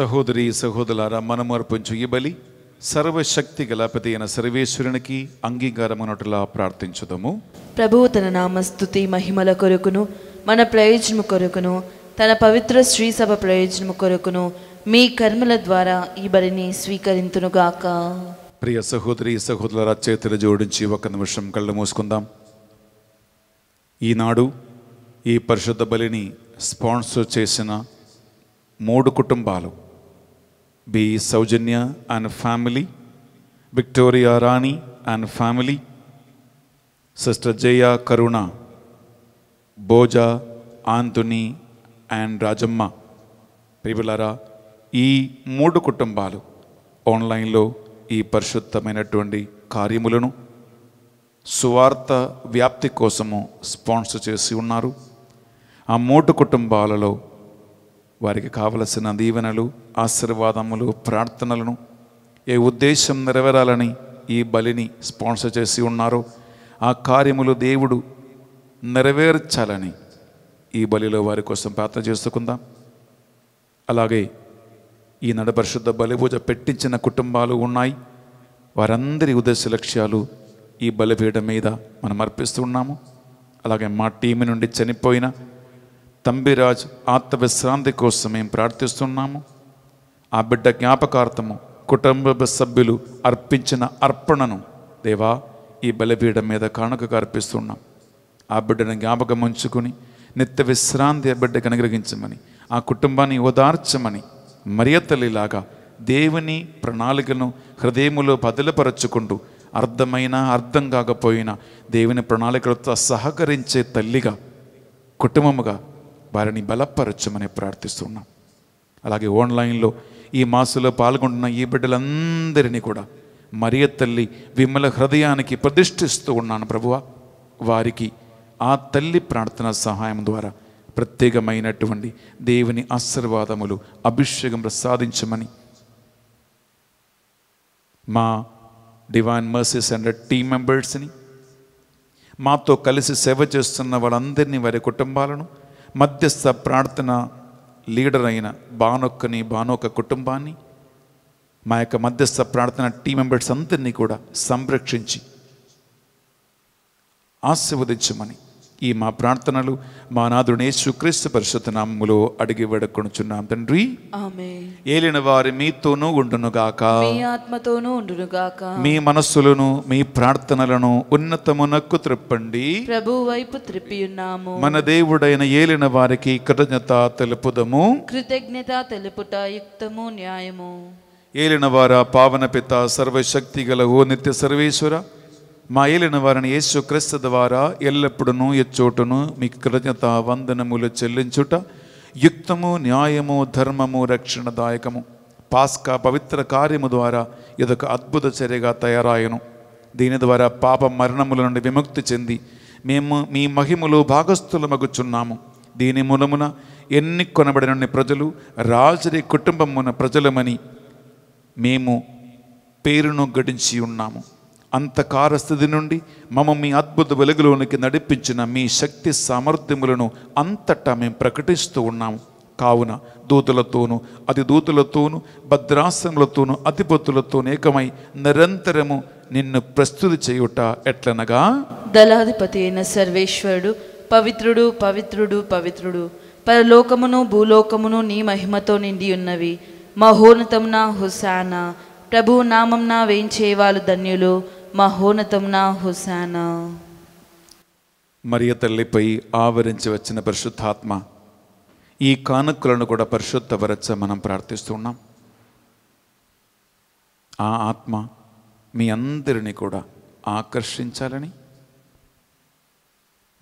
సహోదరి సహోదరులారా అర్పించు ఈ బలి సర్వశక్తి గలపతి అయిన సర్వేశ్వరునికి అంగీకారమనట్లా ప్రార్థించుదము ప్రభు తన నామస్థుతి మహిమల కొరకును మన ప్రయోజనము కొరకును తన పవిత్ర శ్రీసభ ప్రయోజనము కొరకును మీ కర్మల ద్వారా ఈ బలిని స్వీకరింతునుగాక ప్రియ సహోదరి సహోదరుల చేతులు జోడించి ఒక నిమిషం కళ్ళు మూసుకుందాం ఈనాడు ఈ పరిశుద్ధ బలిని స్పాన్సర్ చేసిన మూడు కుటుంబాలు B. Saujanya and family, Victoria Rani and family, Sister Jaya Karuna, Boja, Anthony and Rajamma. Pribalara, E. Mudukutambalu, online low, E. Parshutta Menatundi, Kari Mulanu, Suwartha Vyapti Kosamo, sponsor Chesunaru, A Mudukutambalalo, వారికి కావలసిన దీవెనలు ఆశీర్వాదములు ప్రార్థనలను ఏ ఉద్దేశం నెరవేరాలని ఈ బలిని sponsor చేసి ఉన్నారో ఆ కార్యములు దేవుడు నెరవేర్చాలని ఈ బలిలో వారి కోసం ప్రార్థన చేసుకుందాం అలాగే ఈ పరిశుద్ధ బలిపూజ పెట్టించిన కుటుంబాలు ఉన్నాయి వారందరి ఉద్దేశ లక్ష్యాలు ఈ బలిపీఠం మీద మనం అర్పిస్తున్నాము అలాగే మా టీం నుండి చనిపోయిన తంబిరాజ్ ఆత్మ విశ్రాంతి కోసం మేము ప్రార్థిస్తున్నాము ఆ బిడ్డ జ్ఞాపకార్థము కుటుంబ సభ్యులు అర్పించిన అర్పణను దేవా ఈ బలిపీఠం మీద కానుకగా అర్పిస్తున్నాం ఆ బిడ్డను జ్ఞాపకం ఉంచుకుని నిత్య విశ్రాంతి ఆ బిడ్డకు అనుగ్రహించమని ఆ కుటుంబాన్ని ఓదార్చమని మరియతల్లిలాగా దేవుని ప్రణాళికను హృదయములో బదులుపరచుకుంటూ అర్థమైనా అర్థం కాకపోయినా దేవుని ప్రణాళికలతో సహకరించే తల్లిగా కుటుంబముగా వారిని బలపరచమని ప్రార్థిస్తున్నాం అలాగే ఆన్లైన్లో ఈ మాసులో పాల్గొంటున్న ఈ బిడ్డలందరినీ కూడా మరియ తల్లి విమల హృదయానికి ప్రతిష్ఠిస్తూ ఉన్నాను ప్రభువ వారికి ఆ తల్లి ప్రార్థన సహాయం ద్వారా ప్రత్యేకమైనటువంటి దేవుని ఆశీర్వాదములు అభిషేకం ప్రసాదించమని మా డివైన్ మర్సీస్ అండ్ టీం మెంబర్స్ని మాతో కలిసి సేవ చేస్తున్న వాళ్ళందరినీ వారి కుటుంబాలను మధ్యస్థ ప్రార్థన లీడర్ అయిన బానొక్కని బానొక్క కుటుంబాన్ని మా యొక్క మధ్యస్థ ప్రార్థన టీం మెంబర్స్ అందరినీ కూడా సంరక్షించి ఆశీర్వదించమని ఈ మా ప్రార్థనలు మా నాదునే సుక్రీస్తు పరిశుద్ధ నామములో అడిగి వేడుకొనుచున్నాం తండ్రి ఏలిన వారి మీతోనూ ఉండునుగాక ఆత్మతోనూ ఉండునుగాక మీ మనస్సులను మీ ప్రార్థనలను ఉన్నతమునకు త్రిప్పండి ప్రభు వైపు త్రిప్పి ఉన్నాము మన దేవుడైన ఏలిన వారికి కృతజ్ఞత తెలుపుదము కృతజ్ఞత తెలుపుట యుక్తము న్యాయము ఏలిన వారా పావన పిత సర్వశక్తి గల ఓ నిత్య సర్వేశ్వర మా ఏలిన వారిని యేసు క్రీస్తు ద్వారా ఎల్లప్పుడూ ఎచ్చోటను మీ కృతజ్ఞత వందనములు చెల్లించుట యుక్తము న్యాయము ధర్మము రక్షణదాయకము పాస్కా పవిత్ర కార్యము ద్వారా ఇదొక అద్భుత చర్యగా తయారాయను దీని ద్వారా పాప మరణముల నుండి విముక్తి చెంది మేము మీ భాగస్థుల మగుచున్నాము దీని మూలమున ఎన్ని కొనబడిన ప్రజలు రాజరి కుటుంబమున ప్రజలమని మేము పేరును గడించి ఉన్నాము అంతకార స్థితి నుండి మమ్మ మీ అద్భుత వెలుగులోనికి నడిపించిన మీ శక్తి సామర్థ్యములను అంతటా మేము ప్రకటిస్తూ ఉన్నాము కావున దూతలతోనూ అతి దూతలతోనూ భద్రాసనులతోనూ అధిపతులతోనూ ఏకమై నిరంతరము నిన్ను ప్రస్తుతి చేయుట ఎట్లనగా దళాధిపతి అయిన సర్వేశ్వరుడు పవిత్రుడు పవిత్రుడు పవిత్రుడు పరలోకమును భూలోకమును నీ మహిమతో నిండి ఉన్నవి మహోన్నతమున హుసానా ప్రభు వేయించే వేయించేవాళ్ళు ధన్యులు మహోన్నతం హుసాన మరియ తల్లిపై ఆవరించి వచ్చిన పరిశుద్ధాత్మ ఈ కానుకలను కూడా పరిశుద్ధపరచ మనం ప్రార్థిస్తున్నాం ఆ ఆత్మ మీ అందరినీ కూడా ఆకర్షించాలని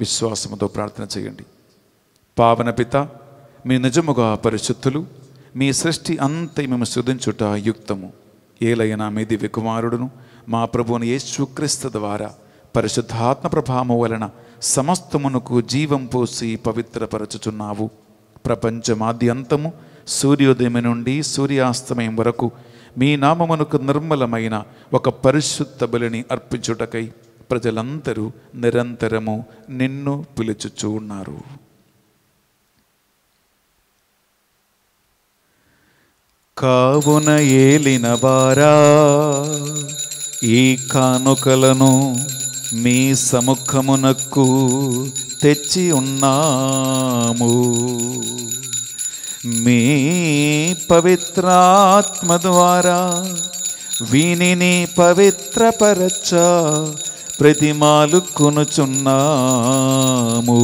విశ్వాసముతో ప్రార్థన చేయండి పావన పిత మీ నిజముగా పరిశుద్ధులు మీ సృష్టి అంతై మేము శుధించుట యుక్తము ఏలైనా మీది వికుమారుడును కుమారుడును మా ప్రభువుని యేసుక్రీస్తు ద్వారా పరిశుద్ధాత్మ ప్రభావము వలన సమస్తమునకు జీవం పోసి పవిత్రపరచుచున్నావు ప్రపంచమాద్యంతము సూర్యోదయం నుండి సూర్యాస్తమయం వరకు మీ నామమునకు నిర్మలమైన ఒక పరిశుద్ధ బలిని అర్పించుటకై ప్రజలందరూ నిరంతరము నిన్ను పిలుచుచూ ఉన్నారు కావున ఏలిన వారా ఈ కానుకలను మీ సముఖమునకు తెచ్చి ఉన్నాము మీ పవిత్రాత్మ ద్వారా వీనిని పవిత్రపరచ ప్రతిమాలు కొనుచున్నాము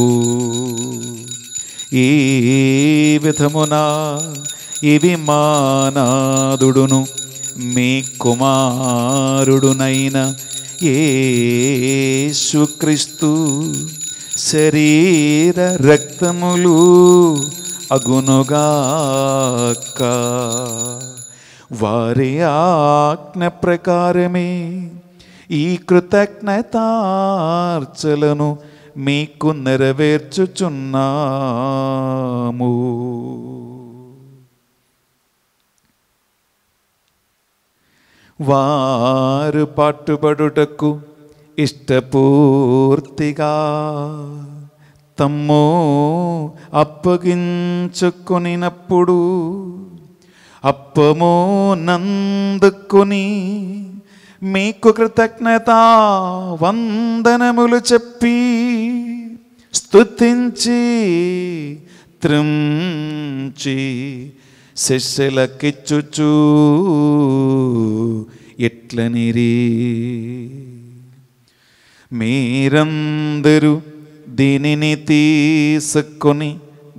ఈ విధమున ఇవి మానాదుడును మీ కుమారుడునైన ఏసుక్రీస్తు శరీర రక్తములు అగునుగాక వారి ఆజ్ఞ ప్రకారమే ఈ కృతజ్ఞతార్చలను మీకు నెరవేర్చుచున్నాము వారు పాటుపడుటకు ఇష్టపూర్తిగా తమ్ము అప్పగించుకొనినప్పుడు అప్పము నందుకొని మీకు కృతజ్ఞత వందనములు చెప్పి స్థుతించి త్రించి శిష్యులకిచ్చుచూ ఎట్లనిరీ మీరందరూ దీనిని తీసుకొని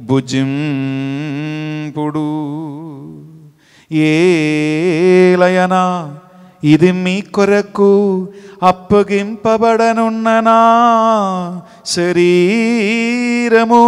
భుజింపుడు ఏలయనా ఇది మీ కొరకు అప్పగింపబడనున్ననా శరీరము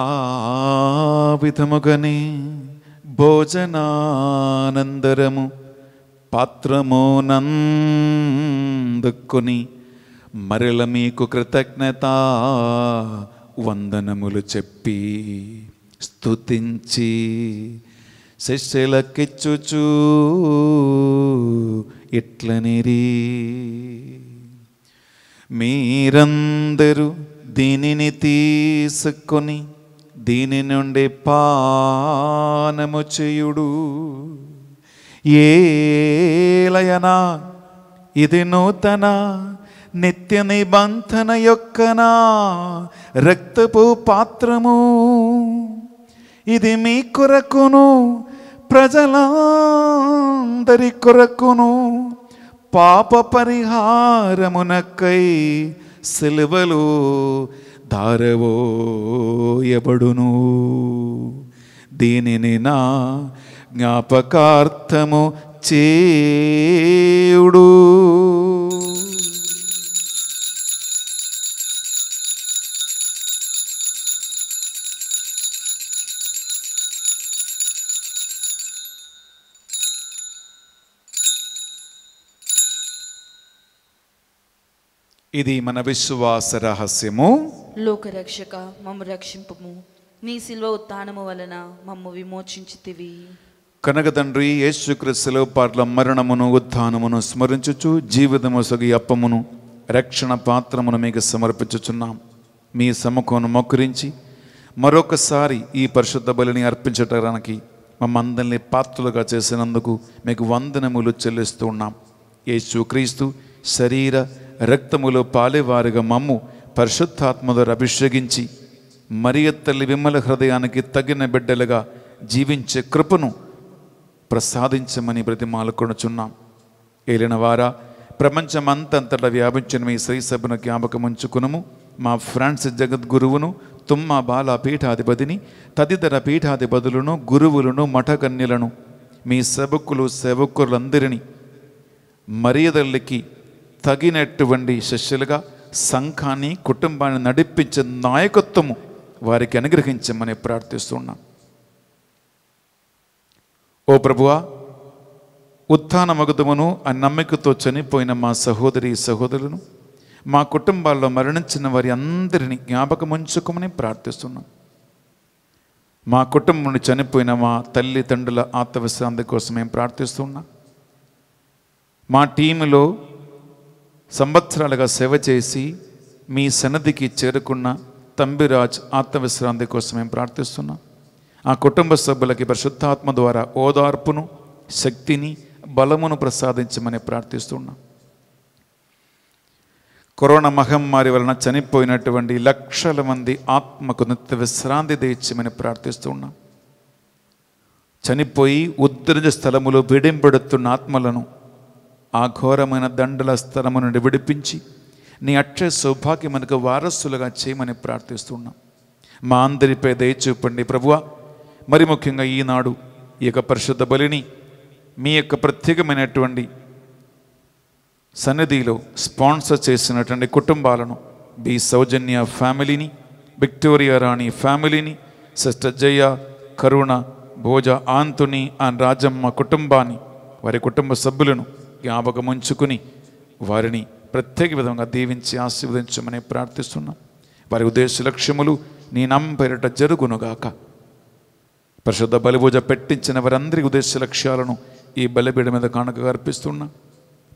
ఆ విధముగనే భోజనానందరము పాత్రమునందుకుని మరల మీకు కృతజ్ఞత వందనములు చెప్పి స్తుతించి శిష్యులకిచ్చుచు ఇట్లనిరి మీరందరూ దీనిని తీసుకొని దీని నుండి పానము చేయుడు ఏలయనా ఇది నూతన నిత్య నిబంధన యొక్కనా రక్తపు పాత్రము ఇది మీ కొరకును ప్రజలందరి కొరకును పాప పరిహారమునకై సిలువలు తారవోయబడును దీనిని నా జ్ఞాపకార్థము చేయుడు ఇది మన విశ్వాస రహస్యము లోకరక్షక మమ్మ రక్షింపము నీ శిల్వ ఉత్థానము వలన మమ్ము విమోచించితివి కనక తండ్రి యేసుక్రీస్తులో పాట్ల మరణమును ఉత్థానమును స్మరించుచు జీవితము సొగి అప్పమును రక్షణ పాత్రమును మీకు సమర్పించుచున్నాం మీ సముఖమును మొక్కరించి మరొకసారి ఈ పరిశుద్ధ బలిని అర్పించటానికి మమ్మందరినీ పాత్రలుగా చేసినందుకు మీకు వందనములు చెల్లిస్తూ ఉన్నాం యేసుక్రీస్తు శరీర రక్తములో పాలేవారుగా మమ్ము ద్వారా అభిషేకించి మరియ తల్లి విమ్మల హృదయానికి తగిన బిడ్డలుగా జీవించే కృపను ప్రసాదించమని ప్రతి మాలకొనుచున్నాం ఏలిన వారా ప్రపంచమంతంతట వ్యాపించిన మీ సభను జ్ఞాపకం ఉంచుకునుము మా ఫ్రాన్స్ జగద్గురువును తుమ్మ బాల పీఠాధిపతిని తదితర పీఠాధిపతులను గురువులను మఠకన్యలను మీ సేవకులు సేవకులందరినీ మరియదల్లికి తగినటువంటి శిష్యులుగా సంఘాన్ని కుటుంబాన్ని నడిపించే నాయకత్వము వారికి అనుగ్రహించమని ప్రార్థిస్తున్నాం ఓ ప్రభువా ఉత్థాన మగుదమును ఆ నమ్మికతో చనిపోయిన మా సహోదరి సహోదరులను మా కుటుంబాల్లో మరణించిన వారి అందరినీ జ్ఞాపకం ఉంచుకోమని ప్రార్థిస్తున్నాం మా కుటుంబం చనిపోయిన మా తల్లిదండ్రుల ఆత్మవిశ్రాంతి కోసం మేము ప్రార్థిస్తున్నాం మా టీంలో సంవత్సరాలుగా సేవ చేసి మీ సన్నదికి చేరుకున్న తంబిరాజ్ ఆత్మవిశ్రాంతి కోసం మేము ప్రార్థిస్తున్నాం ఆ కుటుంబ సభ్యులకి పరిశుద్ధాత్మ ద్వారా ఓదార్పును శక్తిని బలమును ప్రసాదించమని ప్రార్థిస్తున్నాం కరోనా మహమ్మారి వలన చనిపోయినటువంటి లక్షల మంది ఆత్మకు నిత్య విశ్రాంతి తెచ్చమని ప్రార్థిస్తున్నాం చనిపోయి ఉద్ధరణ స్థలములు పీడింపడుతున్న ఆత్మలను ఆ ఘోరమైన దండల స్థలము నుండి విడిపించి నీ అక్షయ సౌభాగ్యం మనకు వారసులుగా చేయమని ప్రార్థిస్తున్నాం మా అందరిపై దయచూపండి ప్రభువ మరి ముఖ్యంగా ఈనాడు ఈ యొక్క పరిశుద్ధ బలిని మీ యొక్క ప్రత్యేకమైనటువంటి సన్నిధిలో స్పాన్సర్ చేసినటువంటి కుటుంబాలను బి సౌజన్య ఫ్యామిలీని విక్టోరియా రాణి ఫ్యామిలీని సిస్టర్ జయ కరుణ భోజ ఆంతుని ఆ రాజమ్మ కుటుంబాన్ని వారి కుటుంబ సభ్యులను జ్ఞాపకముంచుకుని వారిని ప్రత్యేక విధంగా దీవించి ఆశీర్వదించమని ప్రార్థిస్తున్నాం వారి ఉద్దేశ లక్ష్యములు నీ నంపెరట జరుగునుగాక పరిశుద్ధ బలిపూజ పెట్టించిన వారందరి ఉద్దేశ లక్ష్యాలను ఈ బలిపీడ మీద కానుకగా అర్పిస్తున్నా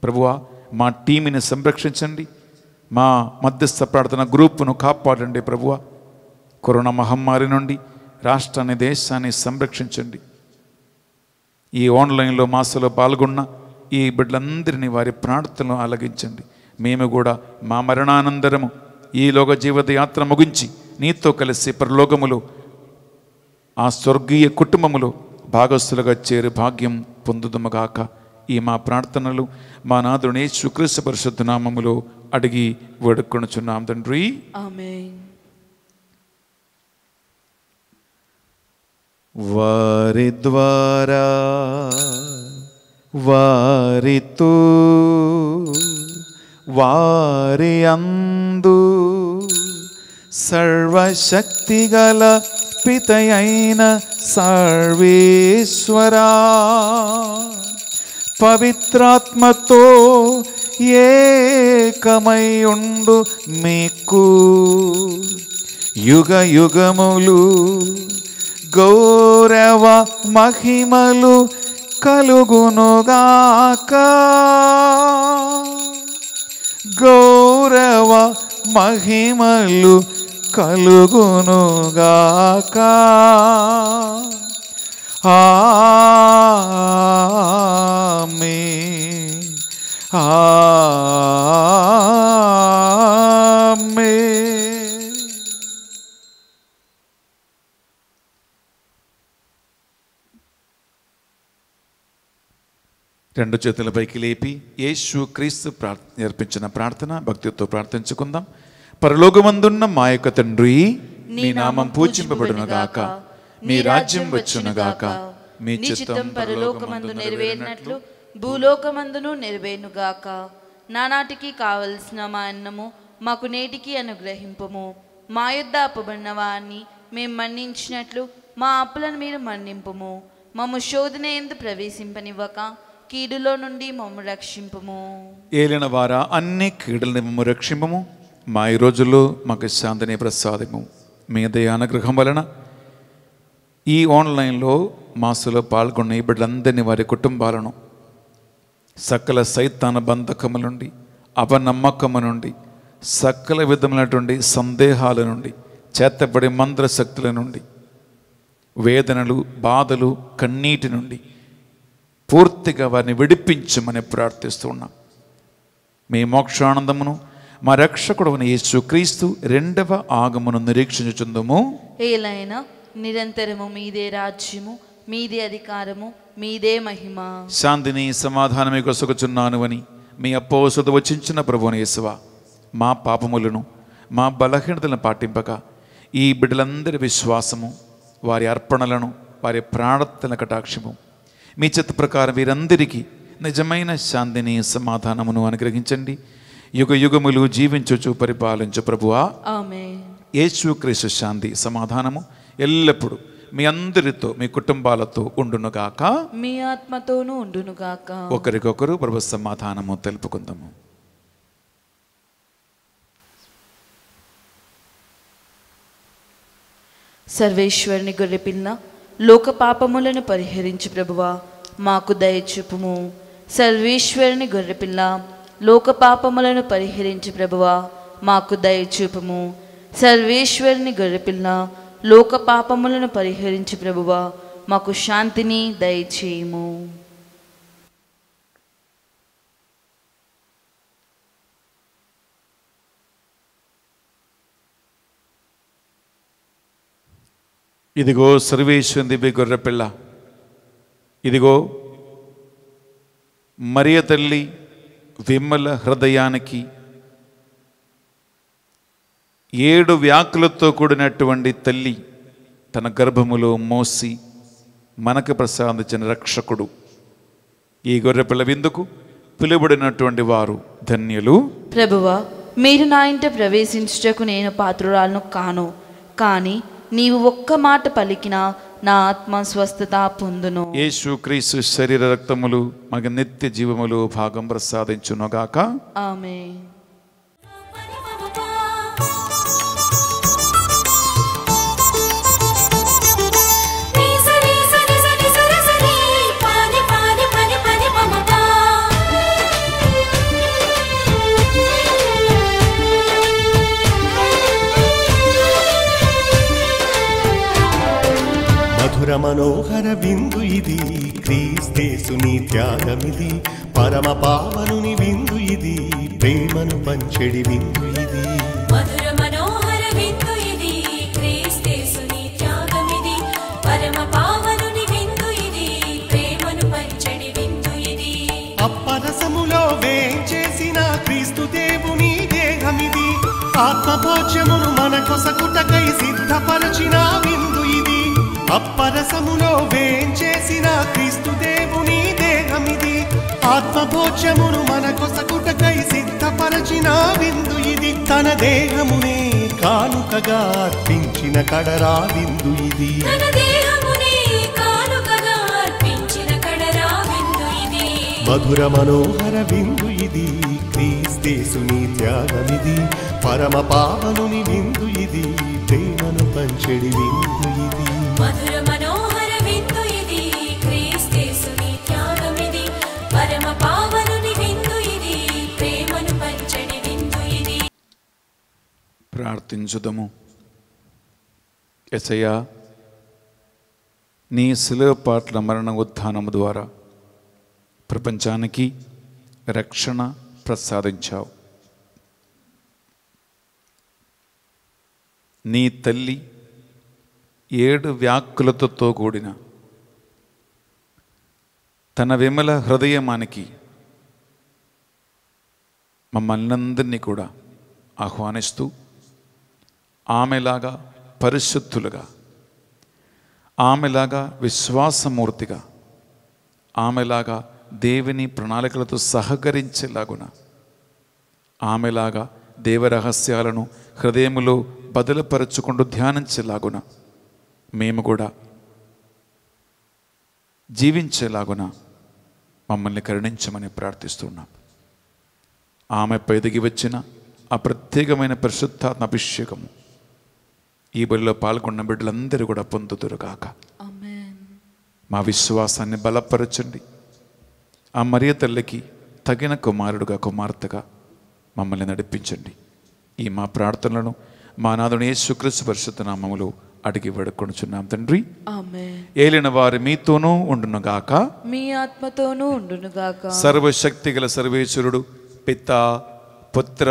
ప్రభువా మా టీమిని సంరక్షించండి మా మధ్యస్థ ప్రార్థన గ్రూప్ను కాపాడండి ప్రభువా కరోనా మహమ్మారి నుండి రాష్ట్రాన్ని దేశాన్ని సంరక్షించండి ఈ ఆన్లైన్లో మాసలో పాల్గొన్న ఈ బిడ్డలందరినీ వారి ప్రార్థనలు ఆలగించండి మేము కూడా మా మరణానంతరము ఈ లోక జీవిత యాత్ర ముగించి నీతో కలిసి పరలోకములు ఆ స్వర్గీయ కుటుంబములో భాగస్థులుగా చేరు భాగ్యం పొందుదమగాక ఈ మా ప్రార్థనలు మా నాదుని శుక్రీస్తు పరిశుద్ధ నామములో అడిగి వేడుకొనుచున్నాం తండ్రి వారి ద్వారా వారితో వారి అందు సర్వశక్తిగల పితయైన సర్వేశ్వరా పవిత్రాత్మతో ఏకమయుండు మీకు యుగ యుగములు గౌరవ మహిమలు కలుగునుగాక గౌరవ మహిమలు కలుగునుగాక ఆమె ఆమె రెండు చేతుల పైకి లేపి యేసు క్రీస్తు ప్రార్ నేర్పించిన ప్రార్థన భక్తితో ప్రార్థించుకుందాం పరలోకమందున్న మా యొక్క తండ్రి మీ నామం పూజింపబడునగాక మీ రాజ్యం వచ్చునగాక మీ చిత్తం పరలోకమందు నెరవేరినట్లు భూలోకమందును నెరవేరునుగాక నానాటికి కావలసిన మా అన్నము మాకు నేటికి అనుగ్రహింపము మా యుద్ధ అప్పబడిన వారిని మేము మన్నించినట్లు మా అప్పులను మీరు మన్నింపము మమ్ము శోధన ఎందు ప్రవేశింపనివ్వక కీడులో నుండి మమ్ము రక్షింపము ఏలిన వారా అన్ని కీడులని మమ్ము రక్షింపము మా ఈ రోజుల్లో మాకు శాంతిని ప్రసాదము మీ దయానుగ్రహం వలన ఈ ఆన్లైన్లో మాసులో పాల్గొన్న ఈ బిడ్డలందరినీ వారి కుటుంబాలను సకల సైతాన బంధకముల నుండి అవనమ్మకము నుండి సకల విధములటువంటి సందేహాల నుండి చేతబడి మంత్రశక్తుల నుండి వేదనలు బాధలు కన్నీటి నుండి పూర్తిగా వారిని విడిపించమని ప్రార్థిస్తూ ఉన్నాం మీ మోక్షానందమును మా యేసు క్రీస్తు రెండవ ఆగమును నిరీక్షించుతుందము ఏలైనా నిరంతరము మీదే రాజ్యము మీదే అధికారము మీదే మహిమ శాంతిని సమాధానమే కొసుకుచున్నాను అని మీ అప్పోసుత వచ్చించిన ప్రభు యేసువ మా పాపములను మా బలహీనతలను పాటింపక ఈ బిడ్డలందరి విశ్వాసము వారి అర్పణలను వారి ప్రాణతల కటాక్షము మీ చిత్త ప్రకారం వీరందరికీ నిజమైన శాంతిని సమాధానమును అనుగ్రహించండి యుగ యుగములు జీవించొచ్చు పరిపాలించు ప్రభువా యేసు క్రీస్తు శాంతి సమాధానము ఎల్లప్పుడూ మీ అందరితో మీ కుటుంబాలతో ఉండునుగాక మీ ఆత్మతోనూ ఉండునుగాక ఒకరికొకరు ప్రభు సమాధానము తెలుపుకుందాము సర్వేశ్వరుని పిల్ల లోక పాపములను పరిహరించి ప్రభువా మాకు దయచూపుము సర్వేశ్వరుని గొర్రెపిల్ల లోక పాపములను పరిహరించి ప్రభువా మాకు దయచూపుము సర్వేశ్వరుని గొర్రెపిల్ల లోక పాపములను పరిహరించి ప్రభువా మాకు శాంతిని దయచేయము ఇదిగో సర్వేశ్వరం దివ్య గొర్రెపిల్ల ఇదిగో మరియ తల్లి విమ్మల హృదయానికి ఏడు వ్యాకులతో కూడినటువంటి తల్లి తన గర్భములో మోసి మనకు ప్రసాదించిన రక్షకుడు ఈ గొర్రె పిల్ల విందుకు పిలువడినటువంటి వారు ధన్యులు ప్రభువా మీరు నా ఇంట ప్రవేశించుటకు నేను పాత్రురాలను కాను కానీ నీవు ఒక్క మాట పలికినా నా ఆత్మ స్వస్థత పొందును యేసు క్రీస్తు శరీర రక్తములు మాకు నిత్య జీవములు భాగం ప్రసాదించునుగాక ఆమె మనోహర విందు ఇది క్రీస్తేసుని త్యాగమిది పరమ పావనుని విందు ఇది ప్రేమను పంచెడి విందు ఇది అప్పరసములో వేంచేసిన క్రీస్తు దేవుని దేహమిది ఆత్మభోజ్యమును మన కొసకుటకై సిద్ధపరచినా అప్పరసములో వేంచేసిన క్రీస్తు దేవుని దేహమిది ఆత్మభోజ్యమును మన కొసకుటకై సిద్ధపరచిన విందు ఇది తన దేహమునే కానుకగా అర్పించిన కడరా విందు ఇది మధుర మనోహర విందు ఇది క్రీస్తేసుని త్యాగమిది పరమ పావనుని విందు ఇది దేవను పంచడి విందు ఇది ప్రార్థించుదము ఎసయా నీ శిలువ మరణ ఉత్థానము ద్వారా ప్రపంచానికి రక్షణ ప్రసాదించావు నీ తల్లి ఏడు వ్యాకులతతో కూడిన తన విమల హృదయమానికి మమ్మల్నందరినీ కూడా ఆహ్వానిస్తూ ఆమెలాగా పరిశుద్ధులుగా ఆమెలాగా విశ్వాసమూర్తిగా ఆమెలాగా దేవుని ప్రణాళికలతో సహకరించేలాగున ఆమెలాగా దేవరహస్యాలను హృదయములో బదులపరచుకుంటూ ధ్యానించేలాగున మేము కూడా జీవించేలాగున మమ్మల్ని కరుణించమని ప్రార్థిస్తున్నాం ఆమె ఎదిగి వచ్చిన ఆ ప్రత్యేకమైన పరిశుద్ధాత్మ అభిషేకము ఈ బలిలో పాల్గొన్న బిడ్డలందరూ కూడా పొందుతురుగాక మా విశ్వాసాన్ని బలపరచండి ఆ మరియ తల్లికి తగిన కుమారుడుగా కుమార్తెగా మమ్మల్ని నడిపించండి ఈ మా ప్రార్థనలను మా నాథుని యేసుక్రీస్తు పరిశుద్ధ నామములు అడిగి వేడుకొనుచున్నాం తండ్రి ఏలిన వారు మీతోనూ ఉండునుగాక మీ ఆత్మతోనూ ఉండునుగాక సర్వశక్తి గల సర్వేశ్వరుడు పిత పుత్ర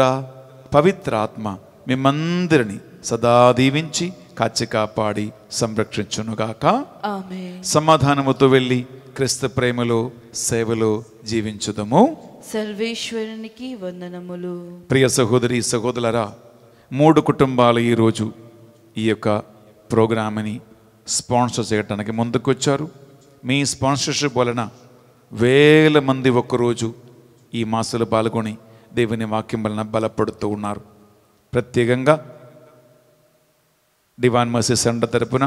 ఆత్మ మిమ్మందరిని సదా దీవించి కాచి కాపాడి సంరక్షించునుగాక సమాధానముతో వెళ్ళి క్రీస్తు ప్రేమలో సేవలో జీవించుదము సర్వేశ్వరునికి వందనములు ప్రియ సహోదరి సహోదరులరా మూడు కుటుంబాలు ఈరోజు ఈ యొక్క ప్రోగ్రామ్ని స్పాన్సర్ చేయడానికి ముందుకొచ్చారు మీ స్పాన్సర్షిప్ వలన వేల మంది ఒక్కరోజు ఈ మాసలు పాల్గొని దేవుని వాక్యం వలన బలపడుతూ ఉన్నారు ప్రత్యేకంగా డివాన్ మసీ సెంటర్ తరపున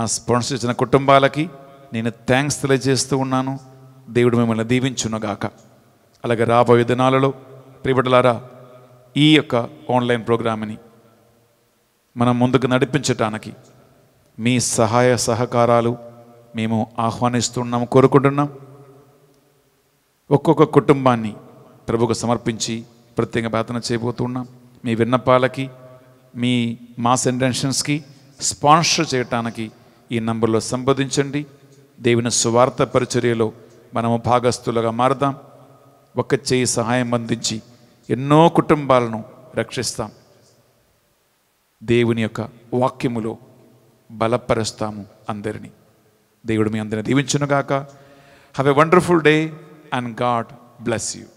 ఆ స్పాన్సర్ ఇచ్చిన కుటుంబాలకి నేను థ్యాంక్స్ తెలియజేస్తూ ఉన్నాను దేవుడు మిమ్మల్ని దీవించునగాక అలాగే రాబోయే దినాలలో ప్రిబడలారా ఈ యొక్క ఆన్లైన్ ప్రోగ్రామ్ని మనం ముందుకు నడిపించటానికి మీ సహాయ సహకారాలు మేము ఆహ్వానిస్తున్నాము కోరుకుంటున్నాం ఒక్కొక్క కుటుంబాన్ని ప్రభుకు సమర్పించి ప్రత్యేక ప్రార్థన చేయబోతున్నాం మీ విన్నపాలకి మీ మాస్ ఇంటెన్షన్స్కి స్పాన్సర్ చేయటానికి ఈ నంబర్లో సంబోధించండి దేవుని సువార్త పరిచర్యలో మనము భాగస్థులుగా మారదాం ఒక చేయి సహాయం అందించి ఎన్నో కుటుంబాలను రక్షిస్తాం దేవుని యొక్క వాక్యములో బలపరుస్తాము అందరినీ దేవుడు మీ అందరిని దీవించునుగాక have a wonderful day and God bless you